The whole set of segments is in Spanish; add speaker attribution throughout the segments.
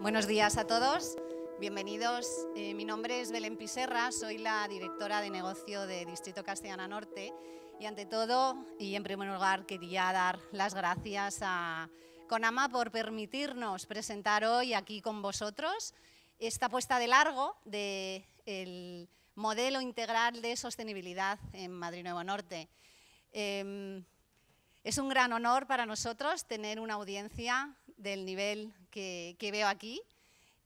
Speaker 1: Buenos días a todos, bienvenidos. Eh, mi nombre es Belén Piserra, soy la directora de negocio de Distrito Castellana Norte y ante todo y en primer lugar quería dar las gracias a Conama por permitirnos presentar hoy aquí con vosotros esta puesta de largo del modelo integral de sostenibilidad en Madrid Nuevo Norte. Em, es un gran honor para nosotros tener una audiencia del nivel que, veo aquí.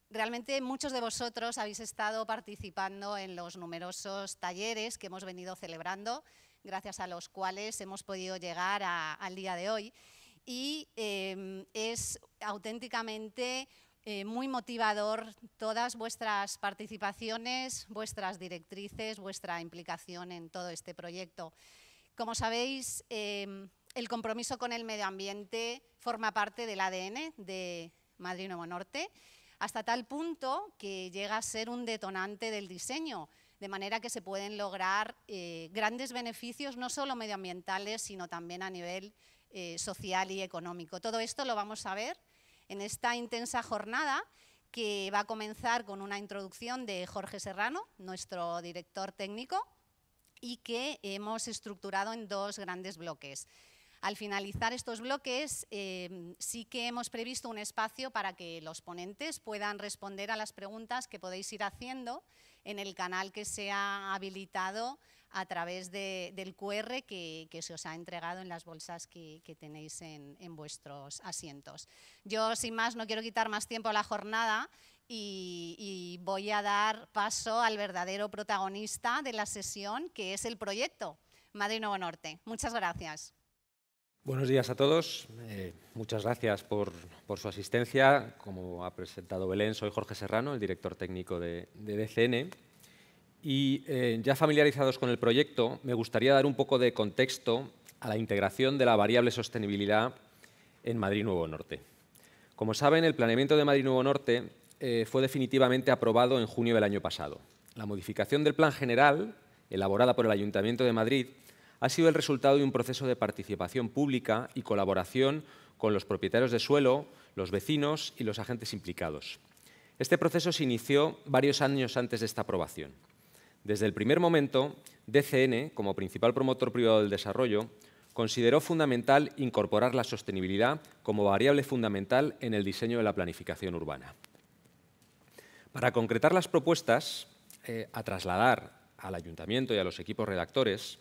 Speaker 1: Realmente muchos de vosotros habéis estado participando en los numerosos talleres que hemos venido celebrando, gracias a los cuales hemos podido llegar al día de hoy. Y em, es auténticamente eh, muy motivador todas vuestras participaciones, vuestras directrices, vuestra implicación en todo este proyecto. Como sabéis, em, el compromiso con el medio ambiente forma parte del ADN de Madrid Nuevo Norte, hasta tal punto que llega a ser un detonante del diseño, de manera que se pueden lograr eh, grandes beneficios, no solo medioambientales, sino también a nivel eh, social y económico. Todo esto lo vamos a ver en esta intensa jornada que va a comenzar con una introducción de Jorge Serrano, nuestro director técnico, y que hemos estructurado en dos grandes bloques. Al finalizar estos bloques, eh, sí que hemos previsto un espacio para que los ponentes puedan responder a las preguntas que podéis ir haciendo en el canal que se ha habilitado a través del QR que, se os ha entregado en las bolsas que, tenéis en, vuestros asientos. Yo, sin más, no quiero quitar más tiempo a la jornada y, y voy a dar paso al verdadero protagonista de la sesión, que es el proyecto Madrid Nuevo Norte. Muchas gracias.
Speaker 2: Buenos días a todos. Eh, muchas gracias por, su asistencia. Como ha presentado Belén, soy Jorge Serrano, el director técnico de, DCN. Y eh, ya familiarizados con el proyecto, me gustaría dar un poco de contexto a la integración de la variable sostenibilidad en Madrid Nuevo Norte. Como saben, el planeamiento de Madrid Nuevo Norte eh, fue definitivamente aprobado en junio del año pasado. La modificación del plan general, elaborada por el Ayuntamiento de Madrid, ha sido el resultado de un proceso de participación pública y colaboración con los propietarios de suelo, los vecinos y los agentes implicados. Este proceso se inició varios años antes de esta aprobación. Desde el primer momento, DCN, como principal promotor privado del desarrollo, consideró fundamental incorporar la sostenibilidad como variable fundamental en el diseño de la planificación urbana. Para concretar las propuestas eh, a trasladar al ayuntamiento y a los equipos redactores,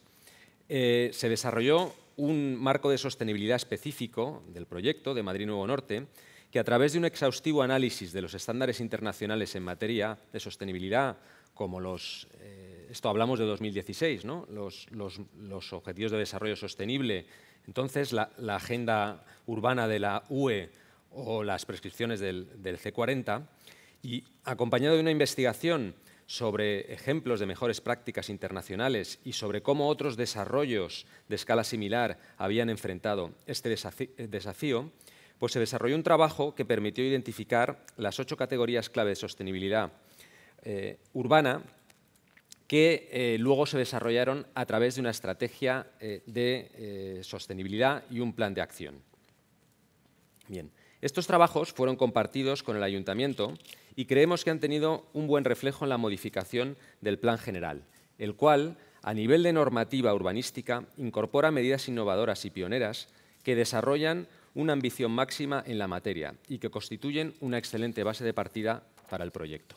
Speaker 2: eh, se desarrolló un marco de sostenibilidad específico del proyecto de Madrid Nuevo Norte, que a través de un exhaustivo análisis de los estándares internacionales en materia de sostenibilidad, como los, eh, esto hablamos de 2016, ¿no? los, los, los, Objetivos de Desarrollo Sostenible, entonces la, Agenda Urbana de la UE o las prescripciones del, del C40, y acompañado de una investigación sobre ejemplos de mejores prácticas internacionales y sobre cómo otros desarrollos de escala similar habían enfrentado este eh, desafío, pues se desarrolló un trabajo que permitió identificar las ocho categorías clave de sostenibilidad eh, urbana que eh, luego se desarrollaron a través de una estrategia de sostenibilidad y un plan de acción. Bien, estos trabajos fueron compartidos con el ayuntamiento y creemos que han tenido un buen reflejo en la modificación del Plan General, el cual, a nivel de normativa urbanística, incorpora medidas innovadoras y pioneras que desarrollan una ambición máxima en la materia y que constituyen una excelente base de partida para el proyecto.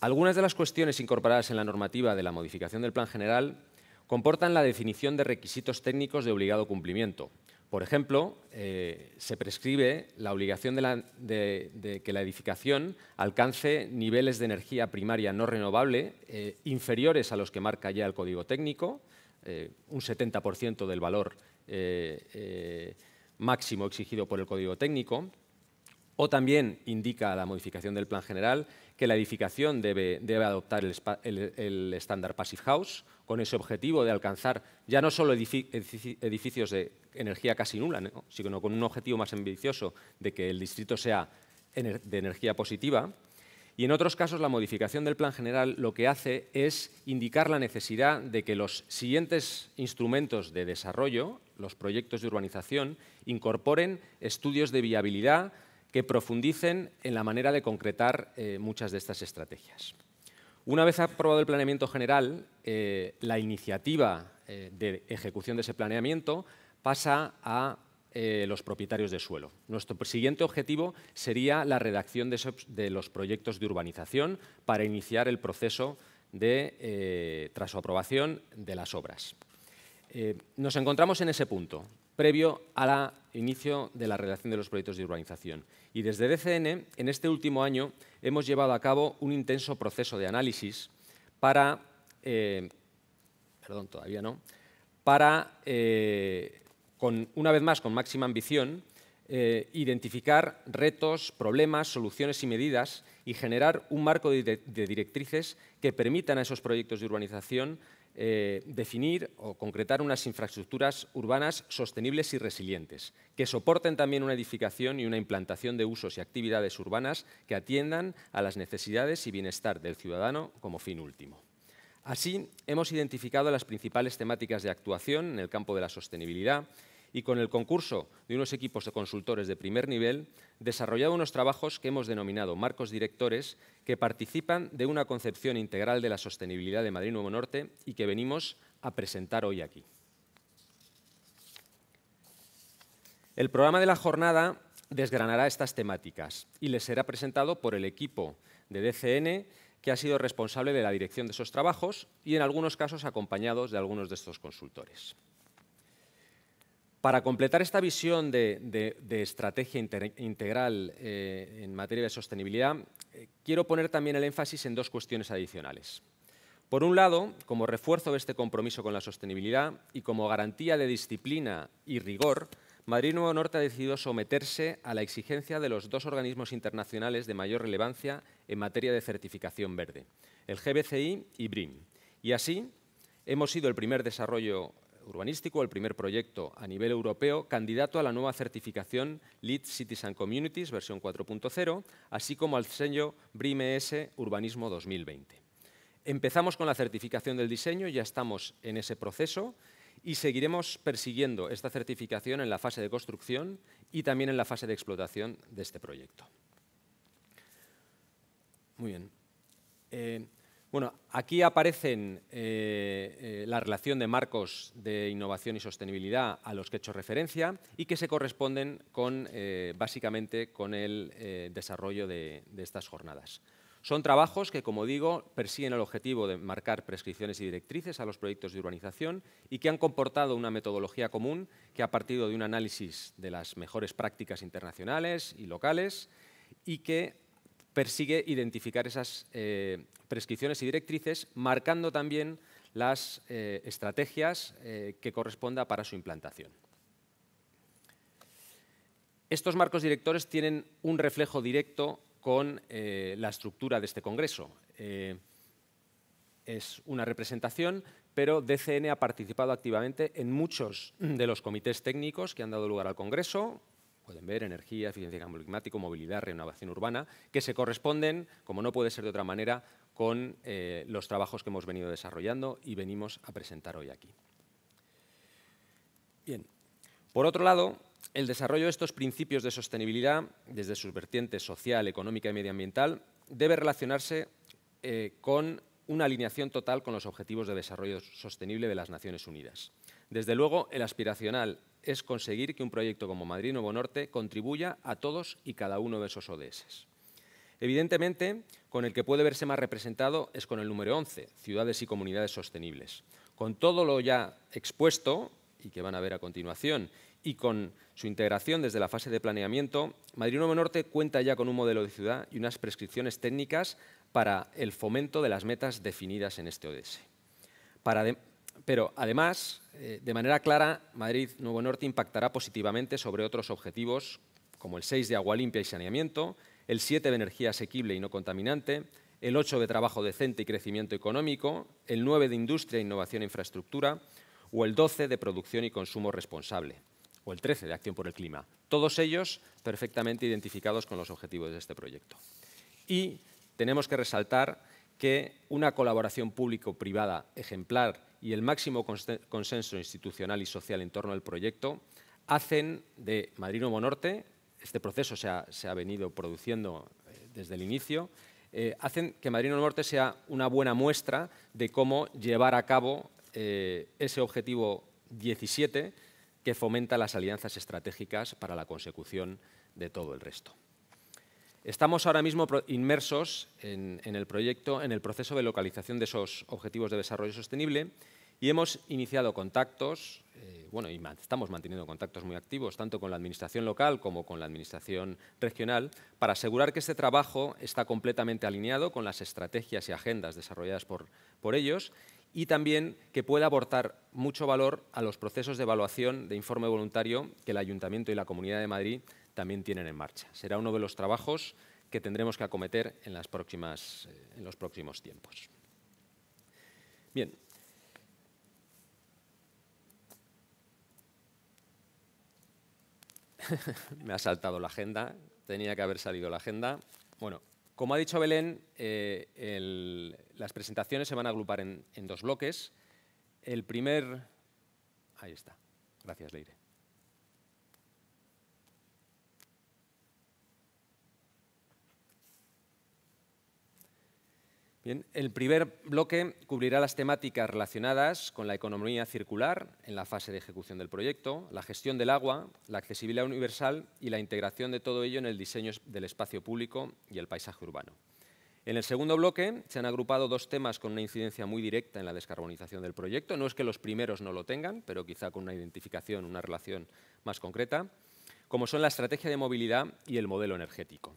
Speaker 2: Algunas de las cuestiones incorporadas en la normativa de la modificación del Plan General comportan la definición de requisitos técnicos de obligado cumplimiento, por ejemplo, eh, se prescribe la obligación de, que la edificación alcance niveles de energía primaria no renovable eh, inferiores a los que marca ya el código técnico, eh, un 70% del valor máximo exigido por el código técnico, o también indica la modificación del plan general que la edificación debe, adoptar el, estándar Passive House con ese objetivo de alcanzar ya no solo edificios de energía casi nula, sino con un objetivo más ambicioso de que el distrito sea de energía positiva. Y en otros casos la modificación del plan general lo que hace es indicar la necesidad de que los siguientes instrumentos de desarrollo, los proyectos de urbanización, incorporen estudios de viabilidad que profundicen en la manera de concretar eh, muchas de estas estrategias. Una vez aprobado el planeamiento general, eh, la iniciativa eh, de ejecución de ese planeamiento pasa a eh, los propietarios de suelo. Nuestro siguiente objetivo sería la redacción de, los proyectos de urbanización para iniciar el proceso de, eh, tras su aprobación de las obras. Eh, nos encontramos en ese punto, previo al inicio de la redacción de los proyectos de urbanización. Y desde DCN, en este último año, hemos llevado a cabo un intenso proceso de análisis para, perdón, todavía no, para con, una vez más con máxima ambición, eh, identificar retos, problemas, soluciones y medidas y generar un marco de, directrices que permitan a esos proyectos de urbanización eh, definir o concretar unas infraestructuras urbanas sostenibles y resilientes, que soporten también una edificación y una implantación de usos y actividades urbanas que atiendan a las necesidades y bienestar del ciudadano como fin último. Así, hemos identificado las principales temáticas de actuación en el campo de la sostenibilidad y con el concurso de unos equipos de consultores de primer nivel, desarrollado unos trabajos que hemos denominado marcos directores que participan de una concepción integral de la sostenibilidad de Madrid Nuevo Norte y que venimos a presentar hoy aquí. El programa de la jornada desgranará estas temáticas y les será presentado por el equipo de DCN que ha sido responsable de la dirección de esos trabajos y en algunos casos acompañados de algunos de estos consultores. Para completar esta visión de, estrategia integral eh, en materia de sostenibilidad, eh, quiero poner también el énfasis en dos cuestiones adicionales. Por un lado, como refuerzo de este compromiso con la sostenibilidad y como garantía de disciplina y rigor, Madrid Nuevo Norte ha decidido someterse a la exigencia de los dos organismos internacionales de mayor relevancia en materia de certificación verde, el GBCI y BRIM. Y así, hemos sido el primer desarrollo urbanístico, el primer proyecto a nivel europeo candidato a la nueva certificación Lead Citizen Communities versión 4.0, así como al sello Brimes Urbanismo 2020. Empezamos con la certificación del diseño, ya estamos en ese proceso y seguiremos persiguiendo esta certificación en la fase de construcción y también en la fase de explotación de este proyecto. Muy bien. Eh, bueno, aquí aparecen eh, eh, la relación de marcos de innovación y sostenibilidad a los que he hecho referencia y que se corresponden con, eh, básicamente con el desarrollo de, de, estas jornadas. Son trabajos que, como digo, persiguen el objetivo de marcar prescripciones y directrices a los proyectos de urbanización y que han comportado una metodología común que ha partido de un análisis de las mejores prácticas internacionales y locales y que persigue identificar esas eh, prescripciones y directrices, marcando también las eh, estrategias eh, que corresponda para su implantación. Estos marcos directores tienen un reflejo directo con la estructura de este Congreso. es una representación, pero DCN ha participado activamente en muchos de los comités técnicos que han dado lugar al Congreso, pueden ver, energía, eficiencia de cambio climático, movilidad, renovación urbana, que se corresponden, como no puede ser de otra manera, con eh, los trabajos que hemos venido desarrollando y venimos a presentar hoy aquí. Bien. Por otro lado, el desarrollo de estos principios de sostenibilidad, desde sus vertientes social, económica y medioambiental, debe relacionarse eh, con una alineación total con los Objetivos de Desarrollo Sostenible de las Naciones Unidas. Desde luego, el aspiracional es conseguir que un proyecto como Madrid Nuevo Norte contribuya a todos y cada uno de esos ODS. Evidentemente, con el que puede verse más representado es con el número 11, Ciudades y Comunidades Sostenibles. Con todo lo ya expuesto, y que van a ver a continuación, y con su integración desde la fase de planeamiento, Madrid Nuevo Norte cuenta ya con un modelo de ciudad y unas prescripciones técnicas para el fomento de las metas definidas en este ODS. Para, pero además, eh, de manera clara, Madrid Nuevo Norte impactará positivamente sobre otros objetivos como el 6 de agua limpia y saneamiento, el 7 de energía asequible y no contaminante, el 8 de trabajo decente y crecimiento económico, el 9 de industria, e innovación e infraestructura o el 12 de producción y consumo responsable o el 13 de acción por el clima. Todos ellos perfectamente identificados con los objetivos de este proyecto. Y tenemos que resaltar que una colaboración público-privada ejemplar y el máximo consenso institucional y social en torno al proyecto hacen de Madrid Nuevo Norte, este proceso se ha, venido produciendo eh, desde el inicio, eh, hacen que Madrid Nuevo Norte sea una buena muestra de cómo llevar a cabo eh, ese objetivo 17 que fomenta las alianzas estratégicas para la consecución de todo el resto. Estamos ahora mismo inmersos en, el proyecto, en el proceso de localización de esos objetivos de desarrollo sostenible y hemos iniciado contactos, eh, bueno, y estamos manteniendo contactos muy activos, tanto con la administración local como con la administración regional, para asegurar que este trabajo está completamente alineado con las estrategias y agendas desarrolladas por, por ellos y también que pueda aportar mucho valor a los procesos de evaluación de informe voluntario que el Ayuntamiento y la Comunidad de Madrid también tienen en marcha. Será uno de los trabajos que tendremos que acometer en, las próximas, eh, en los próximos tiempos. Bien. Me ha saltado la agenda, tenía que haber salido la agenda. Bueno, como ha dicho Belén, eh, las presentaciones se van a agrupar en, en dos bloques. El primer... Ahí está. Gracias, Leire. el primer bloque cubrirá las temáticas relacionadas con la economía circular en la fase de ejecución del proyecto, la gestión del agua, la accesibilidad universal y la integración de todo ello en el diseño del espacio público y el paisaje urbano. En el segundo bloque se han agrupado dos temas con una incidencia muy directa en la descarbonización del proyecto. No es que los primeros no lo tengan, pero quizá con una identificación, una relación más concreta, como son la estrategia de movilidad y el modelo energético.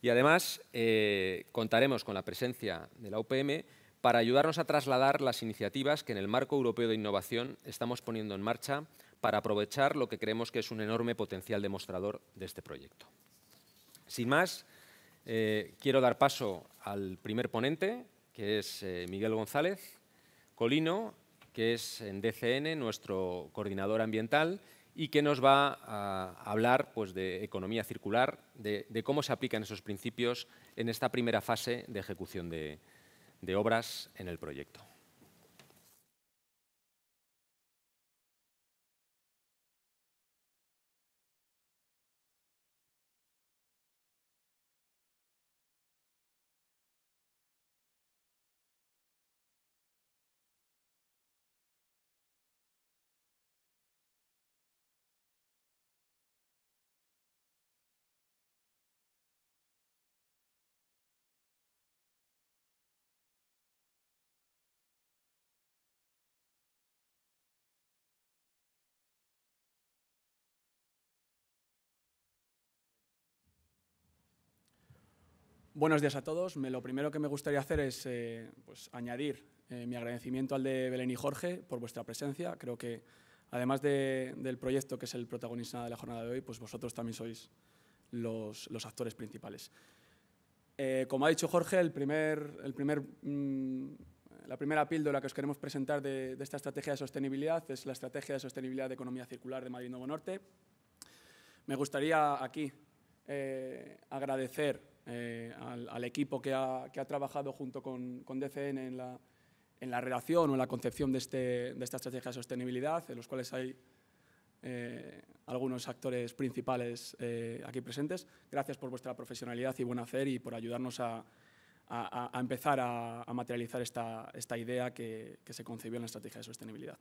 Speaker 2: Y además eh, contaremos con la presencia de la UPM para ayudarnos a trasladar las iniciativas que en el marco europeo de innovación estamos poniendo en marcha para aprovechar lo que creemos que es un enorme potencial demostrador de este proyecto. Sin más, eh, quiero dar paso al primer ponente, que es eh, Miguel González Colino, que es en DCN nuestro coordinador ambiental y que nos va a hablar pues, de economía circular, de, cómo se aplican esos principios en esta primera fase de ejecución de obras en el proyecto.
Speaker 3: Buenos días a todos. lo primero que me gustaría hacer es eh, pues, añadir eh, mi agradecimiento al de Belén y Jorge por vuestra presencia. Creo que, además del proyecto que es el protagonista de la jornada de hoy, pues vosotros también sois los, actores principales. Eh, como ha dicho Jorge, el primer, mm, la primera píldora que os queremos presentar de, esta estrategia de sostenibilidad es la Estrategia de Sostenibilidad de Economía Circular de Madrid Nuevo Norte. Me gustaría aquí agradecer eh, al, equipo que ha, que ha trabajado junto con, con, DCN en la, en la redacción o en la concepción de, este, de esta estrategia de sostenibilidad, en los cuales hay eh, algunos actores principales eh, aquí presentes. Gracias por vuestra profesionalidad y buen hacer y por ayudarnos a, a, empezar a, materializar esta, esta idea que, que se concibió en la estrategia de sostenibilidad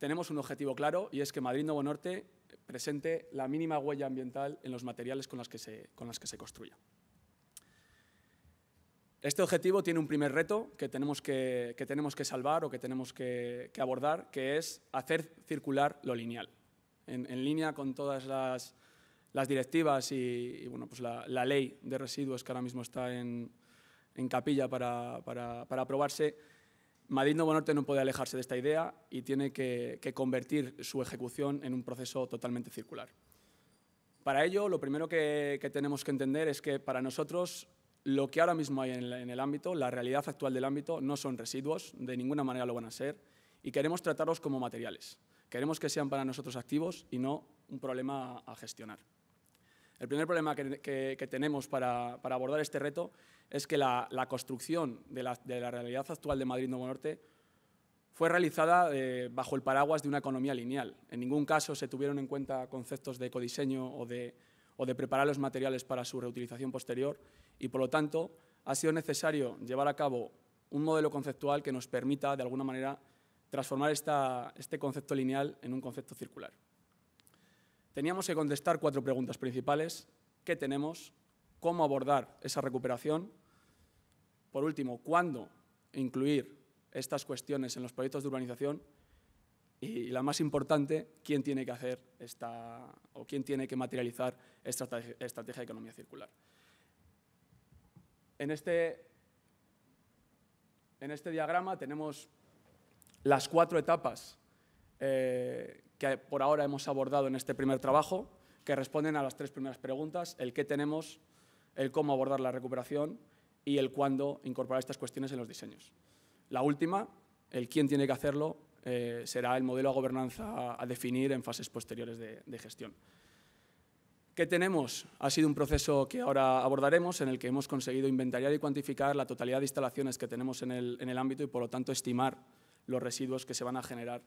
Speaker 3: tenemos un objetivo claro y es que Madrid Nuevo Norte presente la mínima huella ambiental en los materiales con los que se, con los que se construya. Este objetivo tiene un primer reto que tenemos que, que tenemos que salvar o que tenemos que, que, abordar, que es hacer circular lo lineal, en, línea con todas las, las directivas y, bueno, pues la, la, ley de residuos que ahora mismo está en, en capilla para, para, para aprobarse Madrid Nuevo Norte no puede alejarse de esta idea y tiene que, convertir su ejecución en un proceso totalmente circular. Para ello, lo primero que, tenemos que entender es que para nosotros lo que ahora mismo hay en el ámbito, la realidad actual del ámbito, no son residuos, de ninguna manera lo van a ser, y queremos tratarlos como materiales. Queremos que sean para nosotros activos y no un problema a gestionar. El primer problema que, tenemos para, abordar este reto es que la, construcción de la, realidad actual de Madrid Nuevo Norte fue realizada eh, bajo el paraguas de una economía lineal. En ningún caso se tuvieron en cuenta conceptos de ecodiseño o de, preparar los materiales para su reutilización posterior y, por lo tanto, ha sido necesario llevar a cabo un modelo conceptual que nos permita, de alguna manera, transformar este concepto lineal en un concepto circular. Teníamos que contestar cuatro preguntas principales. ¿Qué tenemos? ¿Cómo abordar esa recuperación? Por último, ¿cuándo incluir estas cuestiones en los proyectos de urbanización? Y la más importante, ¿quién tiene que hacer esta, o quién tiene que materializar esta estrategia de economía circular? En este, en este diagrama tenemos las cuatro etapas eh, que por ahora hemos abordado en este primer trabajo, que responden a las tres primeras preguntas, el qué tenemos, el cómo abordar la recuperación y el cuándo incorporar estas cuestiones en los diseños. La última, el quién tiene que hacerlo, eh, será el modelo de gobernanza a, definir en fases posteriores de, gestión. ¿Qué tenemos? Ha sido un proceso que ahora abordaremos en el que hemos conseguido inventariar y cuantificar la totalidad de instalaciones que tenemos en el ámbito y, por lo tanto, estimar los residuos que se van a generar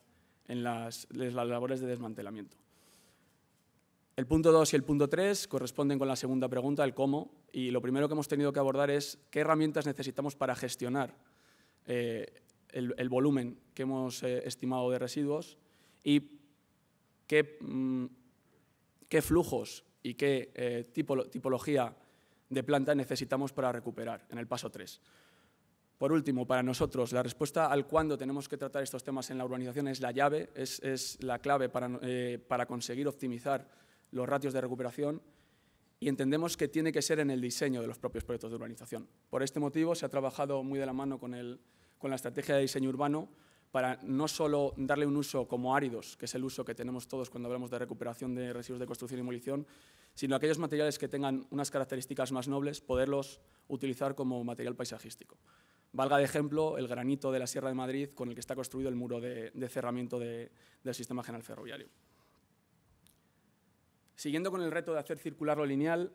Speaker 3: en las, labores de desmantelamiento. El punto 2 y el punto 3 corresponden con la segunda pregunta, el cómo, y lo primero que hemos tenido que abordar es qué herramientas necesitamos para gestionar eh, el, volumen que hemos eh, estimado de residuos y qué, mm, flujos y qué eh, tipología de planta necesitamos para recuperar en el paso 3. Por último, para nosotros, la respuesta al cuándo tenemos que tratar estos temas en la urbanización es la llave, es, la clave eh, para, conseguir optimizar los ratios de recuperación y entendemos que tiene que ser en el diseño de los propios proyectos de urbanización. Por este motivo, se ha trabajado muy de la mano con, con la estrategia de diseño urbano para no solo darle un uso como áridos, que es el uso que tenemos todos cuando hablamos de recuperación de residuos de construcción y demolición, sino aquellos materiales que tengan unas características más nobles, poderlos utilizar como material paisajístico. Valga de ejemplo el granito de la Sierra de Madrid con el que está construido el muro de, cerramiento del sistema general ferroviario. Siguiendo con el reto de hacer circular lo lineal,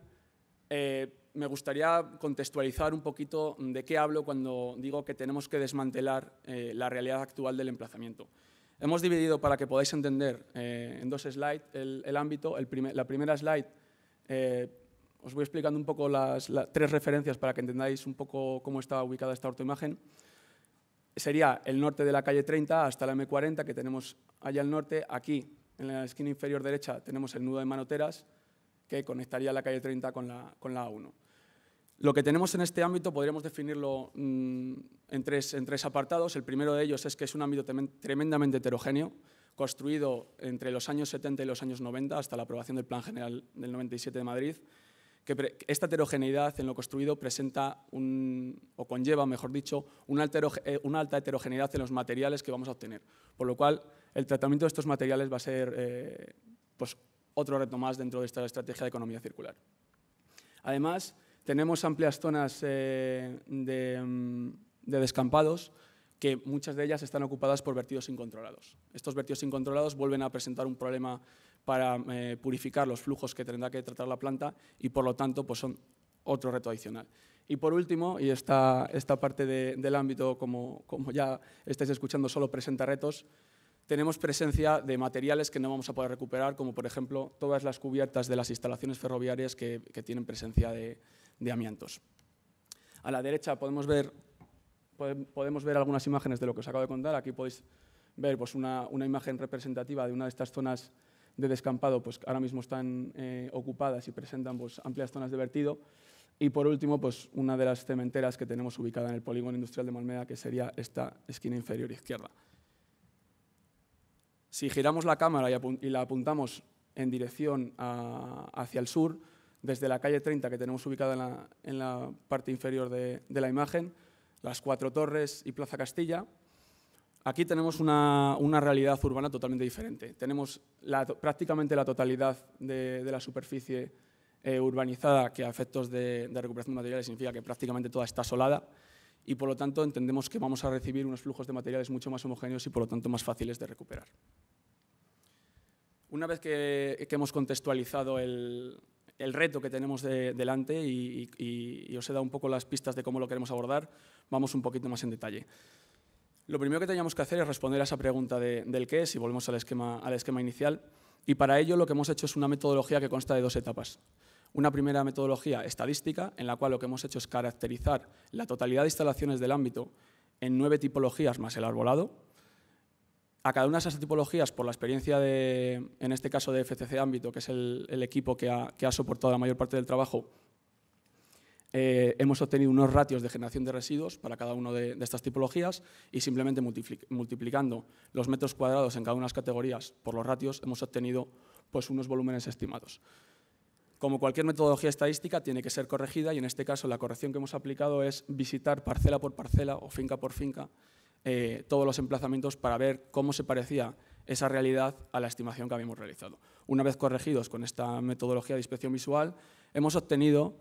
Speaker 3: eh, me gustaría contextualizar un poquito de qué hablo cuando digo que tenemos que desmantelar eh, la realidad actual del emplazamiento. Hemos dividido, para que podáis entender, eh, en dos slides el, ámbito. la primera slide os voy explicando un poco las, tres referencias para que entendáis un poco cómo está ubicada esta ortoimagen. Sería el norte de la calle 30 hasta la M40 que tenemos allá al norte. Aquí, en la esquina inferior derecha, tenemos el nudo de Manoteras que conectaría la calle 30 con la, con la A1. Lo que tenemos en este ámbito podríamos definirlo mm, en, tres, en tres apartados. El primero de ellos es que es un ámbito tremendamente heterogéneo, construido entre los años 70 y los años 90, hasta la aprobación del Plan General del 97 de Madrid, esta heterogeneidad en lo construido presenta un, o conlleva, mejor dicho, eh, una, alta heterogeneidad en los materiales que vamos a obtener. Por lo cual, el tratamiento de estos materiales va a ser eh, pues, otro reto más dentro de esta estrategia de economía circular. Además, tenemos amplias zonas eh, de, mm, de descampados que muchas de ellas están ocupadas por vertidos incontrolados. Estos vertidos incontrolados vuelven a presentar un problema para eh, purificar los flujos que tendrá que tratar la planta y por lo tanto pues son otro reto adicional. Y por último, y esta, esta parte del ámbito, como, ya estáis escuchando, solo presenta retos, tenemos presencia de materiales que no vamos a poder recuperar, como por ejemplo todas las cubiertas de las instalaciones ferroviarias que, que tienen presencia de, de, amiantos. A la derecha podemos ver, podemos ver algunas imágenes de lo que os acabo de contar. Aquí podéis ver pues, una, una imagen representativa de una de estas zonas de descampado pues, ahora mismo están eh, ocupadas y presentan pues, amplias zonas de vertido. Y por último, pues, una de las cementeras que tenemos ubicada en el polígono industrial de Malmeda, que sería esta esquina inferior izquierda. Si giramos la cámara y, la apuntamos en dirección hacia el sur, desde la calle 30 que tenemos ubicada en la, parte inferior de la imagen, las cuatro torres y Plaza Castilla, Aquí tenemos una, realidad urbana totalmente diferente. Tenemos prácticamente la totalidad de, la superficie eh, urbanizada que a efectos de, recuperación de materiales significa que prácticamente toda está asolada y por lo tanto entendemos que vamos a recibir unos flujos de materiales mucho más homogéneos y por lo tanto más fáciles de recuperar. Una vez que, hemos contextualizado el, reto que tenemos delante y, y, os he dado un poco las pistas de cómo lo queremos abordar, vamos un poquito más en detalle lo primero que teníamos que hacer es responder a esa pregunta del qué es, volvemos al esquema, inicial. Y para ello lo que hemos hecho es una metodología que consta de dos etapas. Una primera metodología estadística, en la cual lo que hemos hecho es caracterizar la totalidad de instalaciones del ámbito en nueve tipologías más el arbolado. A cada una de esas tipologías, por la experiencia de, en este caso de FCC Ámbito, que es el, equipo que ha soportado la mayor parte del trabajo, eh, hemos obtenido unos ratios de generación de residuos para cada una de, estas tipologías y simplemente multiplicando los metros cuadrados en cada una de las categorías por los ratios hemos obtenido pues, unos volúmenes estimados. Como cualquier metodología estadística tiene que ser corregida y en este caso la corrección que hemos aplicado es visitar parcela por parcela o finca por finca eh, todos los emplazamientos para ver cómo se parecía esa realidad a la estimación que habíamos realizado. Una vez corregidos con esta metodología de inspección visual, hemos obtenido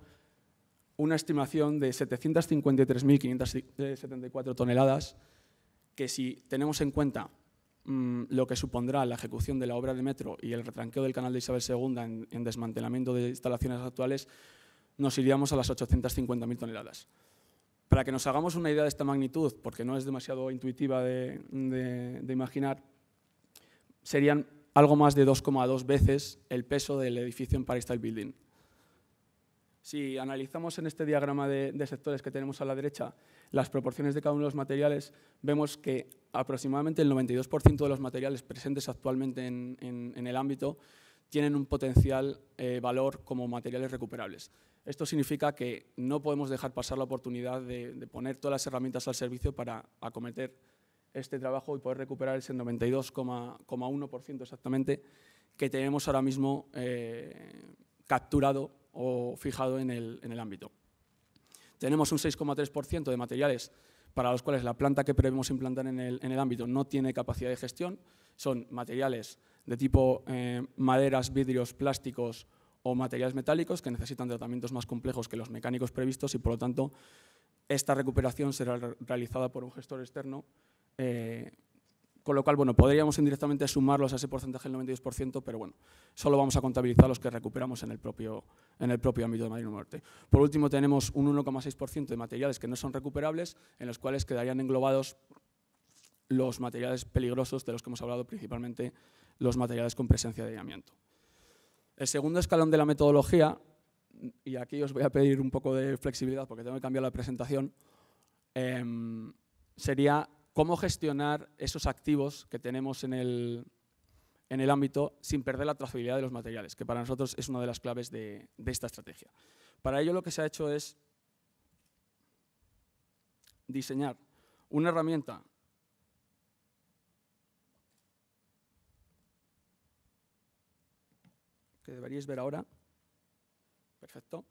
Speaker 3: una estimación de 753.574 eh, toneladas, que si tenemos en cuenta mm, lo que supondrá la ejecución de la obra de metro y el retranqueo del canal de Isabel II en, desmantelamiento de instalaciones actuales, nos iríamos a las 850.000 toneladas. Para que nos hagamos una idea de esta magnitud, porque no es demasiado intuitiva de, imaginar, serían algo más de 2,2 veces el peso del edificio en State Building. Si analizamos en este diagrama de, sectores que tenemos a la derecha las proporciones de cada uno de los materiales, vemos que aproximadamente el 92% de los materiales presentes actualmente en, el ámbito tienen un potencial eh, valor como materiales recuperables. Esto significa que no podemos dejar pasar la oportunidad de, poner todas las herramientas al servicio para acometer este trabajo y poder recuperar ese 92,1% exactamente que tenemos ahora mismo eh, capturado o fijado en el, ámbito. Tenemos un 6,3% de materiales para los cuales la planta que prevemos implantar en el, ámbito no tiene capacidad de gestión. Son materiales de tipo eh, maderas, vidrios, plásticos o materiales metálicos que necesitan tratamientos más complejos que los mecánicos previstos y, por lo tanto, esta recuperación será realizada por un gestor externo eh, con lo cual, bueno, podríamos indirectamente sumarlos a ese porcentaje del 92%, pero bueno, solo vamos a contabilizar los que recuperamos en el propio, en el propio ámbito de Madrid Norte. Por último, tenemos un 1,6% de materiales que no son recuperables, en los cuales quedarían englobados los materiales peligrosos de los que hemos hablado, principalmente los materiales con presencia de amianto. El segundo escalón de la metodología, y aquí os voy a pedir un poco de flexibilidad porque tengo que cambiar la presentación, em, sería cómo gestionar esos activos que tenemos en el, ámbito sin perder la trazabilidad de los materiales, que para nosotros es una de las claves de, de esta estrategia. Para ello lo que se ha hecho es diseñar una herramienta que deberíais ver ahora, perfecto,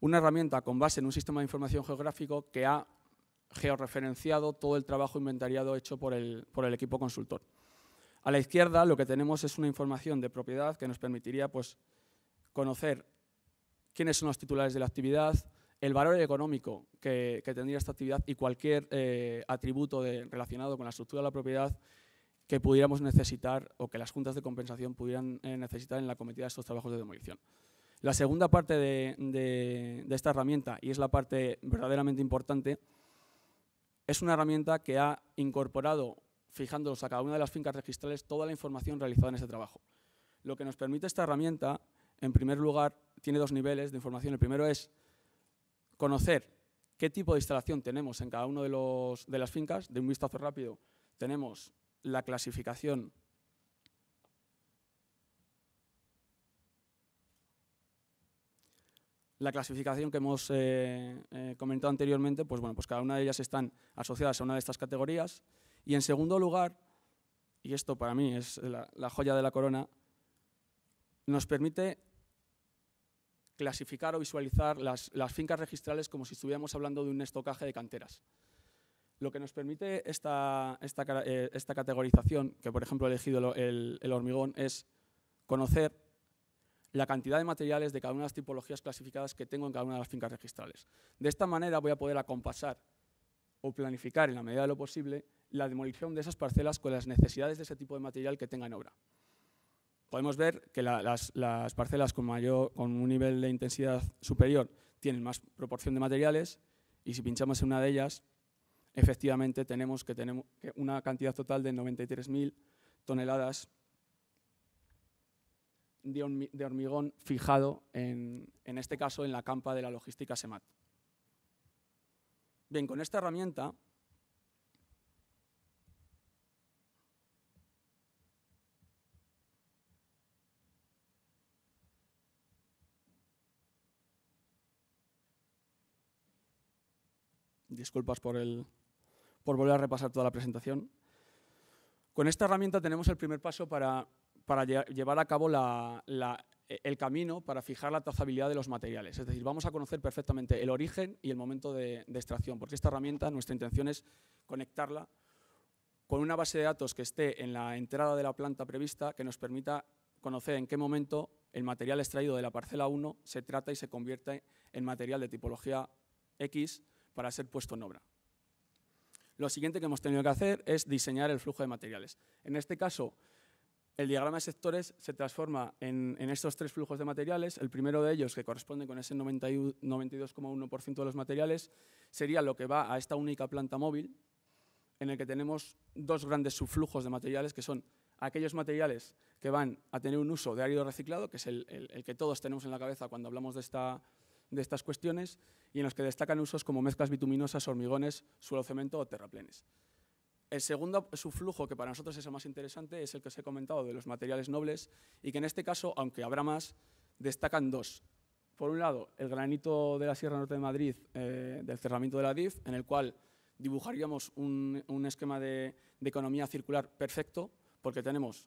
Speaker 3: una herramienta con base en un sistema de información geográfico que ha georreferenciado todo el trabajo inventariado hecho por el, equipo consultor. A la izquierda lo que tenemos es una información de propiedad que nos permitiría pues, conocer quiénes son los titulares de la actividad, el valor económico que, tendría esta actividad y cualquier eh, atributo relacionado con la estructura de la propiedad que pudiéramos necesitar o que las juntas de compensación pudieran eh, necesitar en la cometida de estos trabajos de demolición. La segunda parte de, de, de esta herramienta, y es la parte verdaderamente importante, es una herramienta que ha incorporado, fijándonos a cada una de las fincas registrales, toda la información realizada en ese trabajo. Lo que nos permite esta herramienta, en primer lugar, tiene dos niveles de información. El primero es conocer qué tipo de instalación tenemos en cada una de, de las fincas. De un vistazo rápido tenemos la clasificación la clasificación que hemos eh, eh, comentado anteriormente, pues bueno, pues cada una de ellas están asociadas a una de estas categorías. Y en segundo lugar, y esto para mí es la, joya de la corona, nos permite clasificar o visualizar las, fincas registrales como si estuviéramos hablando de un estocaje de canteras. Lo que nos permite esta, esta, eh, categorización, que por ejemplo he elegido el, el hormigón, es conocer la cantidad de materiales de cada una de las tipologías clasificadas que tengo en cada una de las fincas registrales. De esta manera voy a poder acompasar o planificar en la medida de lo posible la demolición de esas parcelas con las necesidades de ese tipo de material que tenga en obra. Podemos ver que las, parcelas con, mayor, con un nivel de intensidad superior tienen más proporción de materiales y si pinchamos en una de ellas, efectivamente tenemos que tener una cantidad total de 93.000 toneladas de hormigón fijado, en, este caso en la campa de la logística SEMAT. Bien, con esta herramienta disculpas por, el, por volver a repasar toda la presentación. Con esta herramienta tenemos el primer paso para para llevar a cabo e-, el camino para fijar la trazabilidad de los materiales. Es decir, vamos a conocer perfectamente el origen y el momento de, de extracción, porque esta herramienta, nuestra intención es conectarla con una base de datos que esté en la entrada de la planta prevista que nos permita conocer en qué momento el material extraído de la parcela 1 se trata y se convierte en material de tipología X para ser puesto en obra. Lo siguiente que hemos tenido que hacer es diseñar el flujo de materiales. En este caso, el diagrama de sectores se transforma en, estos tres flujos de materiales. El primero de ellos, que corresponde con ese 92,1% de los materiales, sería lo que va a esta única planta móvil, en el que tenemos dos grandes subflujos de materiales, que son aquellos materiales que van a tener un uso de árido reciclado, que es el, que todos tenemos en la cabeza cuando hablamos de, de estas cuestiones, y en los que destacan usos como mezclas bituminosas, hormigones, suelo cemento o terraplenes. El segundo subflujo, que para nosotros es el más interesante, es el que os he comentado de los materiales nobles y que en este caso, aunque habrá más, destacan dos. Por un lado, el granito de la Sierra Norte de Madrid eh, del cerramiento de la DIF, en el cual dibujaríamos un, esquema de, economía circular perfecto, porque tenemos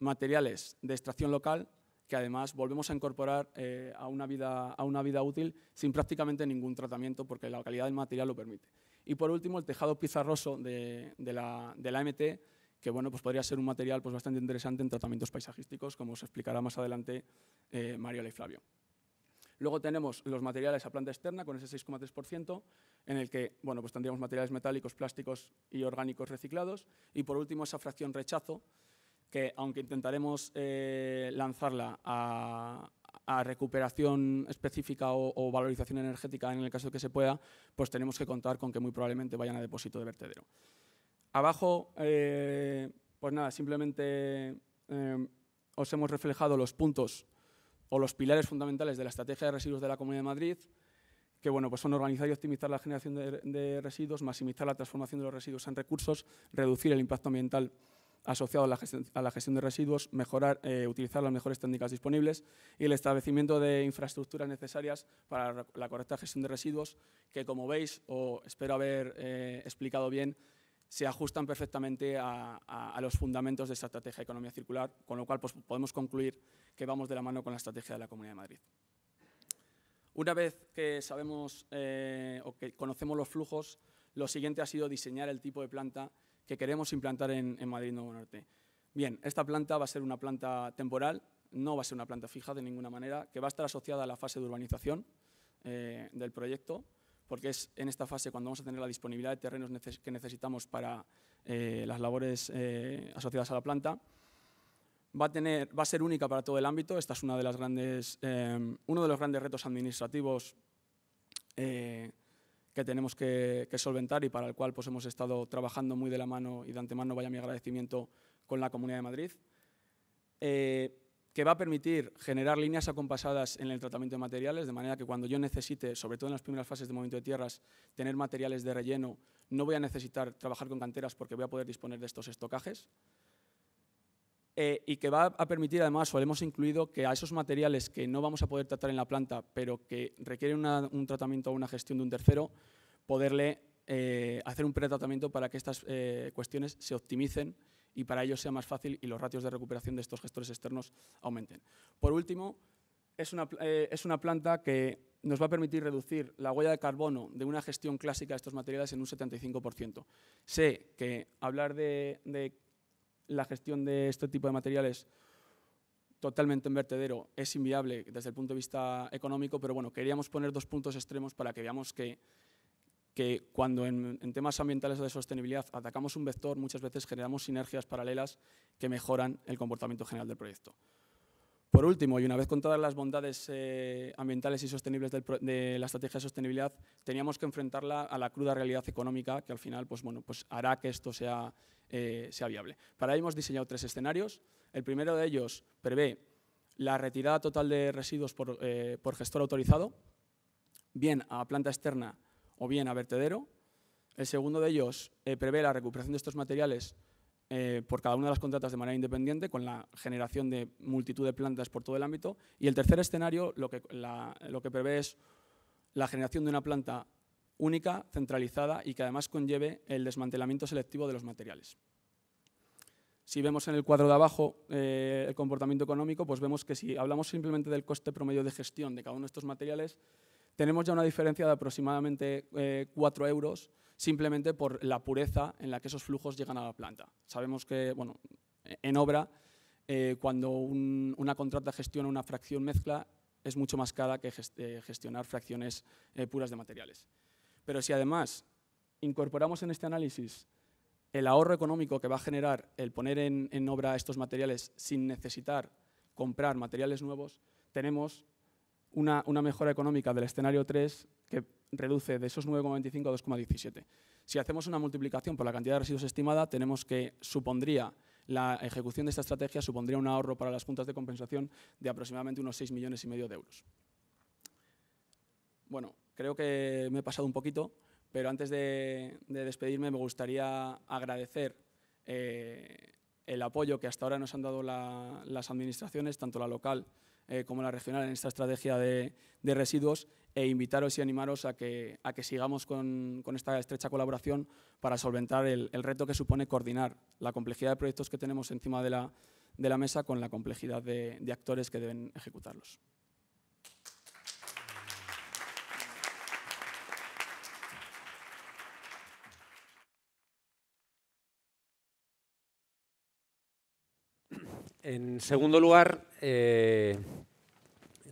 Speaker 3: materiales de extracción local que además volvemos a incorporar eh, a, una vida, a una vida útil sin prácticamente ningún tratamiento porque la calidad del material lo permite. Y por último, el tejado pizarroso de, la, de MT, que bueno, pues podría ser un material pues, bastante interesante en tratamientos paisajísticos, como os explicará más adelante Mario eh, Mariola y Flavio. Luego tenemos los materiales a planta externa con ese 6,3%, en el que bueno, pues tendríamos materiales metálicos, plásticos y orgánicos reciclados. Y por último, esa fracción rechazo, que aunque intentaremos eh, lanzarla a, a recuperación específica o, valorización energética en el caso de que se pueda, pues tenemos que contar con que muy probablemente vayan a depósito de vertedero. Abajo, eh, pues nada, simplemente eh, os hemos reflejado los puntos o los pilares fundamentales de la estrategia de residuos de la Comunidad de Madrid, que bueno, pues son organizar y optimizar la generación de residuos, maximizar la transformación de los residuos en recursos, reducir el impacto ambiental asociado a la, gestión, de residuos, mejorar, eh, utilizar las mejores técnicas disponibles y el establecimiento de infraestructuras necesarias para la correcta gestión de residuos, que como veis, o espero haber eh, explicado bien, se ajustan perfectamente a, los fundamentos de esta estrategia de economía circular, con lo cual pues, podemos concluir que vamos de la mano con la estrategia de la Comunidad de Madrid. Una vez que sabemos eh, o que conocemos los flujos, lo siguiente ha sido diseñar el tipo de planta que queremos implantar en, Madrid Nuevo Norte. Bien, esta planta va a ser una planta temporal, no va a ser una planta fija de ninguna manera, que va a estar asociada a la fase de urbanización eh, del proyecto, porque es en esta fase cuando vamos a tener la disponibilidad de terrenos que necesitamos para eh, las labores eh, asociadas a la planta. Va a, tener, va a ser única para todo el ámbito, esta es una de las grandes, uno de los grandes retos administrativos que tenemos que, solventar y para el cual pues, hemos estado trabajando muy de la mano y de antemano vaya mi agradecimiento con la Comunidad de Madrid, eh, que va a permitir generar líneas acompasadas en el tratamiento de materiales, de manera que cuando yo necesite, sobre todo en las primeras fases de movimiento de tierras, tener materiales de relleno, no voy a necesitar trabajar con canteras porque voy a poder disponer de estos estocajes. Eh, y que va a permitir además, o hemos incluido, que a esos materiales que no vamos a poder tratar en la planta, pero que requieren un tratamiento o una gestión de un tercero, poderle eh, hacer un pretratamiento para que estas eh, cuestiones se optimicen y para ello sea más fácil y los ratios de recuperación de estos gestores externos aumenten. Por último, es una, es una planta que nos va a permitir reducir la huella de carbono de una gestión clásica de estos materiales en un 75%. Sé que hablar de la gestión de este tipo de materiales totalmente en vertedero es inviable desde el punto de vista económico, pero bueno, queríamos poner dos puntos extremos para que veamos que, cuando en, temas ambientales o de sostenibilidad atacamos un vector, muchas veces generamos sinergias paralelas que mejoran el comportamiento general del proyecto. Por último, y una vez contadas las bondades eh, ambientales y sostenibles de la estrategia de sostenibilidad, teníamos que enfrentarla a la cruda realidad económica que al final pues, bueno, pues hará que esto sea, eh, sea viable. Para ello hemos diseñado tres escenarios. El primero de ellos prevé la retirada total de residuos por eh, gestor autorizado, bien a planta externa o bien a vertedero. El segundo de ellos prevé la recuperación de estos materiales eh, por cada una de las contratas de manera independiente con la generación de multitud de plantas por todo el ámbito. Y el tercer escenario lo que, prevé es la generación de una planta única, centralizada y que además conlleve el desmantelamiento selectivo de los materiales. Si vemos en el cuadro de abajo eh, el comportamiento económico, pues vemos que si hablamos simplemente del coste promedio de gestión de cada uno de estos materiales, tenemos ya una diferencia de aproximadamente 4 eh, euros simplemente por la pureza en la que esos flujos llegan a la planta. Sabemos que, bueno, en obra, eh, cuando una contrata gestiona una fracción mezcla, es mucho más cara que eh, gestionar fracciones eh, puras de materiales. Pero si además incorporamos en este análisis el ahorro económico que va a generar el poner en, obra estos materiales sin necesitar comprar materiales nuevos, tenemos una, una mejora económica del escenario 3 que reduce de esos 9,25 a 2,17. Si hacemos una multiplicación por la cantidad de residuos estimada, tenemos que supondría la ejecución de esta estrategia supondría un ahorro para las puntas de compensación de aproximadamente unos 6 millones y medio de euros. Bueno, creo que me he pasado un poquito, pero antes de, despedirme me gustaría agradecer eh, el apoyo que hasta ahora nos han dado las administraciones, tanto la local eh, como la regional, en esta estrategia de residuos e invitaros y animaros a que, a que sigamos con, esta estrecha colaboración para solventar el, reto que supone coordinar la complejidad de proyectos que tenemos encima de la, mesa con la complejidad de, actores que deben ejecutarlos.
Speaker 2: En segundo lugar, eh,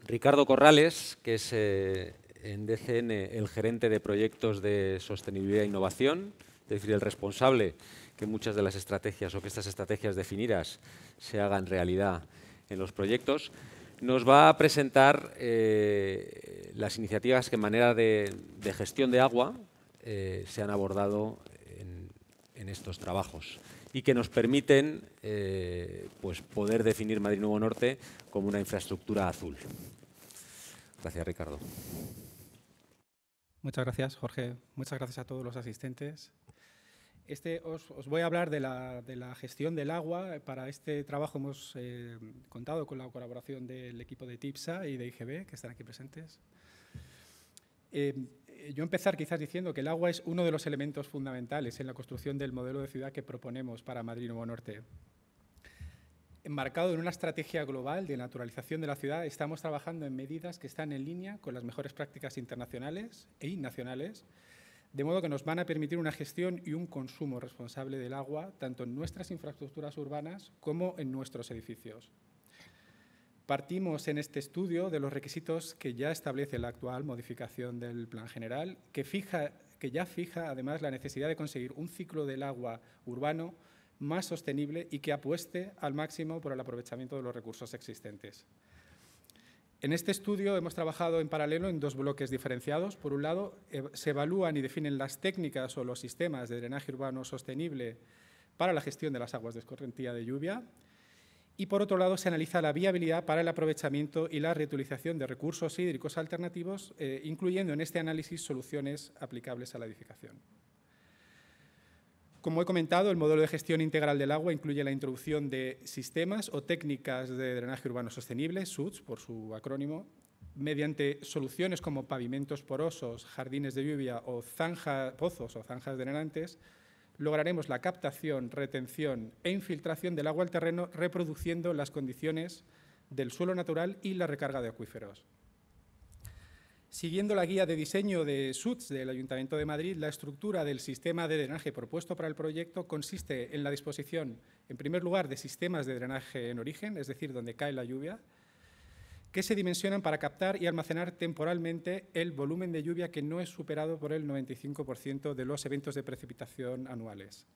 Speaker 2: Ricardo Corrales, que es eh, en DCN el gerente de proyectos de sostenibilidad e innovación, es decir, el responsable que muchas de las estrategias o que estas estrategias definidas se hagan realidad en los proyectos, nos va a presentar eh, las iniciativas que en manera de, gestión de agua eh, se han abordado en, estos trabajos y que nos permiten pues poder definir Madrid Nuevo Norte como una infraestructura azul. Gracias, Ricardo.
Speaker 4: Muchas gracias, Jorge. Muchas gracias a todos los asistentes. Este, os, voy a hablar de la, gestión del agua. Para este trabajo hemos eh, contado con la colaboración del equipo de TIPSA y de IGB, que están aquí presentes. Eh, yo empezar quizás diciendo que el agua es uno de los elementos fundamentales en la construcción del modelo de ciudad que proponemos para Madrid Nuevo Norte enmarcado en una estrategia global de naturalización de la ciudad, estamos trabajando en medidas que están en línea con las mejores prácticas internacionales e nacionales, de modo que nos van a permitir una gestión y un consumo responsable del agua, tanto en nuestras infraestructuras urbanas como en nuestros edificios. Partimos en este estudio de los requisitos que ya establece la actual modificación del Plan General, que, fija, que ya fija además la necesidad de conseguir un ciclo del agua urbano más sostenible y que apueste al máximo por el aprovechamiento de los recursos existentes. En este estudio hemos trabajado en paralelo en dos bloques diferenciados. Por un lado, eh, se evalúan y definen las técnicas o los sistemas de drenaje urbano sostenible para la gestión de las aguas de escorrentía de lluvia. Y por otro lado, se analiza la viabilidad para el aprovechamiento y la reutilización de recursos hídricos alternativos, eh, incluyendo en este análisis soluciones aplicables a la edificación. Como he comentado, el modelo de gestión integral del agua incluye la introducción de sistemas o técnicas de drenaje urbano sostenible, SUDS por su acrónimo, mediante soluciones como pavimentos porosos, jardines de lluvia o pozos o zanjas drenantes, lograremos la captación, retención e infiltración del agua al terreno reproduciendo las condiciones del suelo natural y la recarga de acuíferos. Siguiendo la guía de diseño de SUTS del Ayuntamiento de Madrid, la estructura del sistema de drenaje propuesto para el proyecto consiste en la disposición, en primer lugar, de sistemas de drenaje en origen, es decir, donde cae la lluvia, que se dimensionan para captar y almacenar temporalmente el volumen de lluvia que no es superado por el 95% de los eventos de precipitación anuales.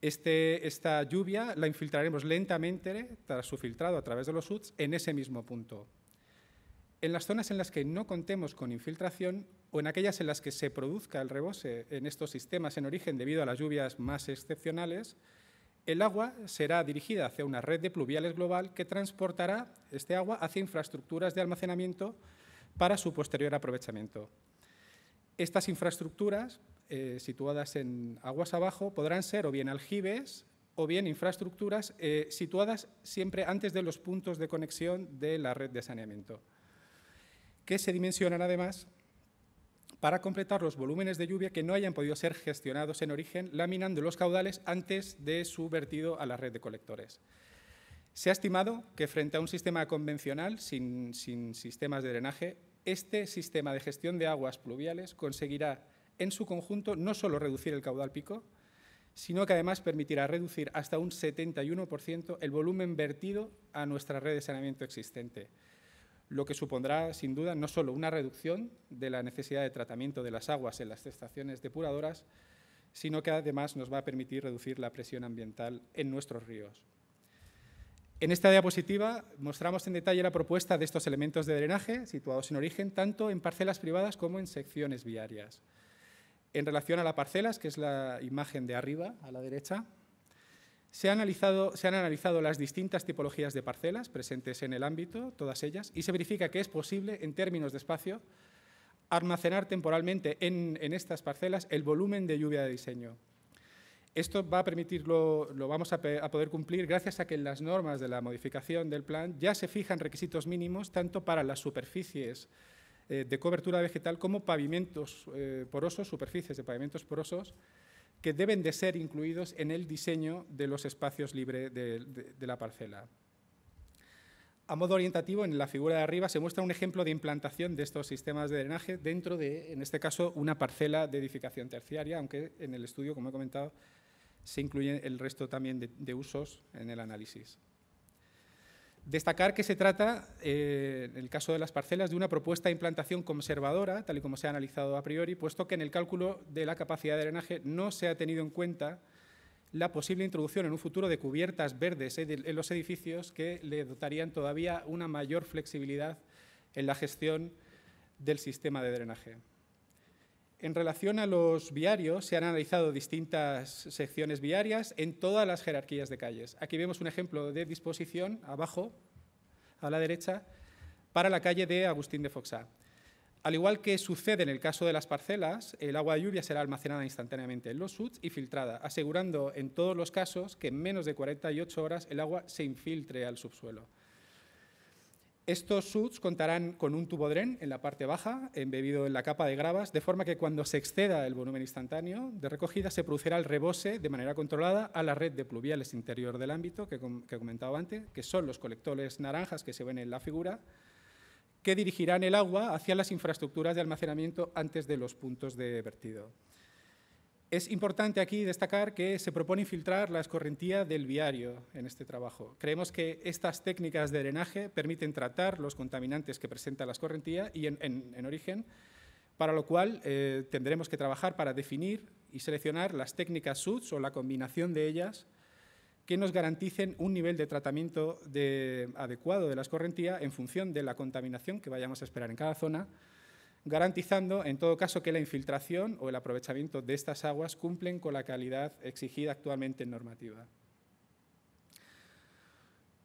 Speaker 4: Este, esta lluvia la infiltraremos lentamente, tras su filtrado a través de los SUTs, en ese mismo punto, en las zonas en las que no contemos con infiltración o en aquellas en las que se produzca el rebose en estos sistemas en origen debido a las lluvias más excepcionales, el agua será dirigida hacia una red de pluviales global que transportará este agua hacia infraestructuras de almacenamiento para su posterior aprovechamiento. Estas infraestructuras, eh, situadas en aguas abajo, podrán ser o bien aljibes o bien infraestructuras eh, situadas siempre antes de los puntos de conexión de la red de saneamiento que se dimensionan además para completar los volúmenes de lluvia que no hayan podido ser gestionados en origen, laminando los caudales antes de su vertido a la red de colectores. Se ha estimado que frente a un sistema convencional sin, sistemas de drenaje, este sistema de gestión de aguas pluviales conseguirá en su conjunto no solo reducir el caudal pico, sino que además permitirá reducir hasta un 71% el volumen vertido a nuestra red de saneamiento existente lo que supondrá, sin duda, no solo una reducción de la necesidad de tratamiento de las aguas en las estaciones depuradoras, sino que además nos va a permitir reducir la presión ambiental en nuestros ríos. En esta diapositiva mostramos en detalle la propuesta de estos elementos de drenaje situados en origen tanto en parcelas privadas como en secciones viarias. En relación a las parcelas, que es la imagen de arriba, a la derecha, se han, analizado, se han, analizado, las distintas tipologías de parcelas presentes en el ámbito, todas ellas, y se verifica que es posible, en términos de espacio, almacenar temporalmente en, estas parcelas el volumen de lluvia de diseño. Esto va a permitirlo, lo vamos a, poder cumplir gracias a que en las normas de la modificación del plan ya se fijan requisitos mínimos tanto para las superficies eh, de cobertura vegetal como pavimentos eh, porosos, superficies de pavimentos porosos, que deben de ser incluidos en el diseño de los espacios libres de, la parcela. A modo orientativo, en la figura de arriba se muestra un ejemplo de implantación de estos sistemas de drenaje dentro de, en este caso, una parcela de edificación terciaria, aunque en el estudio, como he comentado, se incluye el resto también de usos en el análisis. Destacar que se trata, eh, en el caso de las parcelas, de una propuesta de implantación conservadora, tal y como se ha analizado a priori, puesto que en el cálculo de la capacidad de drenaje no se ha tenido en cuenta la posible introducción en un futuro de cubiertas verdes en los edificios que le dotarían todavía una mayor flexibilidad en la gestión del sistema de drenaje. En relación a los viarios, se han analizado distintas secciones viarias en todas las jerarquías de calles. Aquí vemos un ejemplo de disposición, abajo, a la derecha, para la calle de Agustín de Foxá. Al igual que sucede en el caso de las parcelas, el agua de lluvia será almacenada instantáneamente en los suds y filtrada, asegurando en todos los casos que en menos de 48 horas el agua se infiltre al subsuelo. Estos suds contarán con un tubo dren en la parte baja, embebido en la capa de gravas, de forma que cuando se exceda el volumen instantáneo de recogida se producirá el rebose de manera controlada a la red de pluviales interior del ámbito que, que comentado antes, que son los colectores naranjas que se ven en la figura, que dirigirán el agua hacia las infraestructuras de almacenamiento antes de los puntos de vertido. Es importante aquí destacar que se propone infiltrar la escorrentía del viario en este trabajo. Creemos que estas técnicas de drenaje permiten tratar los contaminantes que presenta la escorrentía y en, origen, para lo cual eh, tendremos que trabajar para definir y seleccionar las técnicas SUDS o la combinación de ellas que nos garanticen un nivel de tratamiento adecuado de la escorrentía en función de la contaminación que vayamos a esperar en cada zona garantizando, en todo caso, que la infiltración o el aprovechamiento de estas aguas cumplen con la calidad exigida actualmente en normativa.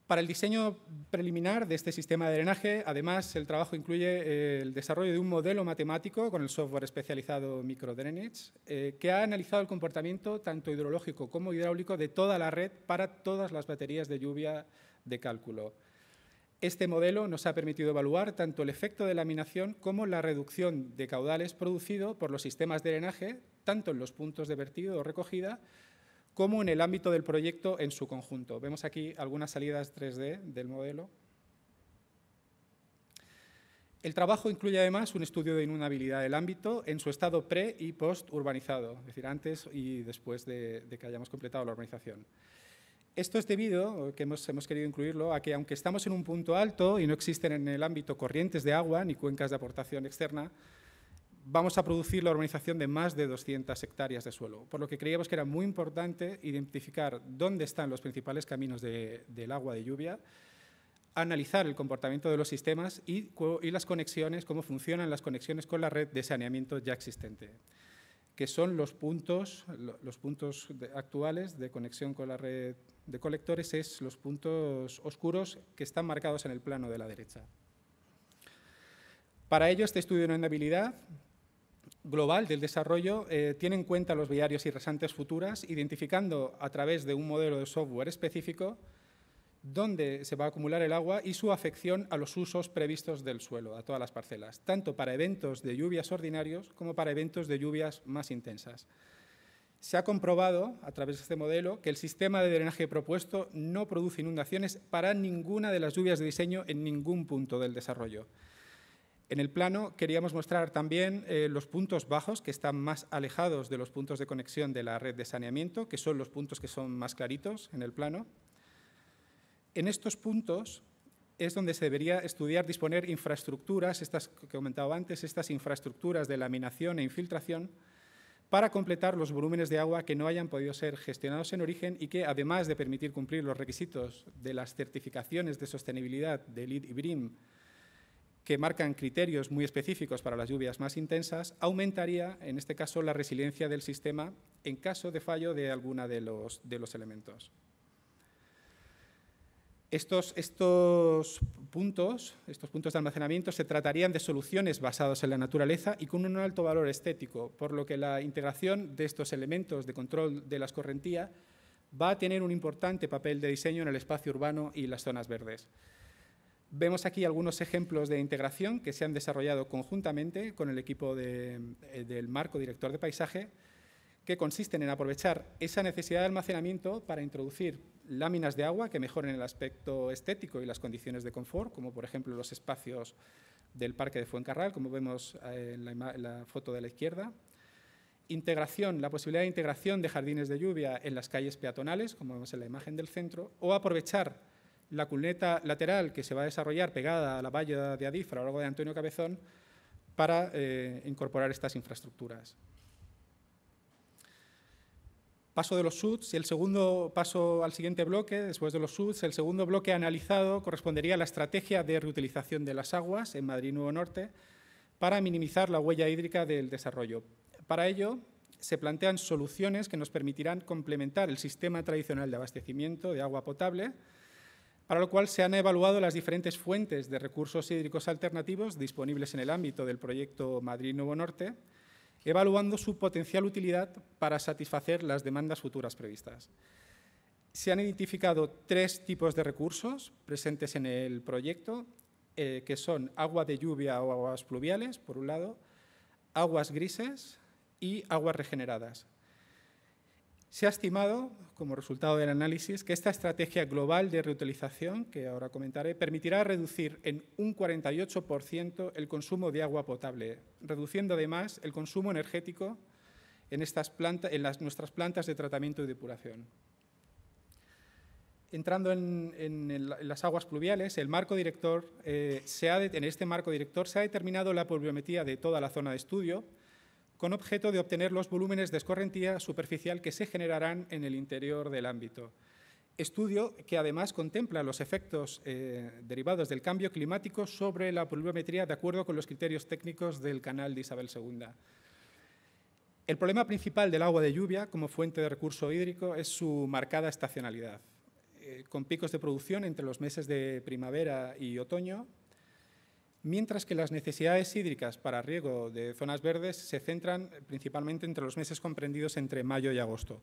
Speaker 4: Para el diseño preliminar de este sistema de drenaje, además, el trabajo incluye eh, el desarrollo de un modelo matemático con el software especializado MicroDrainage, eh, que ha analizado el comportamiento tanto hidrológico como hidráulico de toda la red para todas las baterías de lluvia de cálculo. Este modelo nos ha permitido evaluar tanto el efecto de laminación como la reducción de caudales producido por los sistemas de drenaje, tanto en los puntos de vertido o recogida, como en el ámbito del proyecto en su conjunto. Vemos aquí algunas salidas 3D del modelo. El trabajo incluye además un estudio de inundabilidad del ámbito en su estado pre y post urbanizado, es decir, antes y después de, de que hayamos completado la urbanización. Esto es debido, que hemos, querido incluirlo, a que aunque estamos en un punto alto y no existen en el ámbito corrientes de agua ni cuencas de aportación externa, vamos a producir la urbanización de más de 200 hectáreas de suelo, por lo que creíamos que era muy importante identificar dónde están los principales caminos del agua de lluvia, analizar el comportamiento de los sistemas y las conexiones, cómo funcionan las conexiones con la red de saneamiento ya existente que son los puntos, los puntos actuales de conexión con la red de colectores, es los puntos oscuros que están marcados en el plano de la derecha. Para ello, este estudio de enabilidad global del desarrollo eh, tiene en cuenta los viarios y resantes futuras, identificando a través de un modelo de software específico dónde se va a acumular el agua y su afección a los usos previstos del suelo, a todas las parcelas, tanto para eventos de lluvias ordinarios como para eventos de lluvias más intensas. Se ha comprobado, a través de este modelo, que el sistema de drenaje propuesto no produce inundaciones para ninguna de las lluvias de diseño en ningún punto del desarrollo. En el plano queríamos mostrar también eh, los puntos bajos que están más alejados de los puntos de conexión de la red de saneamiento, que son los puntos que son más claritos en el plano, en estos puntos es donde se debería estudiar disponer infraestructuras, estas que comentaba antes, estas infraestructuras de laminación e infiltración, para completar los volúmenes de agua que no hayan podido ser gestionados en origen y que, además de permitir cumplir los requisitos de las certificaciones de sostenibilidad de LID y BRIM, que marcan criterios muy específicos para las lluvias más intensas, aumentaría, en este caso, la resiliencia del sistema en caso de fallo de alguna de los, de los elementos. Estos, puntos, estos puntos de almacenamiento se tratarían de soluciones basadas en la naturaleza y con un alto valor estético, por lo que la integración de estos elementos de control de las correntías va a tener un importante papel de diseño en el espacio urbano y las zonas verdes. Vemos aquí algunos ejemplos de integración que se han desarrollado conjuntamente con el equipo eh, del marco director de paisaje, que consisten en aprovechar esa necesidad de almacenamiento para introducir láminas de agua que mejoren el aspecto estético y las condiciones de confort, como por ejemplo los espacios del Parque de Fuencarral, como vemos eh, en la, foto de la izquierda. Integración, la posibilidad de integración de jardines de lluvia en las calles peatonales, como vemos en la imagen del centro, o aprovechar la culneta lateral que se va a desarrollar pegada a la valla de Adifra lo largo de Antonio Cabezón para eh, incorporar estas infraestructuras. Paso de los SUDs y el segundo paso al siguiente bloque, después de los SUDs, el segundo bloque analizado correspondería a la estrategia de reutilización de las aguas en Madrid Nuevo Norte para minimizar la huella hídrica del desarrollo. Para ello, se plantean soluciones que nos permitirán complementar el sistema tradicional de abastecimiento de agua potable, para lo cual se han evaluado las diferentes fuentes de recursos hídricos alternativos disponibles en el ámbito del proyecto Madrid Nuevo Norte, evaluando su potencial utilidad para satisfacer las demandas futuras previstas. Se han identificado tres tipos de recursos presentes en el proyecto, eh, que son agua de lluvia o aguas pluviales, por un lado, aguas grises y aguas regeneradas. Se ha estimado, como resultado del análisis, que esta estrategia global de reutilización, que ahora comentaré, permitirá reducir en un 48% el consumo de agua potable, reduciendo además el consumo energético en, las, nuestras plantas de tratamiento y depuración. Entrando en, las aguas pluviales, el marco director, eh, se ha en este marco director se ha determinado la polviometría de toda la zona de estudio, con objeto de obtener los volúmenes de escorrentía superficial que se generarán en el interior del ámbito. Estudio que además contempla los efectos eh, derivados del cambio climático sobre la pluviometría de acuerdo con los criterios técnicos del canal de Isabel II. El problema principal del agua de lluvia como fuente de recurso hídrico es su marcada estacionalidad, eh, con picos de producción entre los meses de primavera y otoño, mientras que las necesidades hídricas para riego de zonas verdes se centran principalmente entre los meses comprendidos entre mayo y agosto.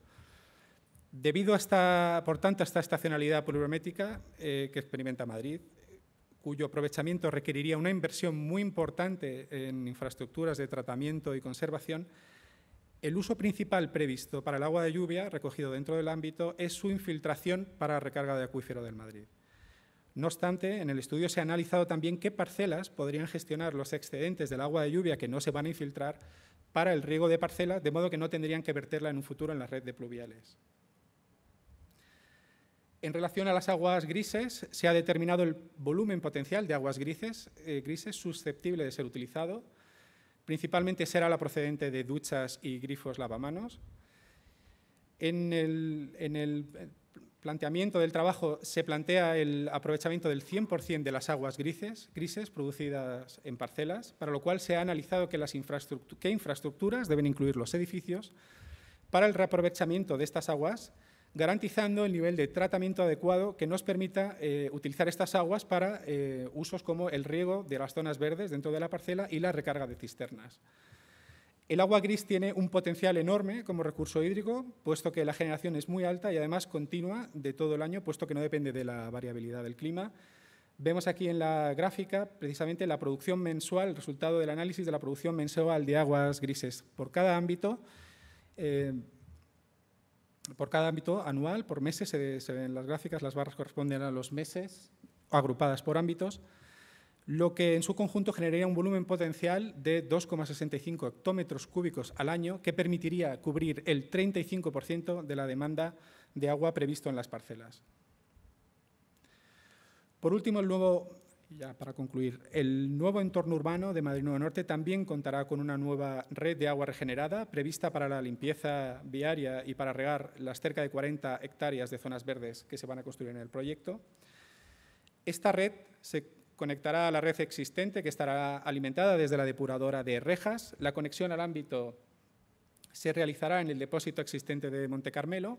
Speaker 4: Debido a esta, por tanto, a esta estacionalidad pluviométrica eh, que experimenta Madrid, cuyo aprovechamiento requeriría una inversión muy importante en infraestructuras de tratamiento y conservación, el uso principal previsto para el agua de lluvia recogido dentro del ámbito es su infiltración para recarga de acuífero del Madrid. No obstante, en el estudio se ha analizado también qué parcelas podrían gestionar los excedentes del agua de lluvia que no se van a infiltrar para el riego de parcelas, de modo que no tendrían que verterla en un futuro en la red de pluviales. En relación a las aguas grises, se ha determinado el volumen potencial de aguas grises, eh, susceptible de ser utilizado. Principalmente será la procedente de duchas y grifos lavamanos planteamiento del trabajo se plantea el aprovechamiento del 100% de las aguas grises, producidas en parcelas, para lo cual se ha analizado que qué infraestructuras deben incluir los edificios para el reaprovechamiento de estas aguas, garantizando el nivel de tratamiento adecuado que nos permita eh, utilizar estas aguas para eh, usos como el riego de las zonas verdes dentro de la parcela y la recarga de cisternas. El agua gris tiene un potencial enorme como recurso hídrico, puesto que la generación es muy alta y además continua de todo el año, puesto que no depende de la variabilidad del clima. Vemos aquí en la gráfica precisamente la producción mensual, el resultado del análisis de la producción mensual de aguas grises por cada ámbito. Eh, por cada ámbito anual, por meses, se, ven las gráficas las barras corresponden a los meses agrupadas por ámbitos lo que en su conjunto generaría un volumen potencial de 2,65 hectómetros cúbicos al año, que permitiría cubrir el 35% de la demanda de agua previsto en las parcelas. Por último, el nuevo, para concluir, el nuevo entorno urbano de Madrid Nuevo Norte también contará con una nueva red de agua regenerada prevista para la limpieza viaria y para regar las cerca de 40 hectáreas de zonas verdes que se van a construir en el proyecto. Esta red se conectará a la red existente que estará alimentada desde la depuradora de Rejas. La conexión al ámbito se realizará en el depósito existente de Monte Carmelo.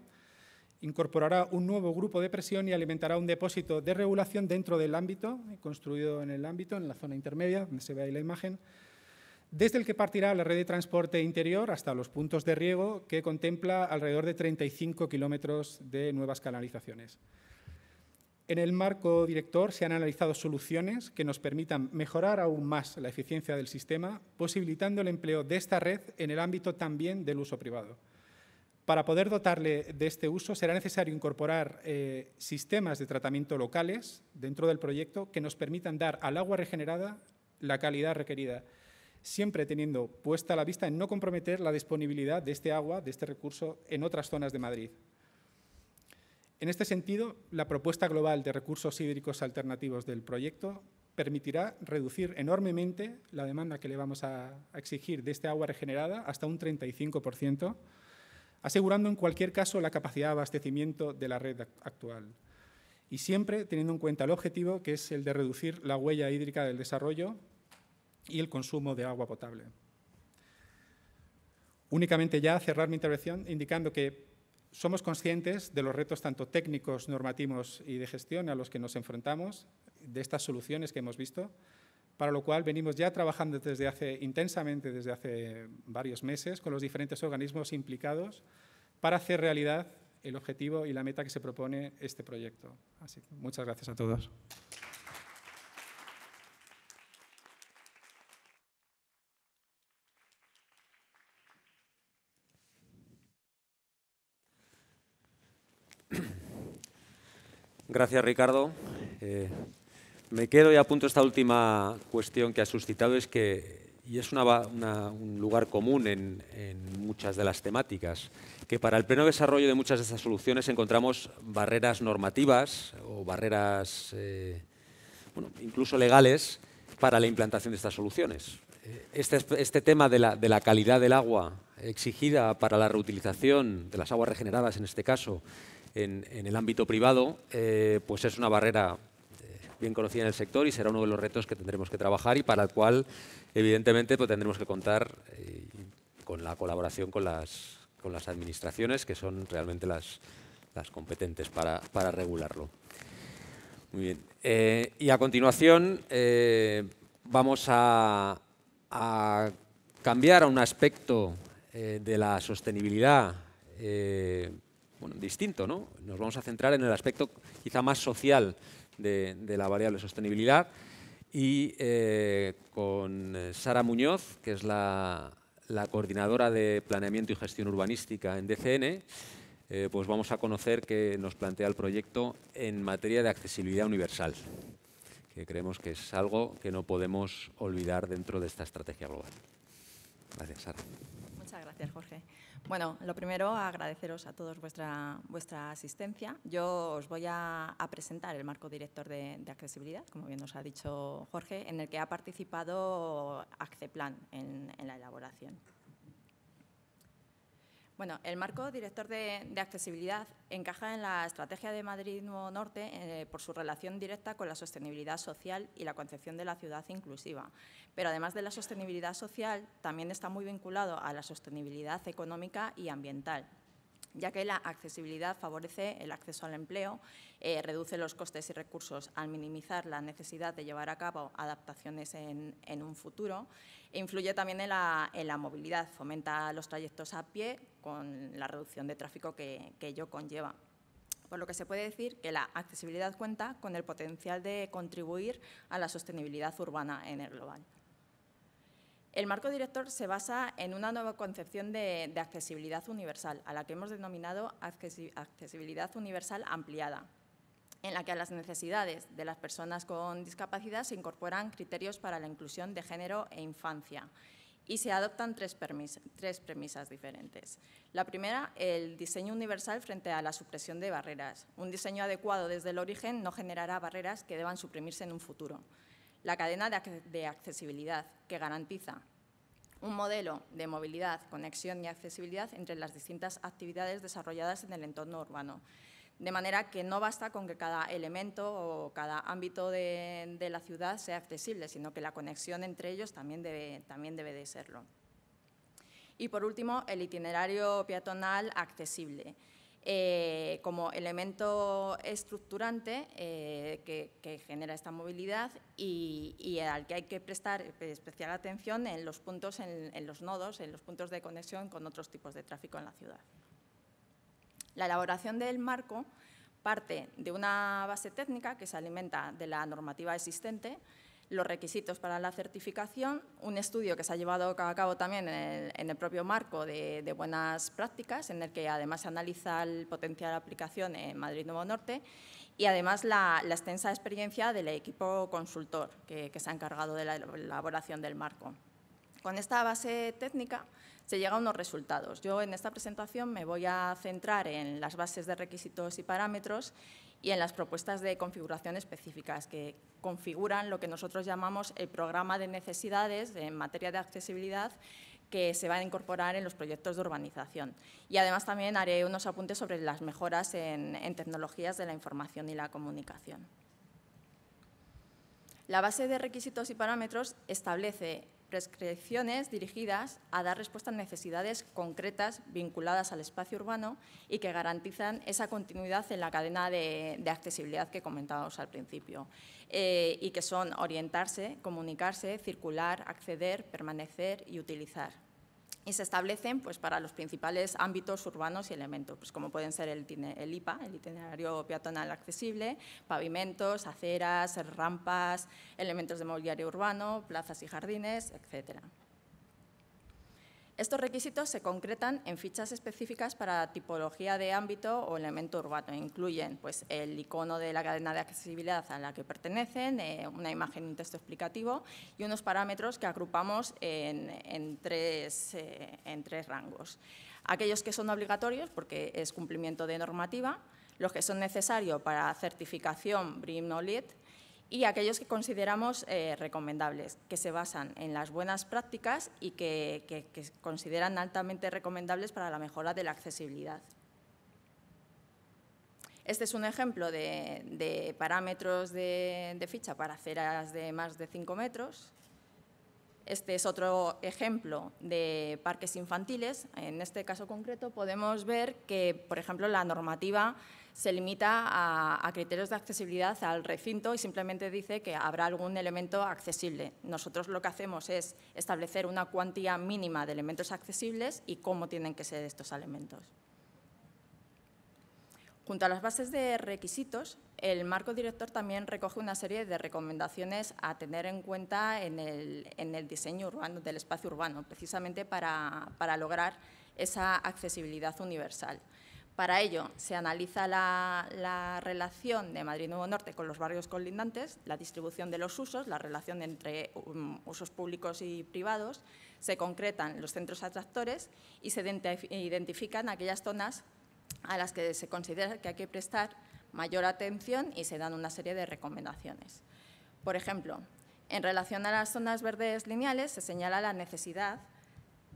Speaker 4: Incorporará un nuevo grupo de presión y alimentará un depósito de regulación dentro del ámbito, construido en el ámbito, en la zona intermedia, donde se ve ahí la imagen, desde el que partirá la red de transporte interior hasta los puntos de riego, que contempla alrededor de 35 kilómetros de nuevas canalizaciones. En el marco director se han analizado soluciones que nos permitan mejorar aún más la eficiencia del sistema, posibilitando el empleo de esta red en el ámbito también del uso privado. Para poder dotarle de este uso será necesario incorporar eh, sistemas de tratamiento locales dentro del proyecto que nos permitan dar al agua regenerada la calidad requerida, siempre teniendo puesta la vista en no comprometer la disponibilidad de este agua, de este recurso, en otras zonas de Madrid. En este sentido, la propuesta global de recursos hídricos alternativos del proyecto permitirá reducir enormemente la demanda que le vamos a exigir de este agua regenerada hasta un 35%, asegurando en cualquier caso la capacidad de abastecimiento de la red actual. Y siempre teniendo en cuenta el objetivo que es el de reducir la huella hídrica del desarrollo y el consumo de agua potable. Únicamente ya cerrar mi intervención indicando que somos conscientes de los retos tanto técnicos, normativos y de gestión a los que nos enfrentamos, de estas soluciones que hemos visto, para lo cual venimos ya trabajando desde hace, intensamente desde hace varios meses con los diferentes organismos implicados para hacer realidad el objetivo y la meta que se propone este proyecto. Así muchas gracias a todos.
Speaker 2: Gracias, Ricardo. Eh, me quedo y apunto esta última cuestión que ha suscitado, es que, y es un lugar común en, muchas de las temáticas, que para el pleno desarrollo de muchas de estas soluciones encontramos barreras normativas o barreras eh, incluso legales para la implantación de estas soluciones. Eh, este, este tema de la, de la calidad del agua exigida para la reutilización de las aguas regeneradas en este caso en, el ámbito privado, eh, pues es una barrera eh, bien conocida en el sector y será uno de los retos que tendremos que trabajar y para el cual, evidentemente, pues tendremos que contar eh, con la colaboración con las, con las administraciones, que son realmente las, competentes para, regularlo. Muy bien. y a continuación vamos a, a, cambiar a un aspecto de la sostenibilidad bueno, distinto. ¿no? Nos vamos a centrar en el aspecto quizá más social de, la variable sostenibilidad y eh, con eh, Sara Muñoz, que es la, coordinadora de planeamiento y gestión urbanística en DCN, eh, pues vamos a conocer qué nos plantea el proyecto en materia de accesibilidad universal, que creemos que es algo que no podemos olvidar dentro de esta estrategia global. Gracias, Sara.
Speaker 5: Muchas gracias, Jorge. Bueno, lo primero, agradeceros a todos vuestra, vuestra asistencia. Yo os voy a, presentar el marco director de, accesibilidad, como bien nos ha dicho Jorge, en el que ha participado ACCEPLAN en la elaboración. Bueno, el marco director de, accesibilidad encaja en la estrategia de Madrid Nuevo Norte eh, por su relación directa con la sostenibilidad social y la concepción de la ciudad inclusiva. Pero además de la sostenibilidad social, también está muy vinculado a la sostenibilidad económica y ambiental ya que la accesibilidad favorece el acceso al empleo, eh, reduce los costes y recursos al minimizar la necesidad de llevar a cabo adaptaciones en, un futuro, e influye también en la, movilidad, fomenta los trayectos a pie con la reducción de tráfico que ello conlleva por lo que se puede decir que la accesibilidad cuenta con el potencial de contribuir a la sostenibilidad urbana en el global. El marco director se basa en una nueva concepción de, accesibilidad universal, a la que hemos denominado accesibilidad universal ampliada, en la que a las necesidades de las personas con discapacidad se incorporan criterios para la inclusión de género e infancia y se adoptan tres premisas diferentes. La primera, el diseño universal frente a la supresión de barreras. Un diseño adecuado desde el origen no generará barreras que deban suprimirse en un futuro la cadena de accesibilidad que garantiza un modelo de movilidad, conexión y accesibilidad entre las distintas actividades desarrolladas en el entorno urbano. De manera que no basta con que cada elemento o cada ámbito de, la ciudad sea accesible, sino que la conexión entre ellos también debe, también debe de serlo. Y por último, el itinerario peatonal accesible eh, como elemento estructurante eh, que, genera esta movilidad y, al que hay que prestar eh, especial atención en los puntos, en los nodos, en los puntos de conexión con otros tipos de tráfico en la ciudad. La elaboración del marco parte de una base técnica que se alimenta de la normativa existente, los requisitos para la certificación, un estudio que se ha llevado a cabo también en el, propio marco de, buenas prácticas, en el que además se analiza el potencial de aplicación en Madrid Nuevo Norte y además la, extensa experiencia del equipo consultor que, que se ha encargado de la elaboración del marco. Con esta base técnica se llega a unos resultados. Yo en esta presentación me voy a centrar en las bases de requisitos y parámetros y en las propuestas de configuración específicas que configuran lo que nosotros llamamos el programa de necesidades en materia de accesibilidad que se va a incorporar en los proyectos de urbanización. Y además también haré unos apuntes sobre las mejoras en, en tecnologías de la información y la comunicación. La base de requisitos y parámetros establece prescripciones dirigidas a dar respuesta a necesidades concretas vinculadas al espacio urbano y que garantizan esa continuidad en la cadena de, accesibilidad que comentábamos al principio eh, y que son orientarse, comunicarse, circular, acceder, permanecer y utilizar y se establecen pues, para los principales ámbitos urbanos y elementos, pues, como pueden ser el, el IPA, el itinerario peatonal accesible, pavimentos, aceras, rampas, elementos de mobiliario urbano, plazas y jardines, etcétera. Estos requisitos se concretan en fichas específicas para tipología de ámbito o elemento urbano. Incluyen pues, el icono de la cadena de accesibilidad a la que pertenecen, eh, una imagen y un texto explicativo y unos parámetros que agrupamos eh, en, tres, rangos. Aquellos que son obligatorios, porque es cumplimiento de normativa, los que son necesarios para certificación BRIM o y aquellos que consideramos eh, recomendables, que se basan en las buenas prácticas y que, consideran altamente recomendables para la mejora de la accesibilidad. Este es un ejemplo de, parámetros de, de, ficha para aceras de más de 5 metros. Este es otro ejemplo de parques infantiles. En este caso concreto podemos ver que, por ejemplo, la normativa se limita a, criterios de accesibilidad al recinto y simplemente dice que habrá algún elemento accesible. Nosotros lo que hacemos es establecer una cuantía mínima de elementos accesibles y cómo tienen que ser estos elementos. Junto a las bases de requisitos, el marco director también recoge una serie de recomendaciones a tener en cuenta en el, diseño urbano, del espacio urbano, precisamente para lograr esa accesibilidad universal. Para ello, se analiza la, relación de Madrid Nuevo Norte con los barrios colindantes, la distribución de los usos, la relación entre um, usos públicos y privados, se concretan los centros atractores y se identifican aquellas zonas a las que se considera que hay que prestar mayor atención y se dan una serie de recomendaciones. Por ejemplo, en relación a las zonas verdes lineales, se señala la necesidad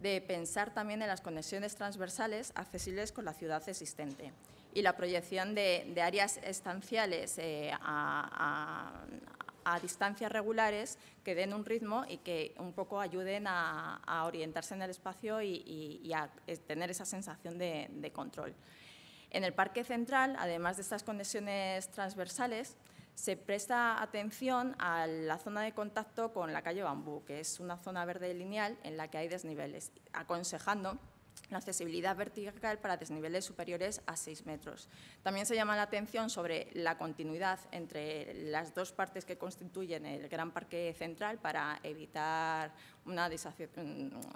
Speaker 5: de pensar también en las conexiones transversales accesibles con la ciudad existente y la proyección de, áreas estanciales eh, a, distancias regulares que den un ritmo y que un poco ayuden a, orientarse en el espacio y, a eh, tener esa sensación de control. En el Parque Central, además de estas conexiones transversales, se presta atención a la zona de contacto con la calle Bambú, que es una zona verde lineal en la que hay desniveles, aconsejando la accesibilidad vertical para desniveles superiores a 6 metros. También se llama la atención sobre la continuidad entre las dos partes que constituyen el gran parque central para evitar una,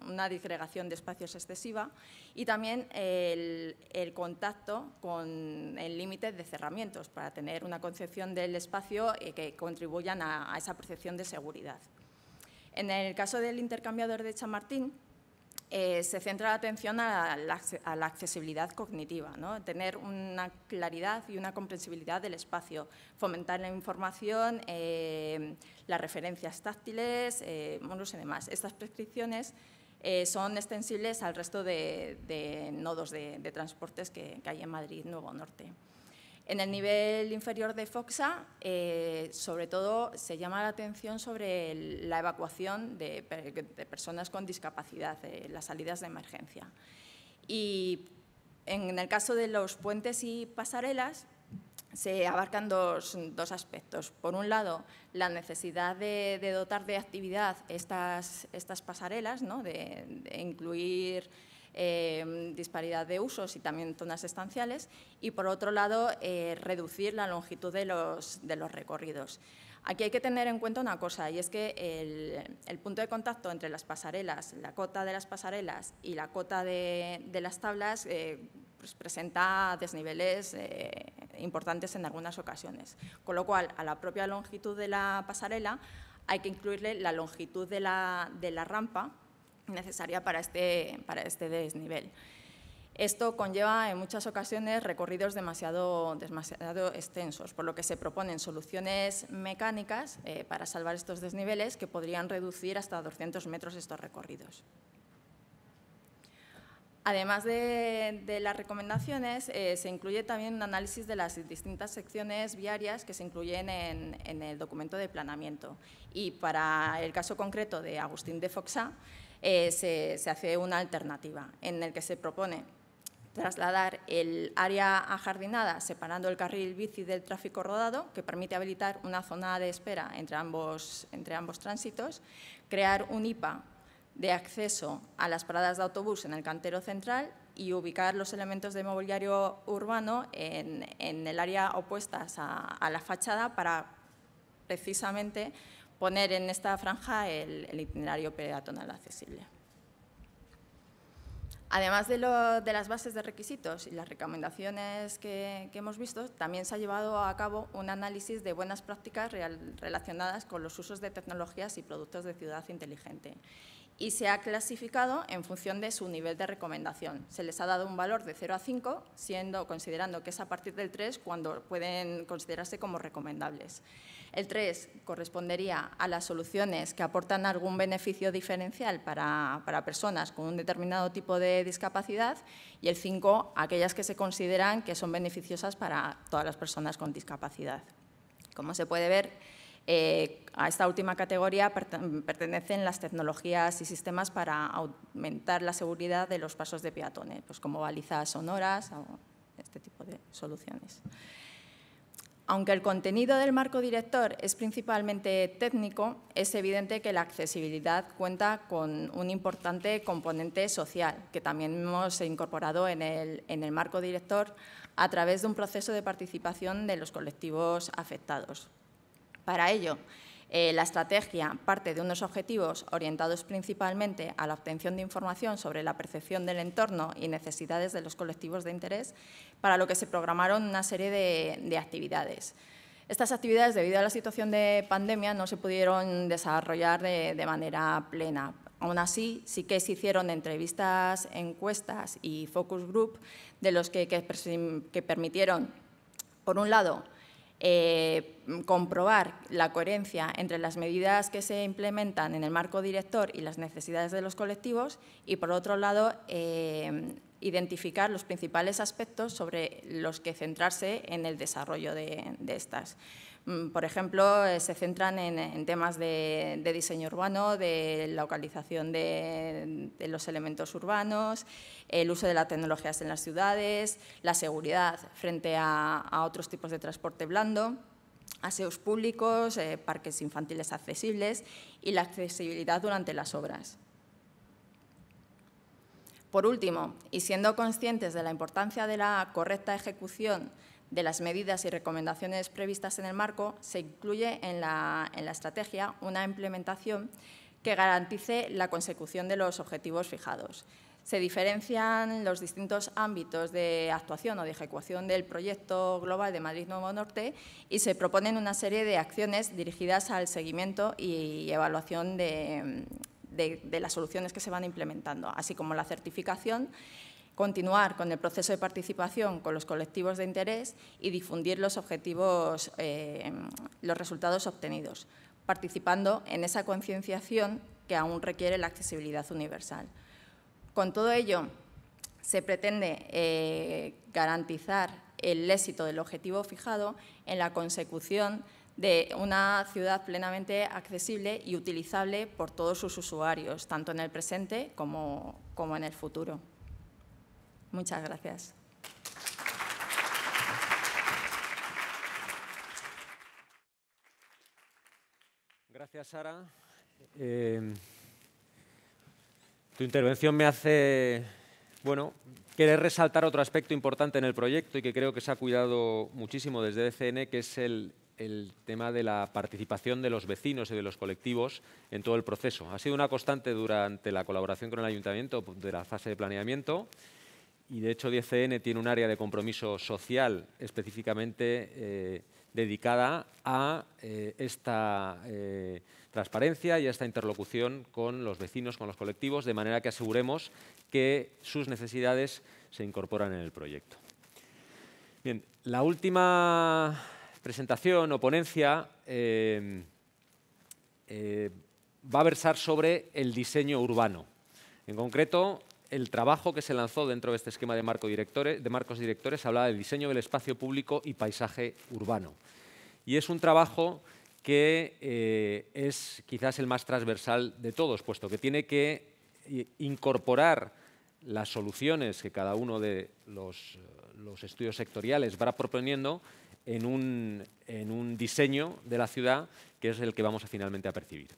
Speaker 5: una disgregación de espacios excesiva y también el, contacto con el límite de cerramientos para tener una concepción del espacio eh, que contribuyan a, a esa percepción de seguridad. En el caso del intercambiador de Chamartín, eh, se centra la atención a la, accesibilidad cognitiva, tener una claridad y una comprensibilidad del espacio, fomentar la información, eh, las referencias táctiles, eh, y demás. Estas prescripciones eh, son extensibles al resto de, nodos de, transportes que hay en Madrid Nuevo Norte. En el nivel inferior de FOXA, eh, sobre todo, se llama la atención sobre la evacuación de, personas con discapacidad, eh, las salidas de emergencia. Y en el caso de los puentes y pasarelas, se abarcan dos, aspectos. Por un lado, la necesidad de, dotar de actividad estas, estas pasarelas, de incluir Em, disparidad de usos y también zonas estanciales, y por otro lado, eh, reducir la longitud de los, recorridos. Aquí hay que tener en cuenta una cosa, y es que el, punto de contacto entre las pasarelas, la cota de las pasarelas y la cota de, las tablas eh, pues presenta desniveles eh, importantes en algunas ocasiones. Con lo cual, a la propia longitud de la pasarela hay que incluirle la longitud de la rampa necesaria para este, para este desnivel. Esto conlleva en muchas ocasiones recorridos demasiado, demasiado, extensos, por lo que se proponen soluciones mecánicas eh, para salvar estos desniveles que podrían reducir hasta 200 metros estos recorridos. Además de, las recomendaciones, eh, se incluye también un análisis de las distintas secciones viarias que se incluyen en, en el documento de planeamiento. Y para el caso concreto de Agustín de Foxá, eh, se, hace una alternativa en el que se propone trasladar el área ajardinada separando el carril bici del tráfico rodado, que permite habilitar una zona de espera entre ambos, tránsitos, crear un IPA de acceso a las paradas de autobús en el cantero central y ubicar los elementos de mobiliario urbano en, el área opuestas a la fachada para precisamente poner en esta franja el, itinerario peatonal accesible. Además de, las bases de requisitos y las recomendaciones que, hemos visto, también se ha llevado a cabo un análisis de buenas prácticas relacionadas con los usos de tecnologías y productos de ciudad inteligente. Y se ha clasificado en función de su nivel de recomendación. Se les ha dado un valor de 0 a 5, siendo, considerando que es a partir del 3 cuando pueden considerarse como recomendables. El 3 correspondería a las soluciones que aportan algún beneficio diferencial para personas con un determinado tipo de discapacidad y el 5 aquellas que se consideran que son beneficiosas para todas las personas con discapacidad. Como se puede ver, eh, a esta última categoría pertenecen las tecnologías y sistemas para aumentar la seguridad de los pasos de peatones, pues como balizas sonoras o este tipo de soluciones. Aunque el contenido del marco director es principalmente técnico, es evidente que la accesibilidad cuenta con un importante componente social, que también hemos incorporado en el, marco director a través de un proceso de participación de los colectivos afectados. Para ello, eh, la estrategia parte de unos objetivos orientados principalmente a la obtención de información sobre la percepción del entorno y necesidades de los colectivos de interés, para lo que se programaron una serie de, actividades. Estas actividades, debido a la situación de pandemia, no se pudieron desarrollar de, manera plena, Aún así, sí que se hicieron entrevistas, encuestas y focus group de los que, que permitieron, por un lado, eh, comprobar la coherencia entre las medidas que se implementan en el marco director y las necesidades de los colectivos y, por otro lado, eh, identificar los principales aspectos sobre los que centrarse en el desarrollo de estas. Mm, por ejemplo, eh, se centran en, temas de, diseño urbano, de localización de, los elementos urbanos, el uso de las tecnologías en las ciudades, la seguridad frente a, otros tipos de transporte blando aseos públicos, eh, parques infantiles accesibles y la accesibilidad durante las obras. Por último, y siendo conscientes de la importancia de la correcta ejecución de las medidas y recomendaciones previstas en el marco, se incluye en la, estrategia una implementación que garantice la consecución de los objetivos fijados. Se diferencian los distintos ámbitos de actuación o de ejecución del proyecto global de Madrid Nuevo Norte y se proponen una serie de acciones dirigidas al seguimiento y evaluación de las soluciones que se van implementando, así como la certificación continuar con el proceso de participación con los colectivos de interés y difundir los objetivos, eh, los resultados obtenidos, participando en esa concienciación que aún requiere la accesibilidad universal. Con todo ello, se pretende eh, garantizar el éxito del objetivo fijado en la consecución de una ciudad plenamente accesible y utilizable por todos sus usuarios, tanto en el presente como en el futuro. Muchas gracias.
Speaker 2: Gracias, Sara. Eh, tu intervención me hace, bueno, querer resaltar otro aspecto importante en el proyecto y que creo que se ha cuidado muchísimo desde DCN, que es el, el tema de la participación de los vecinos y de los colectivos en todo el proceso. Ha sido una constante durante la colaboración con el ayuntamiento de la fase de planeamiento y de hecho DCN tiene un área de compromiso social específicamente eh, dedicada a eh, esta eh, transparencia y a esta interlocución con los vecinos, con los colectivos, de manera que aseguremos que sus necesidades se incorporan en el proyecto. Bien, la última presentación o ponencia va a versar sobre el diseño urbano. En concreto, el trabajo que se lanzó dentro de este esquema de, directores, marcos directores hablaba del diseño del espacio público y paisaje urbano. Y es un trabajo que eh, es quizás el más transversal de todos, puesto que tiene que eh, incorporar las soluciones que cada uno de eh, los, estudios sectoriales va proponiendo en un, en un diseño de la ciudad que es el que vamos a finalmente a percibir.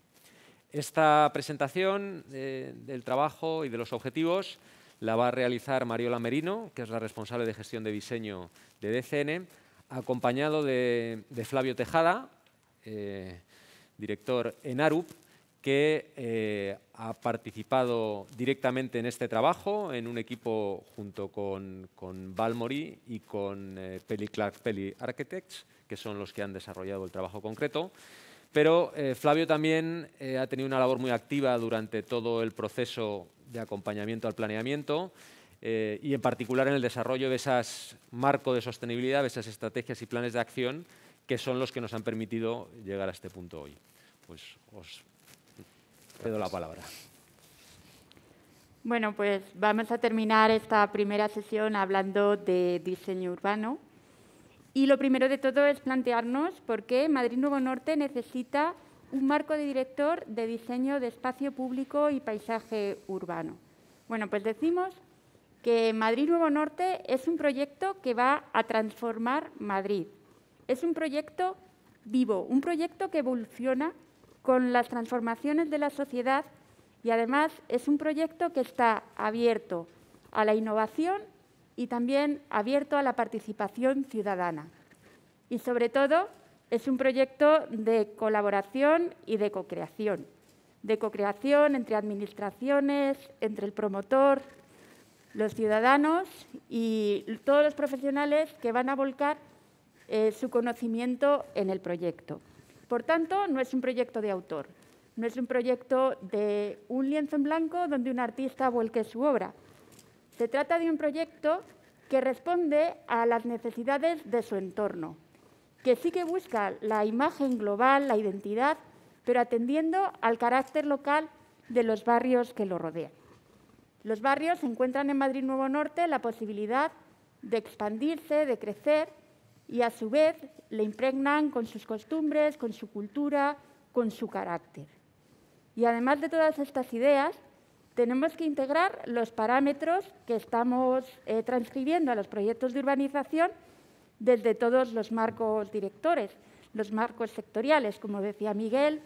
Speaker 2: Esta presentación eh, del trabajo y de los objetivos la va a realizar Mariola Merino, que es la responsable de gestión de diseño de DCN, acompañado de, Flavio Tejada, eh, director en ARUP, que eh, ha participado directamente en este trabajo, en un equipo junto con, con y con Peli Clark Peli Architects, que son los que han desarrollado el trabajo concreto. Pero eh, Flavio también eh, ha tenido una labor muy activa durante todo el proceso de acompañamiento al planeamiento eh, y en particular en el desarrollo de esas marcos de sostenibilidad, de esas estrategias y planes de acción que son los que nos han permitido llegar a este punto hoy. Pues os cedo la palabra.
Speaker 6: Bueno, pues vamos a terminar esta primera sesión hablando de diseño urbano. Y lo primero de todo es plantearnos por qué Madrid Nuevo Norte necesita un marco de director de diseño de espacio público y paisaje urbano. Bueno, pues decimos que Madrid Nuevo Norte es un proyecto que va a transformar Madrid. Es un proyecto vivo, un proyecto que evoluciona con las transformaciones de la sociedad y además es un proyecto que está abierto a la innovación y también abierto a la participación ciudadana. Y sobre todo, es un proyecto de colaboración y de co-creación, De cocreación entre administraciones, entre el promotor, los ciudadanos y todos los profesionales que van a volcar eh, su conocimiento en el proyecto. Por tanto, no es un proyecto de autor, no es un proyecto de un lienzo en blanco donde un artista vuelque su obra, se trata de un proyecto que responde a las necesidades de su entorno, que sí que busca la imagen global, la identidad, pero atendiendo al carácter local de los barrios que lo rodean. Los barrios encuentran en Madrid Nuevo Norte la posibilidad de expandirse, de crecer y a su vez le impregnan con sus costumbres, con su cultura, con su carácter. Y además de todas estas ideas, tenemos que integrar los parámetros que estamos eh, transcribiendo a los proyectos de urbanización desde todos los marcos directores, los marcos sectoriales, como decía Miguel,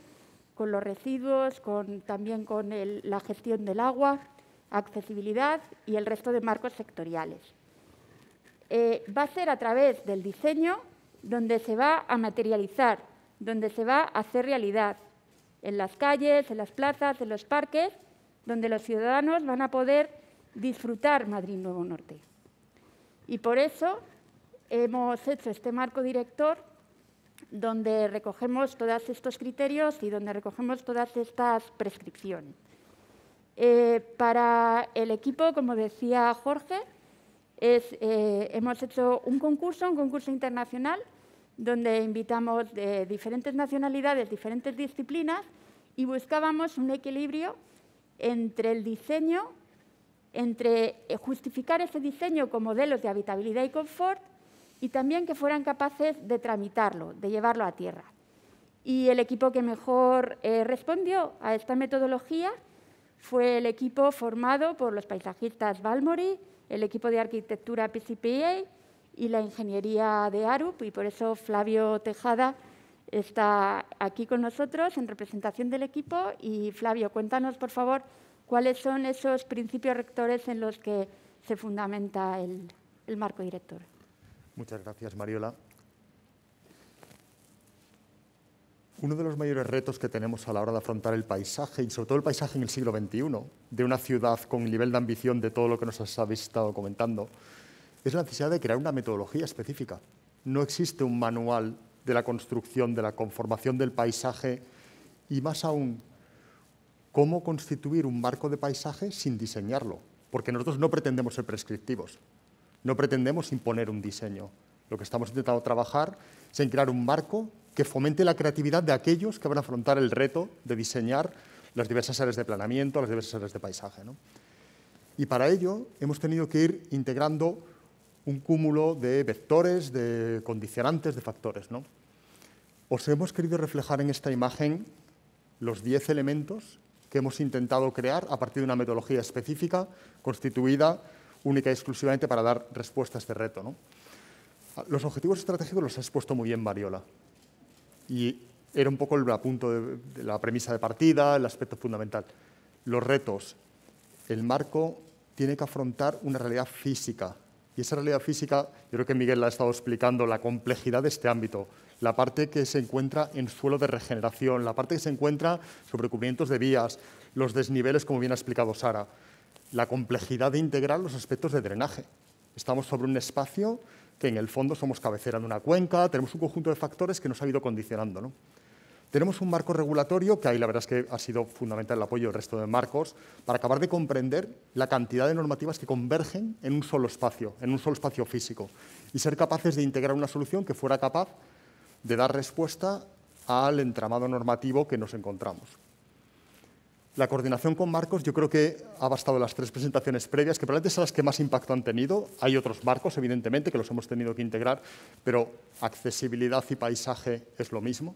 Speaker 6: con los residuos, también con la gestión del agua, accesibilidad y el resto de marcos sectoriales. Eh, va a ser a través del diseño donde se va a materializar, donde se va a hacer realidad, en las calles, en las plazas, en los parques donde los ciudadanos van a poder disfrutar Madrid Nuevo Norte. Y por eso hemos hecho este marco director donde recogemos todos estos criterios y donde recogemos todas estas prescripciones. Eh, para el equipo, como decía Jorge, eh, hemos hecho un concurso, un concurso internacional, donde invitamos de eh, diferentes nacionalidades, diferentes disciplinas y buscábamos un equilibrio entre el diseño, entre eh, justificar ese diseño con modelos de habitabilidad y confort y también que fueran capaces de tramitarlo, de llevarlo a tierra. Y el equipo que mejor eh, respondió a esta metodología fue el equipo formado por los paisajistas Balmori, el equipo de arquitectura PCPA y la ingeniería de ARUP, y por eso Flavio Tejada está aquí con nosotros en representación del equipo. Y Flavio, cuéntanos, por favor, cuáles son esos principios rectores en los que se fundamenta el, marco director.
Speaker 7: Muchas gracias, Mariola. Uno de los mayores retos que tenemos a la hora de afrontar el paisaje, y sobre todo el paisaje en el siglo XXI, de una ciudad con el nivel de ambición de todo lo que nos habéis estado comentando, es la necesidad de crear una metodología específica. No existe un manual de la construcción, de la conformación del paisaje y más aún, cómo constituir un marco de paisaje sin diseñarlo, porque nosotros no pretendemos ser prescriptivos, no pretendemos imponer un diseño. Lo que estamos intentando trabajar es en crear un marco que fomente la creatividad de aquellos que van a afrontar el reto de diseñar las diversas áreas de planeamiento, las diversas áreas de paisaje. Y para ello hemos tenido que ir integrando un cúmulo de vectores, de condicionantes, de factores. ¿no? Os hemos querido reflejar en esta imagen los diez elementos que hemos intentado crear a partir de una metodología específica constituida única y exclusivamente para dar respuesta a este reto. Los objetivos estratégicos los ha expuesto muy bien Mariola y era un poco el punto de la premisa de partida, el aspecto fundamental. Los retos, el marco tiene que afrontar una realidad física, y esa realidad física, yo creo que Miguel la ha estado explicando, la complejidad de este ámbito, la parte que se encuentra en suelo de regeneración, la parte que se encuentra sobre cubrimientos de vías, los desniveles, como bien ha explicado Sara, la complejidad de integrar los aspectos de drenaje. Estamos sobre un espacio que en el fondo somos cabecera de una cuenca, tenemos un conjunto de factores que nos ha ido condicionando. ¿no? Tenemos un marco regulatorio que ahí la verdad es que ha sido fundamental el apoyo del resto de marcos para acabar de comprender la cantidad de normativas que convergen en un solo espacio, en un solo espacio físico, y ser capaces de integrar una solución que fuera capaz de dar respuesta al entramado normativo que nos encontramos. La coordinación con marcos, yo creo que ha bastado las tres presentaciones previas, que probablemente son las que más impacto han tenido. Hay otros marcos, evidentemente, que los hemos tenido que integrar, pero accesibilidad y paisaje es lo mismo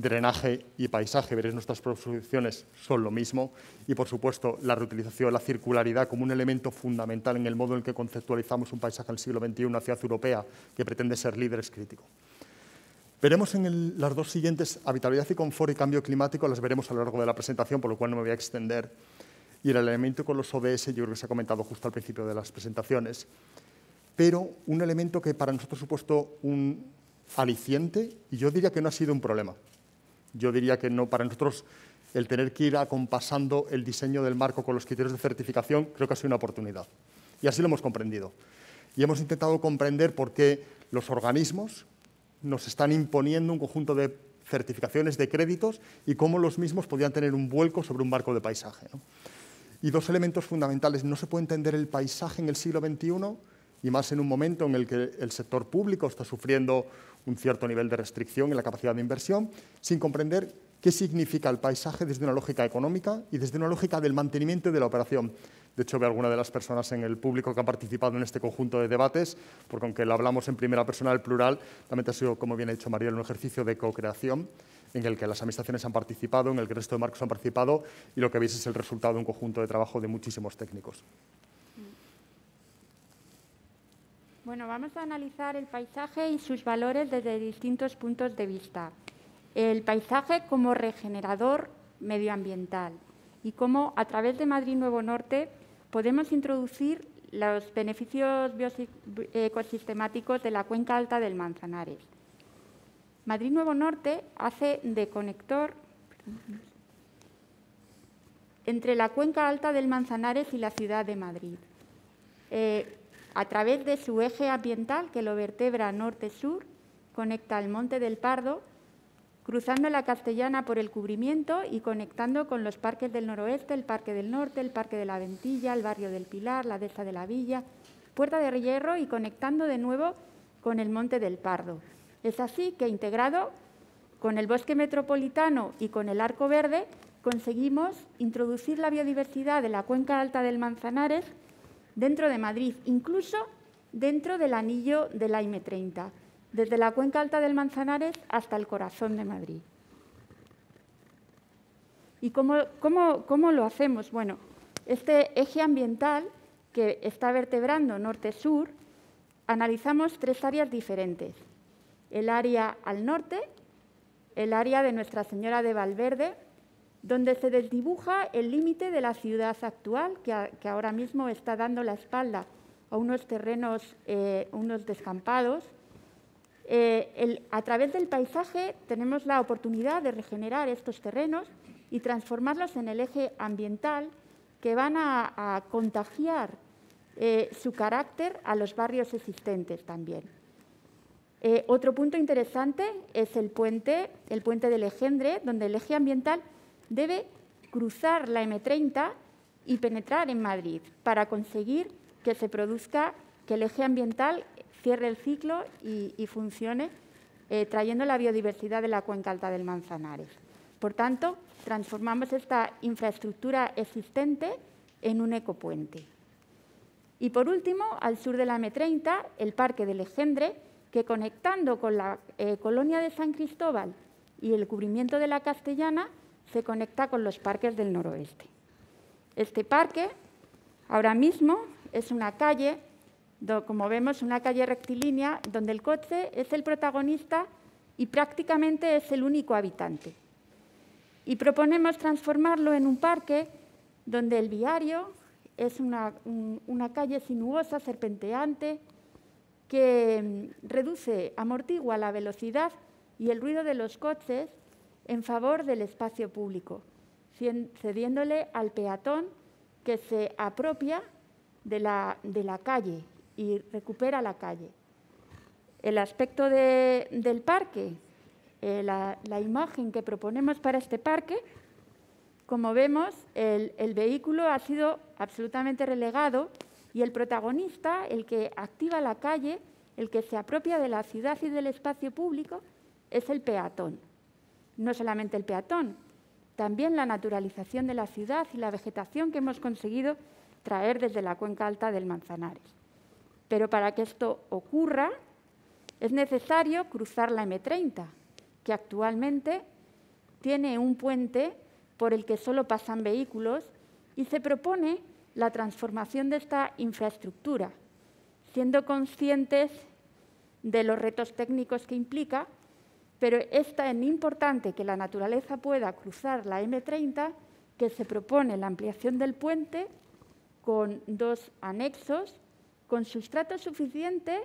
Speaker 7: drenaje y paisaje. Veréis, nuestras producciones son lo mismo. Y, por supuesto, la reutilización, la circularidad como un elemento fundamental en el modo en el que conceptualizamos un paisaje en el siglo XXI, una ciudad europea que pretende ser líder, es crítico. Veremos en las dos siguientes, habitabilidad y confort y cambio climático, las veremos a lo largo de la presentación, por lo cual no me voy a extender. Y el elemento con los ODS, yo creo que se ha comentado justo al principio de las presentaciones. Pero un elemento que para nosotros ha supuesto un aliciente, y yo diría que no ha sido un problema, yo diría que no para nosotros el tener que ir acompasando el diseño del marco con los criterios de certificación creo que ha sido una oportunidad. Y así lo hemos comprendido. Y hemos intentado comprender por qué los organismos nos están imponiendo un conjunto de certificaciones de créditos y cómo los mismos podrían tener un vuelco sobre un marco de paisaje. Y dos elementos fundamentales. No se puede entender el paisaje en el siglo XXI y más en un momento en el que el sector público está sufriendo un cierto nivel de restricción en la capacidad de inversión, sin comprender qué significa el paisaje desde una lógica económica y desde una lógica del mantenimiento de la operación. De hecho, veo alguna de las personas en el público que han participado en este conjunto de debates, porque aunque lo hablamos en primera persona del plural, también ha sido, como bien ha dicho Mariel, un ejercicio de co-creación en el que las administraciones han participado, en el que el resto de marcos han participado, y lo que veis es el resultado de un conjunto de trabajo de muchísimos técnicos.
Speaker 6: Bueno, vamos a analizar el paisaje y sus valores desde distintos puntos de vista. El paisaje como regenerador medioambiental y cómo a través de Madrid Nuevo Norte podemos introducir los beneficios ecosistemáticos de la cuenca alta del Manzanares. Madrid Nuevo Norte hace de conector entre la cuenca alta del Manzanares y la ciudad de Madrid. Eh, a través de su eje ambiental que lo vertebra norte-sur, conecta el Monte del Pardo, cruzando la Castellana por el cubrimiento y conectando con los parques del noroeste, el Parque del Norte, el Parque de la Ventilla, el Barrio del Pilar, la Dehesa de la Villa, Puerta de Hierro y conectando de nuevo con el Monte del Pardo. Es así que integrado con el bosque metropolitano y con el arco verde, conseguimos introducir la biodiversidad de la cuenca alta del Manzanares dentro de Madrid, incluso dentro del anillo del m 30, desde la cuenca alta del Manzanares hasta el corazón de Madrid. ¿Y cómo, cómo lo hacemos? Bueno, este eje ambiental que está vertebrando norte-sur, analizamos tres áreas diferentes. El área al norte, el área de Nuestra Señora de Valverde, donde se desdibuja el límite de la ciudad actual, que, ahora mismo está dando la espalda a unos terrenos, eh, unos descampados. Eh, a través del paisaje tenemos la oportunidad de regenerar estos terrenos y transformarlos en el eje ambiental que van a, contagiar eh, su carácter a los barrios existentes también. otro punto interesante es el puente, el puente donde el eje ambiental debe cruzar la M30 y penetrar en Madrid para conseguir que se produzca, que el eje ambiental cierre el ciclo y, funcione, eh, trayendo la biodiversidad de la cuenca alta del Manzanares. Por tanto, transformamos esta infraestructura existente en un ecopuente. Y por último, al sur de la M30, el Parque de Legendre, que conectando con la eh, colonia de San Cristóbal y el cubrimiento de la Castellana, se conecta con los parques del noroeste. Este parque ahora mismo es una calle, como vemos, una calle rectilínea donde el coche es el protagonista y prácticamente es el único habitante. Y proponemos transformarlo en un parque donde el viario es una, calle sinuosa, serpenteante, que mm, reduce, amortigua la velocidad y el ruido de los coches en favor del espacio público, cediéndole al peatón que se apropia de la, calle y recupera la calle. El aspecto del parque, eh, la, imagen que proponemos para este parque, como vemos, el vehículo ha sido absolutamente relegado y el protagonista, el que activa la calle, el que se apropia de la ciudad y del espacio público, es el peatón no solamente el peatón, también la naturalización de la ciudad y la vegetación que hemos conseguido traer desde la cuenca alta del Manzanares. Pero para que esto ocurra es necesario cruzar la M30, que actualmente tiene un puente por el que solo pasan vehículos y se propone la transformación de esta infraestructura, siendo conscientes de los retos técnicos que implica pero es tan importante que la naturaleza pueda cruzar la M30 que se propone la ampliación del puente con dos anexos con sustrato suficiente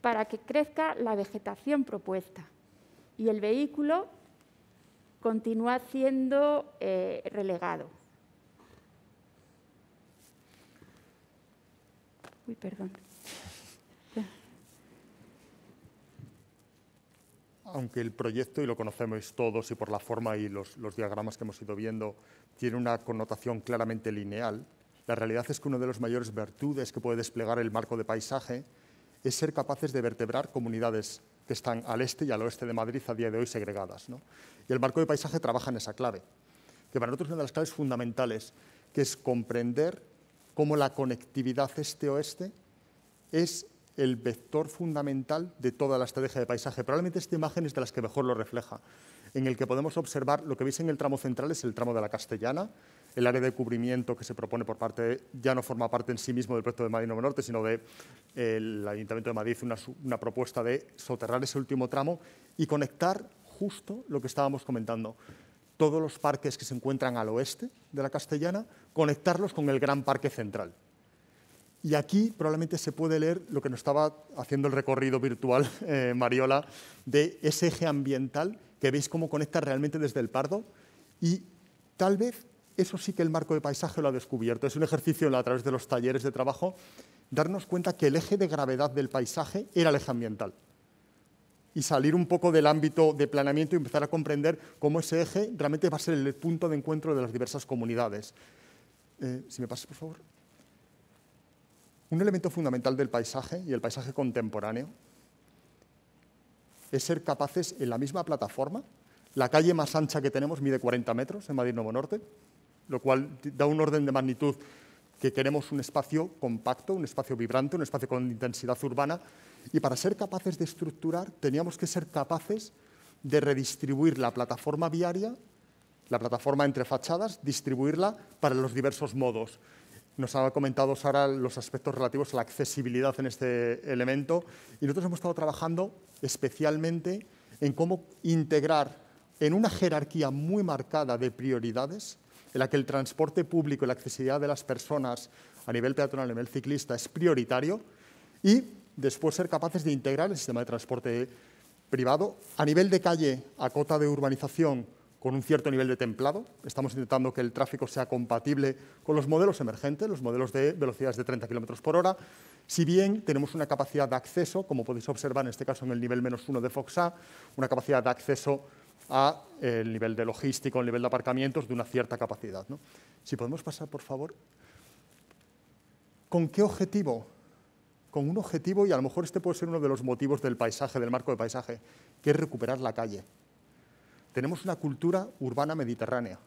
Speaker 6: para que crezca la vegetación propuesta y el vehículo continúa siendo eh, relegado. Uy, perdón.
Speaker 7: aunque el proyecto, y lo conocemos todos y por la forma y los, diagramas que hemos ido viendo, tiene una connotación claramente lineal, la realidad es que una de las mayores virtudes que puede desplegar el marco de paisaje es ser capaces de vertebrar comunidades que están al este y al oeste de Madrid a día de hoy segregadas. Y el marco de paisaje trabaja en esa clave, que para nosotros es una de las claves fundamentales, que es comprender cómo la conectividad este-oeste es el vector fundamental de toda la estrategia de paisaje. Probablemente esta imagen es de las que mejor lo refleja, en el que podemos observar, lo que veis en el tramo central es el tramo de la Castellana, el área de cubrimiento que se propone por parte, ya no forma parte en sí mismo del proyecto de Madrid Nuevo Norte, sino del Ayuntamiento de Madrid, una, una propuesta de soterrar ese último tramo y conectar justo lo que estábamos comentando, todos los parques que se encuentran al oeste de la Castellana, conectarlos con el gran parque central. Y aquí probablemente se puede leer lo que nos estaba haciendo el recorrido virtual eh, Mariola de ese eje ambiental que veis cómo conecta realmente desde el Pardo y tal vez eso sí que el marco de paisaje lo ha descubierto. Es un ejercicio a través de los talleres de trabajo darnos cuenta que el eje de gravedad del paisaje era el eje ambiental y salir un poco del ámbito de planeamiento y empezar a comprender cómo ese eje realmente va a ser el punto de encuentro de las diversas comunidades. Eh, si me pasas, por favor. Un elemento fundamental del paisaje y el paisaje contemporáneo es ser capaces en la misma plataforma, la calle más ancha que tenemos mide 40 metros en Madrid Nuevo Norte, lo cual da un orden de magnitud que queremos un espacio compacto, un espacio vibrante, un espacio con intensidad urbana, y para ser capaces de estructurar teníamos que ser capaces de redistribuir la plataforma viaria, la plataforma entre fachadas, distribuirla para los diversos modos. Nos ha comentado Sara los aspectos relativos a la accesibilidad en este elemento y nosotros hemos estado trabajando especialmente en cómo integrar en una jerarquía muy marcada de prioridades, en la que el transporte público y la accesibilidad de las personas a nivel peatonal, a nivel ciclista, es prioritario, y después ser capaces de integrar el sistema de transporte privado a nivel de calle, a cota de urbanización, con un cierto nivel de templado. Estamos intentando que el tráfico sea compatible con los modelos emergentes, los modelos de velocidades de 30 km por hora. Si bien tenemos una capacidad de acceso, como podéis observar en este caso en el nivel menos uno de FOXA, una capacidad de acceso al eh, nivel de logístico, al nivel de aparcamientos de una cierta capacidad. Si podemos pasar, por favor. ¿Con qué objetivo? Con un objetivo, y a lo mejor este puede ser uno de los motivos del paisaje, del marco de paisaje, que es recuperar la calle tenemos una cultura urbana mediterránea.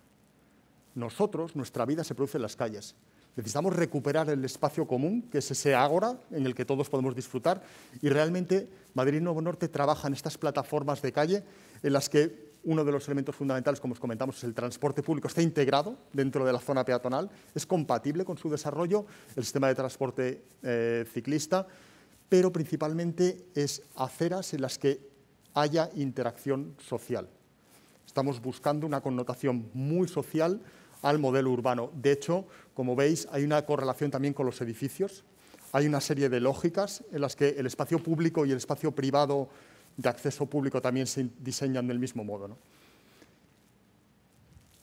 Speaker 7: Nosotros, nuestra vida se produce en las calles. Necesitamos recuperar el espacio común, que es ese ágora en el que todos podemos disfrutar. Y realmente Madrid Nuevo Norte trabaja en estas plataformas de calle en las que uno de los elementos fundamentales, como os comentamos, es el transporte público. Está integrado dentro de la zona peatonal, es compatible con su desarrollo, el sistema de transporte eh, ciclista, pero principalmente es aceras en las que haya interacción social. Estamos buscando una connotación muy social al modelo urbano. De hecho, como veis, hay una correlación también con los edificios. Hay una serie de lógicas en las que el espacio público y el espacio privado de acceso público también se diseñan del mismo modo.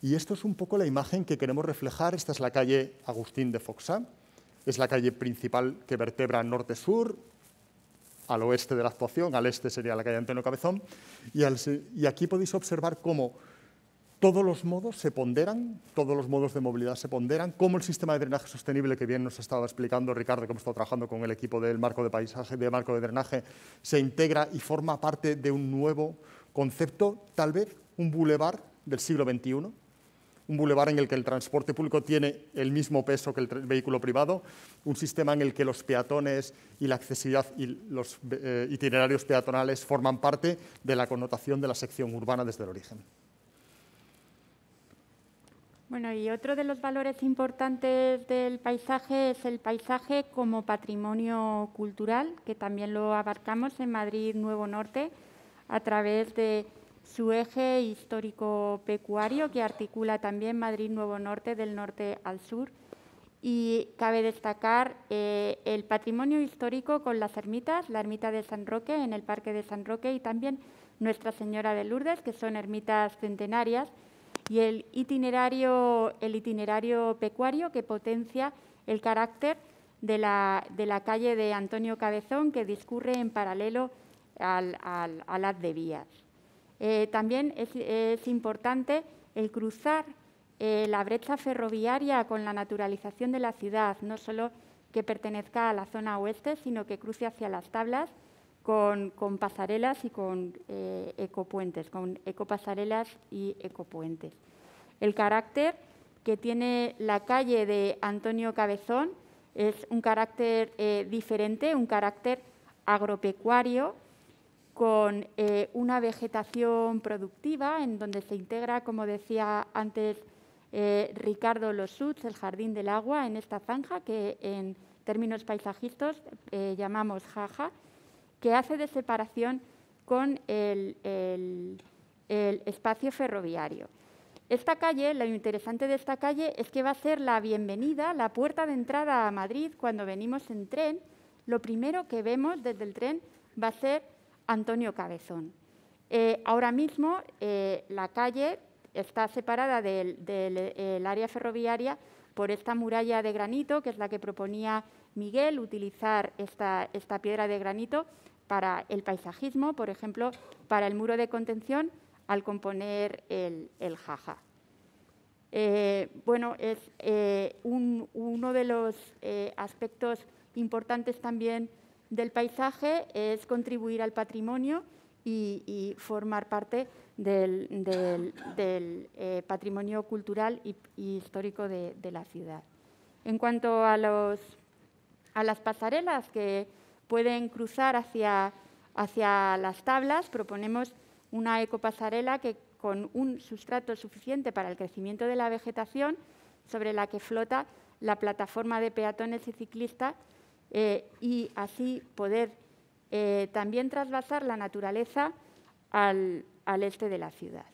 Speaker 7: Y esto es un poco la imagen que queremos reflejar. Esta es la calle Agustín de Foxá. Es la calle principal que vertebra norte-sur, al oeste de la actuación, al este sería la calle Antonio Cabezón, y, aquí podéis observar cómo todos los modos se ponderan, todos los modos de movilidad se ponderan, cómo el sistema de drenaje sostenible que bien nos estaba explicando Ricardo, cómo está trabajando con el equipo del marco de paisaje, del marco de drenaje, se integra y forma parte de un nuevo concepto, tal vez un bulevar del siglo XXI, un bulevar en el que el transporte público tiene el mismo peso que el vehículo privado, un sistema en el que los peatones y la accesibilidad y los eh, itinerarios peatonales forman parte de la connotación de la sección urbana desde el origen.
Speaker 6: Bueno, y otro de los valores importantes del paisaje es el paisaje como patrimonio cultural, que también lo abarcamos en Madrid Nuevo Norte a través de su eje histórico pecuario que articula también Madrid Nuevo Norte del norte al sur. Y cabe destacar eh, el patrimonio histórico con las ermitas, la ermita de San Roque en el Parque de San Roque y también Nuestra Señora de Lourdes, que son ermitas centenarias, y el itinerario, pecuario que potencia el carácter de la, calle de Antonio Cabezón, que discurre en paralelo al, al, al haz de vías. Eh, también es, importante el cruzar eh, la brecha ferroviaria con la naturalización de la ciudad, no solo que pertenezca a la zona oeste, sino que cruce hacia las tablas con, pasarelas y con eh, ecopuentes, con ecopasarelas y ecopuentes. El carácter que tiene la calle de Antonio Cabezón es un carácter diferente, un carácter agropecuario con eh, una vegetación productiva en donde se integra, como decía antes eh, Ricardo Losuts, el jardín del agua en esta zanja que en términos paisajistas eh, llamamos jaja, que hace de separación con el, el espacio ferroviario. Esta calle, lo interesante de esta calle es que va a ser la bienvenida, la puerta de entrada a Madrid cuando venimos en tren. Lo primero que vemos desde el tren va a ser Antonio Cabezón. Eh, ahora mismo eh, la calle está separada del, área ferroviaria por esta muralla de granito, que es la que proponía Miguel, utilizar esta, piedra de granito para el paisajismo, por ejemplo, para el muro de contención al componer el, jaja. Eh, bueno, es uno de los aspectos importantes también del paisaje es contribuir al patrimonio y, formar parte del, eh, patrimonio cultural y, histórico de, la ciudad. En cuanto a, las pasarelas que pueden cruzar hacia, hacia las tablas, proponemos una ecopasarela que con un sustrato suficiente para el crecimiento de la vegetación, sobre la que flota la plataforma de peatones y ciclistas eh, y así poder eh, también trasvasar la naturaleza al, este de la ciudad.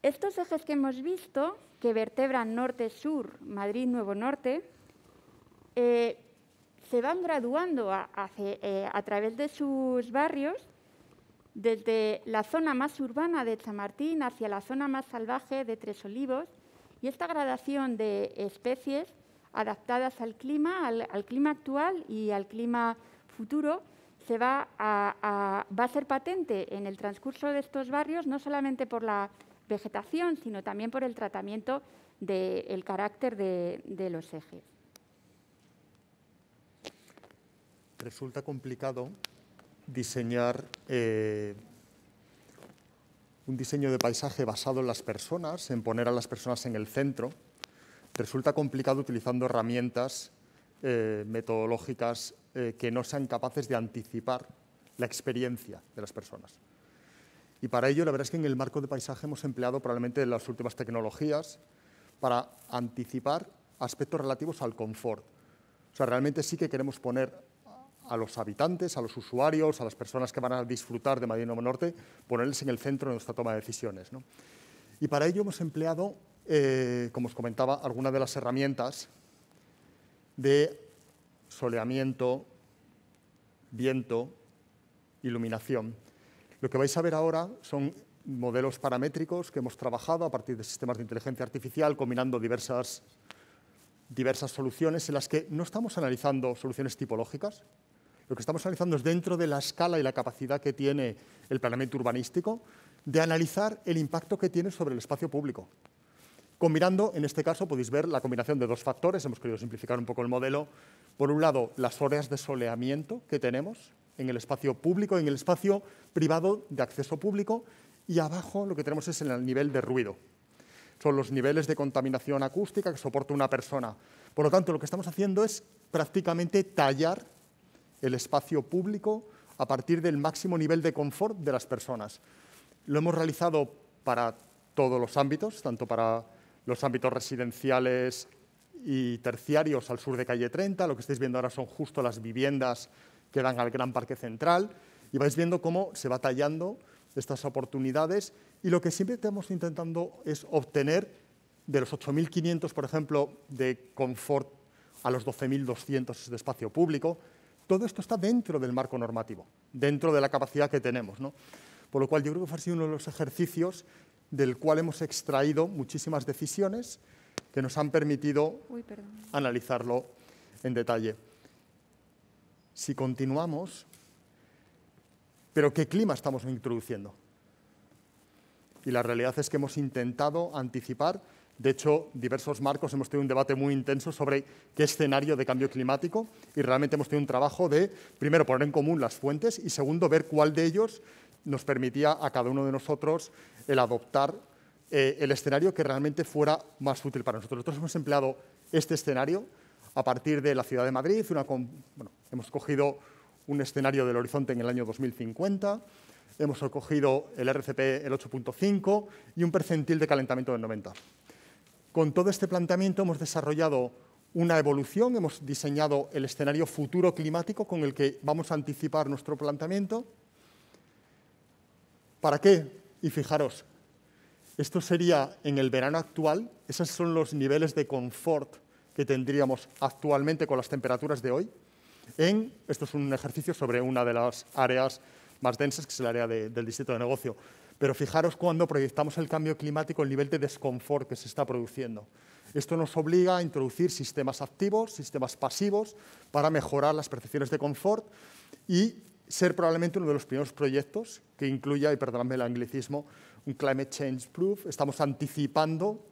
Speaker 6: Estos ejes que hemos visto, que vertebran norte-sur, Madrid-Nuevo Norte, eh, se van graduando a, a, través de sus barrios, desde la zona más urbana de Chamartín hacia la zona más salvaje de Tres Olivos, y esta gradación de especies adaptadas al clima, al, clima actual y al clima futuro, se va a, ser patente en el transcurso de estos barrios, no solamente por la vegetación, sino también por el tratamiento del carácter de, los ejes.
Speaker 7: Resulta complicado diseñar eh, un diseño de paisaje basado en las personas, en poner a las personas en el centro, resulta complicado utilizando herramientas eh, metodológicas eh, que no sean capaces de anticipar la experiencia de las personas. Y para ello, la verdad es que en el marco de paisaje hemos empleado probablemente las últimas tecnologías para anticipar aspectos relativos al confort. O sea, realmente sí que queremos poner a los habitantes, a los usuarios, a las personas que van a disfrutar de Madrid Nuevo Norte, ponerles en el centro de nuestra toma de decisiones. Y para ello hemos empleado eh, como os comentaba, algunas de las herramientas de soleamiento, viento, iluminación. Lo que vais a ver ahora son modelos paramétricos que hemos trabajado a partir de sistemas de inteligencia artificial, combinando diversas, diversas soluciones en las que no estamos analizando soluciones tipológicas. Lo que estamos analizando es dentro de la escala y la capacidad que tiene el planeamiento urbanístico de analizar el impacto que tiene sobre el espacio público. Combinando, en este caso, podéis ver la combinación de dos factores. Hemos querido simplificar un poco el modelo. Por un lado, las horas de soleamiento que tenemos en el espacio público, en el espacio privado de acceso público. Y abajo lo que tenemos es el nivel de ruido. Son los niveles de contaminación acústica que soporta una persona. Por lo tanto, lo que estamos haciendo es prácticamente tallar el espacio público a partir del máximo nivel de confort de las personas. Lo hemos realizado para todos los ámbitos, tanto para los ámbitos residenciales y terciarios al sur de calle 30. Lo que estáis viendo ahora son justo las viviendas que dan al gran parque central. Y vais viendo cómo se va tallando estas oportunidades. Y lo que siempre estamos intentando es obtener de los 8.500, por ejemplo, de confort a los 12.200 de espacio público. Todo esto está dentro del marco normativo, dentro de la capacidad que tenemos. Por lo cual yo creo que ha sido uno de los ejercicios del cual hemos extraído muchísimas decisiones que nos han permitido analizarlo en detalle. Si continuamos, pero ¿qué clima estamos introduciendo? Y la realidad es que hemos intentado anticipar, de hecho, diversos marcos, hemos tenido un debate muy intenso sobre qué escenario de cambio climático y realmente hemos tenido un trabajo de, primero, poner en común las fuentes y, segundo, ver cuál de ellos nos permitía a cada uno de nosotros el adoptar eh, el escenario que realmente fuera más útil para nosotros. Nosotros hemos empleado este escenario a partir de la ciudad de Madrid, hemos cogido un escenario del horizonte en el año 2050, hemos cogido el RCP el 8.5 y un percentil de calentamiento del 90. Con todo este planteamiento hemos desarrollado una evolución, hemos diseñado el escenario futuro climático con el que vamos a anticipar nuestro planteamiento ¿Para qué? Y fijaros, esto sería en el verano actual, esos son los niveles de confort que tendríamos actualmente con las temperaturas de hoy. En, esto es un ejercicio sobre una de las áreas más densas, que es el área del distrito de negocio. Pero fijaros cuando proyectamos el cambio climático, el nivel de desconfort que se está produciendo. Esto nos obliga a introducir sistemas activos, sistemas pasivos, para mejorar las percepciones de confort y ser probablemente uno de los primeros proyectos que incluya, y perdóname el anglicismo, un climate change proof. Estamos anticipando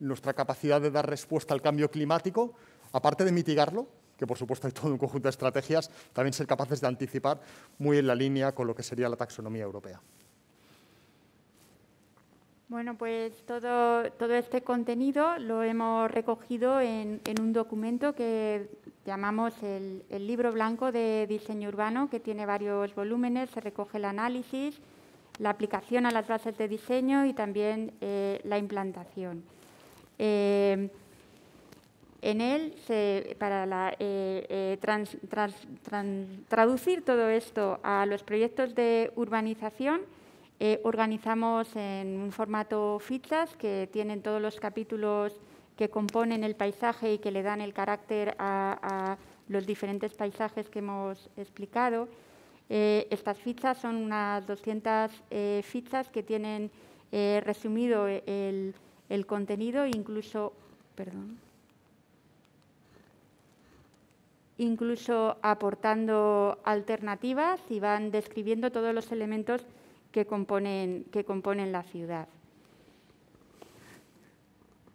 Speaker 7: nuestra capacidad de dar respuesta al cambio climático, aparte de mitigarlo, que por supuesto hay todo un conjunto de estrategias, también ser capaces de anticipar muy en la línea con lo que sería la taxonomía europea.
Speaker 6: Bueno, pues todo, todo este contenido lo hemos recogido en, en un documento que llamamos el, libro blanco de diseño urbano, que tiene varios volúmenes, se recoge el análisis, la aplicación a las bases de diseño y también eh, la implantación. Eh, en él, para eh, traducir todo esto a los proyectos de urbanización, organizamos en un formato fichas que tienen todos los capítulos que componen el paisaje y que le dan el carácter a, los diferentes paisajes que hemos explicado. Eh, estas fichas son unas 200 eh, fichas que tienen eh, resumido el, contenido, incluso, perdón, incluso aportando alternativas y van describiendo todos los elementos que componen, que componen la ciudad.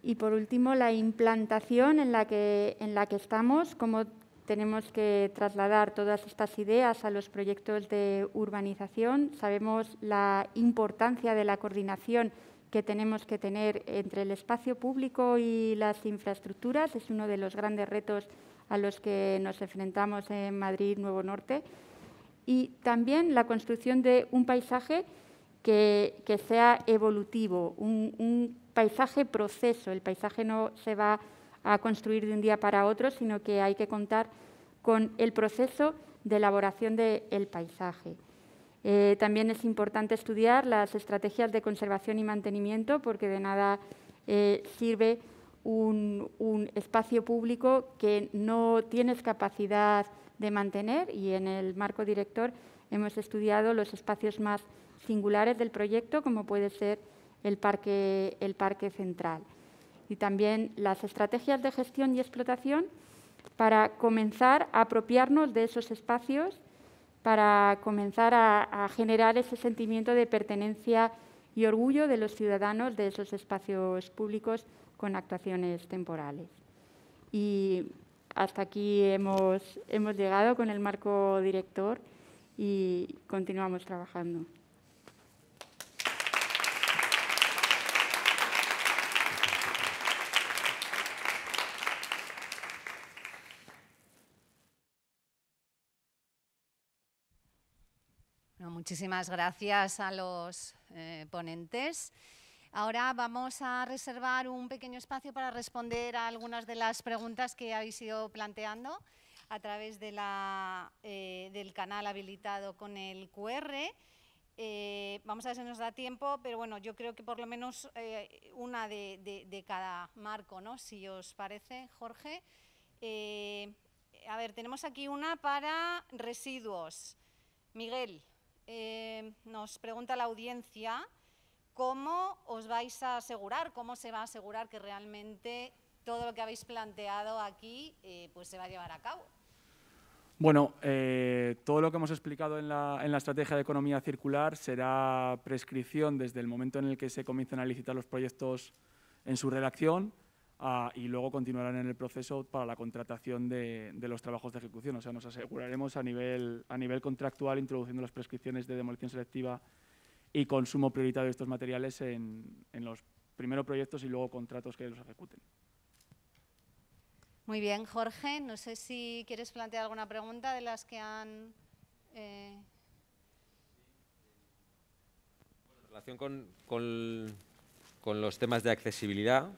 Speaker 6: Y por último, la implantación en la que, en la que estamos, cómo tenemos que trasladar todas estas ideas a los proyectos de urbanización. Sabemos la importancia de la coordinación que tenemos que tener entre el espacio público y las infraestructuras. Es uno de los grandes retos a los que nos enfrentamos en Madrid Nuevo Norte. Y también la construcción de un paisaje que, sea evolutivo, un, paisaje proceso. El paisaje no se va a construir de un día para otro, sino que hay que contar con el proceso de elaboración del paisaje. Eh, también es importante estudiar las estrategias de conservación y mantenimiento, porque de nada eh, sirve un, un, espacio público que no tienes capacidad de mantener y en el marco director hemos estudiado los espacios más singulares del proyecto, como puede ser el parque, central. Y también las estrategias de gestión y explotación para comenzar a apropiarnos de esos espacios, para comenzar a, generar ese sentimiento de pertenencia y orgullo de los ciudadanos de esos espacios públicos con actuaciones temporales. Y hasta aquí hemos llegado con el marco director y continuamos trabajando.
Speaker 1: Muchísimas gracias a los eh, ponentes. Ahora vamos a reservar un pequeño espacio para responder a algunas de las preguntas que habéis ido planteando a través de la, eh, del canal habilitado con el QR. Eh, vamos a ver si nos da tiempo, pero bueno, yo creo que por lo menos una de, de, cada marco, ¿no? Si os parece, Jorge. a ver, tenemos aquí una para residuos. Miguel. Eh, nos pregunta la audiencia cómo os vais a asegurar, cómo se va a asegurar que realmente todo lo que habéis planteado aquí eh, pues se va a llevar a cabo.
Speaker 3: Bueno, eh, todo lo que hemos explicado en la, en la, estrategia de economía circular será prescripción desde el momento en el que se comiencen a licitar los proyectos en su redacción Ah, y luego continuarán en el proceso para la contratación de, los trabajos de ejecución. O sea, nos aseguraremos a nivel, a nivel contractual introduciendo las prescripciones de demolición selectiva y consumo prioritario de estos materiales en, los primeros proyectos y luego contratos que los ejecuten.
Speaker 1: Muy bien, Jorge, no sé si quieres plantear alguna pregunta de las que han... Eh,
Speaker 2: en relación con, los temas de accesibilidad,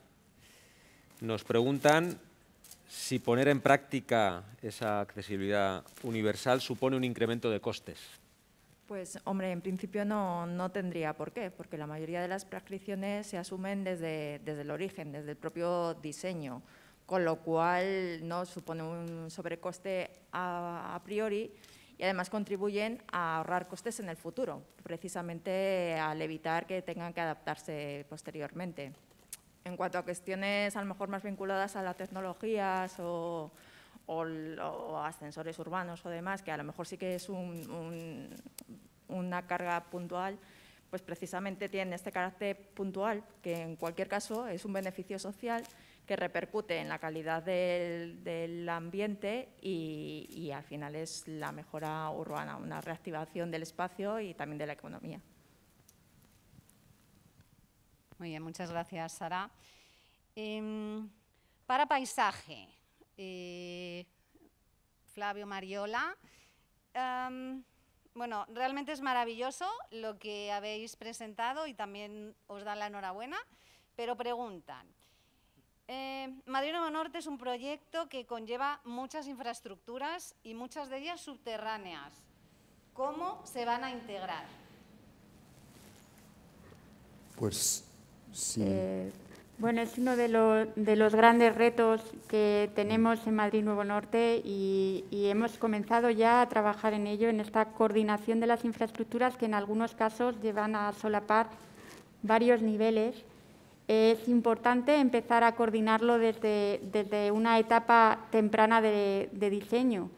Speaker 2: nos preguntan si poner en práctica esa accesibilidad universal supone un incremento de costes.
Speaker 5: Pues, hombre, en principio no, no, tendría por qué, porque la mayoría de las prescripciones se asumen desde, el origen, desde el propio diseño, con lo cual no supone un sobrecoste a, a priori y además contribuyen a ahorrar costes en el futuro, precisamente al evitar que tengan que adaptarse posteriormente. En cuanto a cuestiones a lo mejor más vinculadas a las tecnologías o, ascensores urbanos o demás, que a lo mejor sí que es una carga puntual, pues precisamente tiene este carácter puntual, que en cualquier caso es un beneficio social que repercute en la calidad del, ambiente y al final es la mejora urbana, una reactivación del espacio y también de la economía.
Speaker 1: Muy bien, muchas gracias, Sara. Em, para paisaje, eh, Flavio Mariola. Em, bueno, realmente es maravilloso lo que habéis presentado y también os dan la enhorabuena, pero preguntan. Eh, Madrid Nuevo Norte es un proyecto que conlleva muchas infraestructuras y muchas de ellas subterráneas. ¿Cómo se van a integrar?
Speaker 7: Pues
Speaker 6: eh, bueno, es uno de, los grandes retos que tenemos en Madrid Nuevo Norte y, hemos comenzado ya a trabajar en ello, en esta coordinación de las infraestructuras que en algunos casos llevan a solapar varios niveles. Es importante empezar a coordinarlo desde, una etapa temprana de, diseño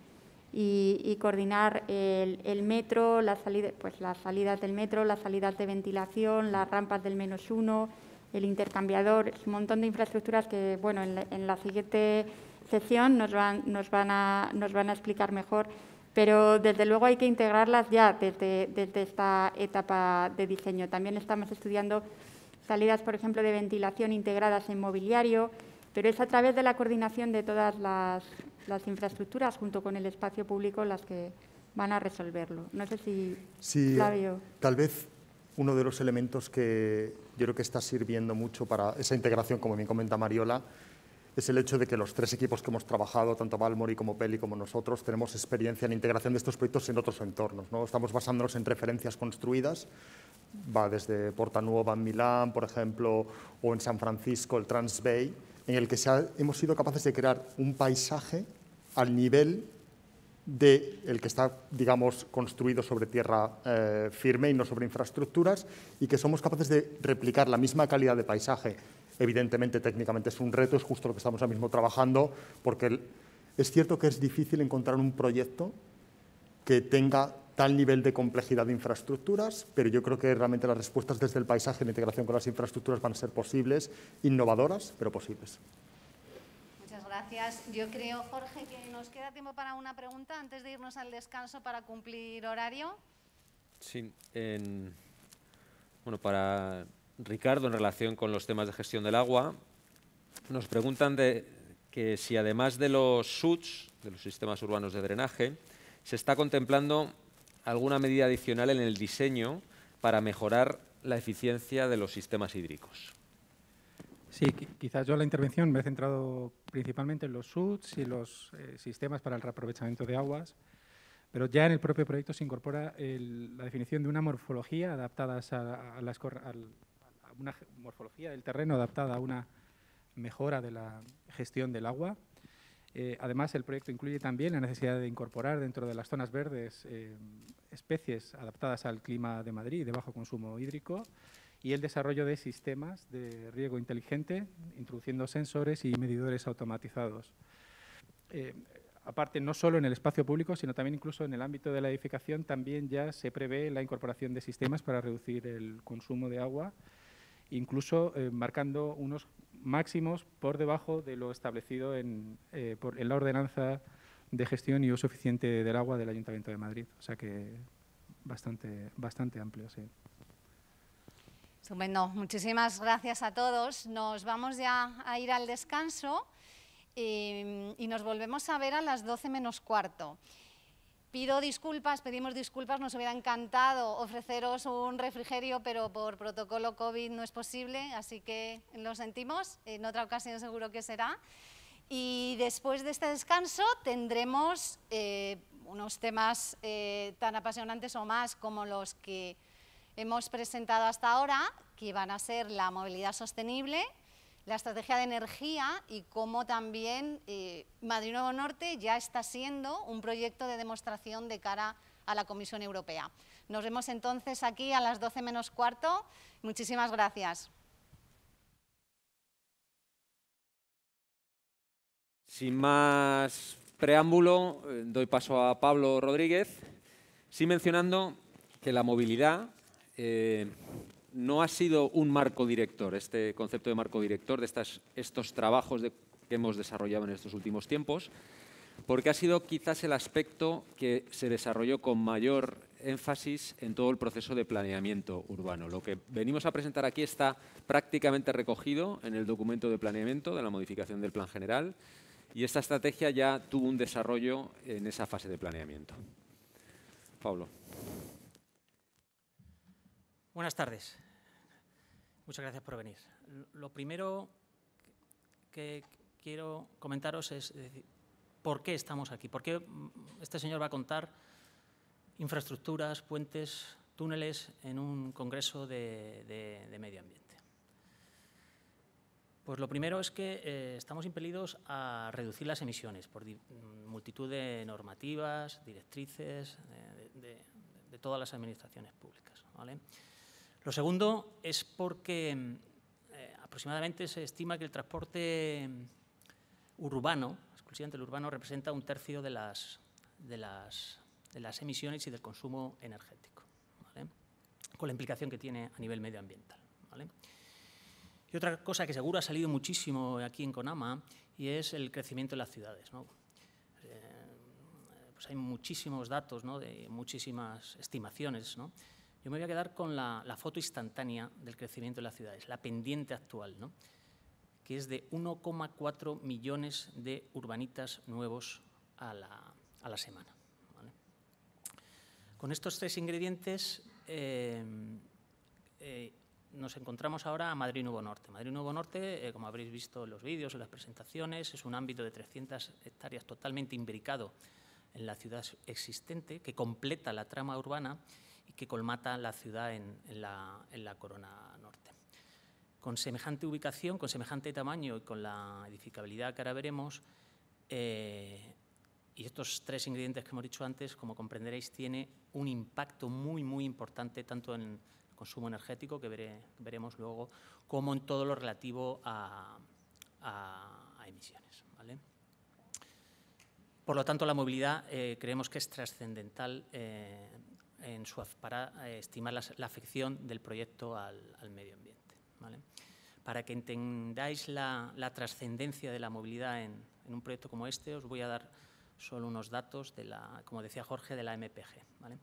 Speaker 6: y, coordinar el, metro, las, salida, pues las salidas del metro, las salidas de ventilación, las rampas del menos uno, el intercambiador, un montón de infraestructuras que, bueno, en la, siguiente sesión nos van, nos, van a, nos van a explicar mejor, pero desde luego hay que integrarlas ya desde, esta etapa de diseño. También estamos estudiando salidas, por ejemplo, de ventilación integradas en mobiliario, pero es a través de la coordinación de todas las, las infraestructuras junto con el espacio público las que van a resolverlo. No sé si, sí,
Speaker 7: Tal vez uno de los elementos que yo creo que está sirviendo mucho para esa integración, como bien comenta Mariola, es el hecho de que los tres equipos que hemos trabajado, tanto Balmori como Peli como nosotros, tenemos experiencia en integración de estos proyectos en otros entornos. ¿no? Estamos basándonos en referencias construidas, va desde Porta Nueva en Milán, por ejemplo, o en San Francisco, el Transbay, en el que hemos sido capaces de crear un paisaje al nivel del que está, digamos, construido sobre tierra eh, firme y no sobre infraestructuras, y que somos capaces de replicar la misma calidad de paisaje. Evidentemente, técnicamente es un reto, es justo lo que estamos ahora mismo trabajando, porque es cierto que es difícil encontrar un proyecto que tenga tal nivel de complejidad de infraestructuras, pero yo creo que realmente las respuestas desde el paisaje en integración con las infraestructuras van a ser posibles, innovadoras, pero posibles
Speaker 1: gracias. Yo creo, Jorge, que nos queda tiempo para una pregunta antes de irnos al descanso para cumplir horario.
Speaker 2: Sí. bueno, para Ricardo, en relación con los temas de gestión del agua, nos preguntan que si además de los SUTs, de los sistemas urbanos de drenaje, se está contemplando alguna medida adicional en el diseño para mejorar la eficiencia de los sistemas hídricos.
Speaker 4: Sí, quizás yo la intervención me he centrado principalmente en los SUDs y los eh, sistemas para el reaprovechamiento de aguas, pero ya en el propio proyecto se incorpora la definición de una morfología adaptada a, las, una morfología del terreno adaptada a una mejora de la gestión del agua. Eh, además, el proyecto incluye también la necesidad de incorporar dentro de las zonas verdes eh, especies adaptadas al clima de Madrid de bajo consumo hídrico y el desarrollo de sistemas de riego inteligente, introduciendo sensores y medidores automatizados. Eh, aparte, no solo en el espacio público, sino también incluso en el ámbito de la edificación, también ya se prevé la incorporación de sistemas para reducir el consumo de agua, incluso eh, marcando unos máximos por debajo de lo establecido eh, en, la ordenanza de gestión y uso eficiente del agua del Ayuntamiento de Madrid. O sea que bastante, bastante amplio, sí.
Speaker 1: Bueno, muchísimas gracias a todos. Nos vamos ya a ir al descanso eh, y, nos volvemos a ver a las 12 menos cuarto. Pido disculpas, pedimos disculpas, nos hubiera encantado ofreceros un refrigerio, pero por protocolo COVID no es posible, así que lo sentimos, en otra ocasión seguro que será. Y después de este descanso tendremos eh, unos temas eh, tan apasionantes o más como los que hemos presentado hasta ahora, que van a ser la movilidad sostenible, la estrategia de energía y cómo también eh, Madrid Nuevo Norte ya está siendo un proyecto de demostración de cara a la Comisión Europea. Nos vemos entonces aquí a las 12 menos cuarto. Muchísimas gracias.
Speaker 2: Sin más preámbulo, eh, doy paso a Pablo Rodríguez, sí mencionando que la movilidad eh, no ha sido un marco director, este concepto de marco director de estas, estos trabajos que hemos desarrollado en estos últimos tiempos, porque ha sido quizás el aspecto que se desarrolló con mayor énfasis en todo el proceso de planeamiento urbano. Lo que venimos a presentar aquí está prácticamente recogido en el documento de planeamiento de la modificación del plan general y esta estrategia ya tuvo un desarrollo en esa fase de planeamiento. Pablo.
Speaker 8: Buenas tardes. Muchas gracias por venir. Lo primero que quiero comentaros es decir, por qué estamos aquí, por qué este señor va a contar infraestructuras, puentes, túneles en un congreso de, medio ambiente. Pues lo primero es que eh, estamos impelidos a reducir las emisiones por mm, multitud de normativas, directrices, eh, de, de todas las administraciones públicas. ¿vale? Lo segundo es porque eh, aproximadamente se estima que el transporte mm, urbano, exclusivamente el urbano, representa un tercio de las, emisiones y del consumo energético, con la implicación que tiene a nivel medioambiental. Y otra cosa que seguro ha salido muchísimo aquí en Conama y es el crecimiento de las ciudades. Eh, pues hay muchísimos datos, de muchísimas estimaciones. ¿no? Yo me voy a quedar con la, foto instantánea del crecimiento de las ciudades, la pendiente actual, que es de 1,4 millones de urbanitas nuevos a la, semana. Con estos tres ingredientes eh, eh, nos encontramos ahora a Madrid Nuevo Norte. Madrid Nuevo Norte, eh, como habréis visto en los vídeos, en las presentaciones, es un ámbito de 300 hectáreas totalmente imbricado en la ciudad existente, que completa la trama urbana que colmata la ciudad en, la, corona norte. Con semejante ubicación, con semejante tamaño y con la edificabilidad que ahora veremos, eh, y estos tres ingredientes que hemos dicho antes, como comprenderéis, tiene un impacto muy, muy importante tanto en el consumo energético, que, veremos luego, como en todo lo relativo a, emisiones. Por lo tanto, la movilidad eh, creemos que es trascendental eh, para eh, estimar la, afección del proyecto al, medio ambiente. ¿vale? Para que entendáis la, trascendencia de la movilidad en, un proyecto como este, os voy a dar solo unos datos, de la, como decía Jorge, de la MPG. ¿vale?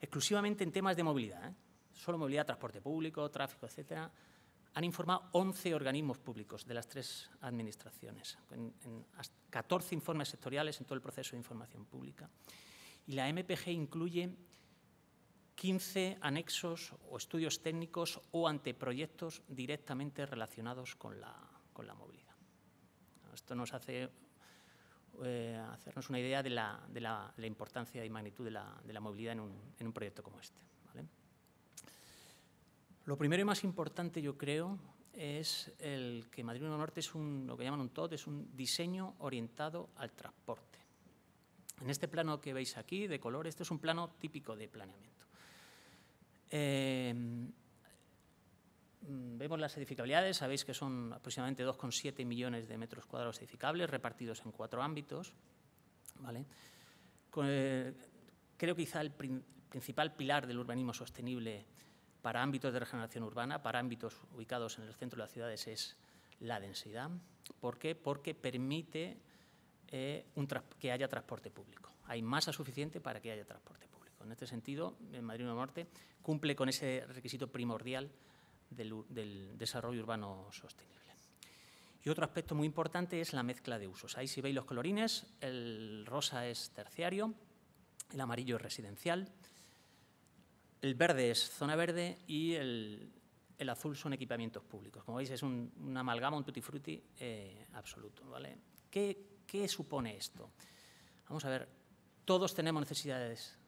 Speaker 8: Exclusivamente en temas de movilidad, ¿eh? solo movilidad, transporte público, tráfico, etcétera, han informado 11 organismos públicos de las tres administraciones, en, en 14 informes sectoriales en todo el proceso de información pública. Y la MPG incluye 15 anexos o estudios técnicos o anteproyectos directamente relacionados con la, movilidad. Esto nos hace eh, hacernos una idea de la, importancia y magnitud de la, movilidad en un, proyecto como este. Lo primero y más importante, yo creo, es el que Madrid Norte es un, lo que llaman un TOD, es un diseño orientado al transporte. En este plano que veis aquí, de color, este es un plano típico de planeamiento. Eh, mm, vemos las edificabilidades, sabéis que son aproximadamente 2,7 millones de metros cuadrados edificables repartidos en cuatro ámbitos. ¿vale? Eh, que quizá el principal pilar del urbanismo sostenible para ámbitos de regeneración urbana, para ámbitos ubicados en el centro de las ciudades, es la densidad. ¿Por qué? Porque permite eh, que haya transporte público. Hay masa suficiente para que haya transporte público. En este sentido, el Madrid Norte cumple con ese requisito primordial del, desarrollo urbano sostenible. Y otro aspecto muy importante es la mezcla de usos. Ahí si veis los colorines, el rosa es terciario, el amarillo es residencial, el verde es zona verde y el, azul son equipamientos públicos. Como veis, es un, amalgama, un tutti frutti eh, absoluto. ¿Qué, ¿Qué supone esto? Vamos a ver, todos tenemos necesidades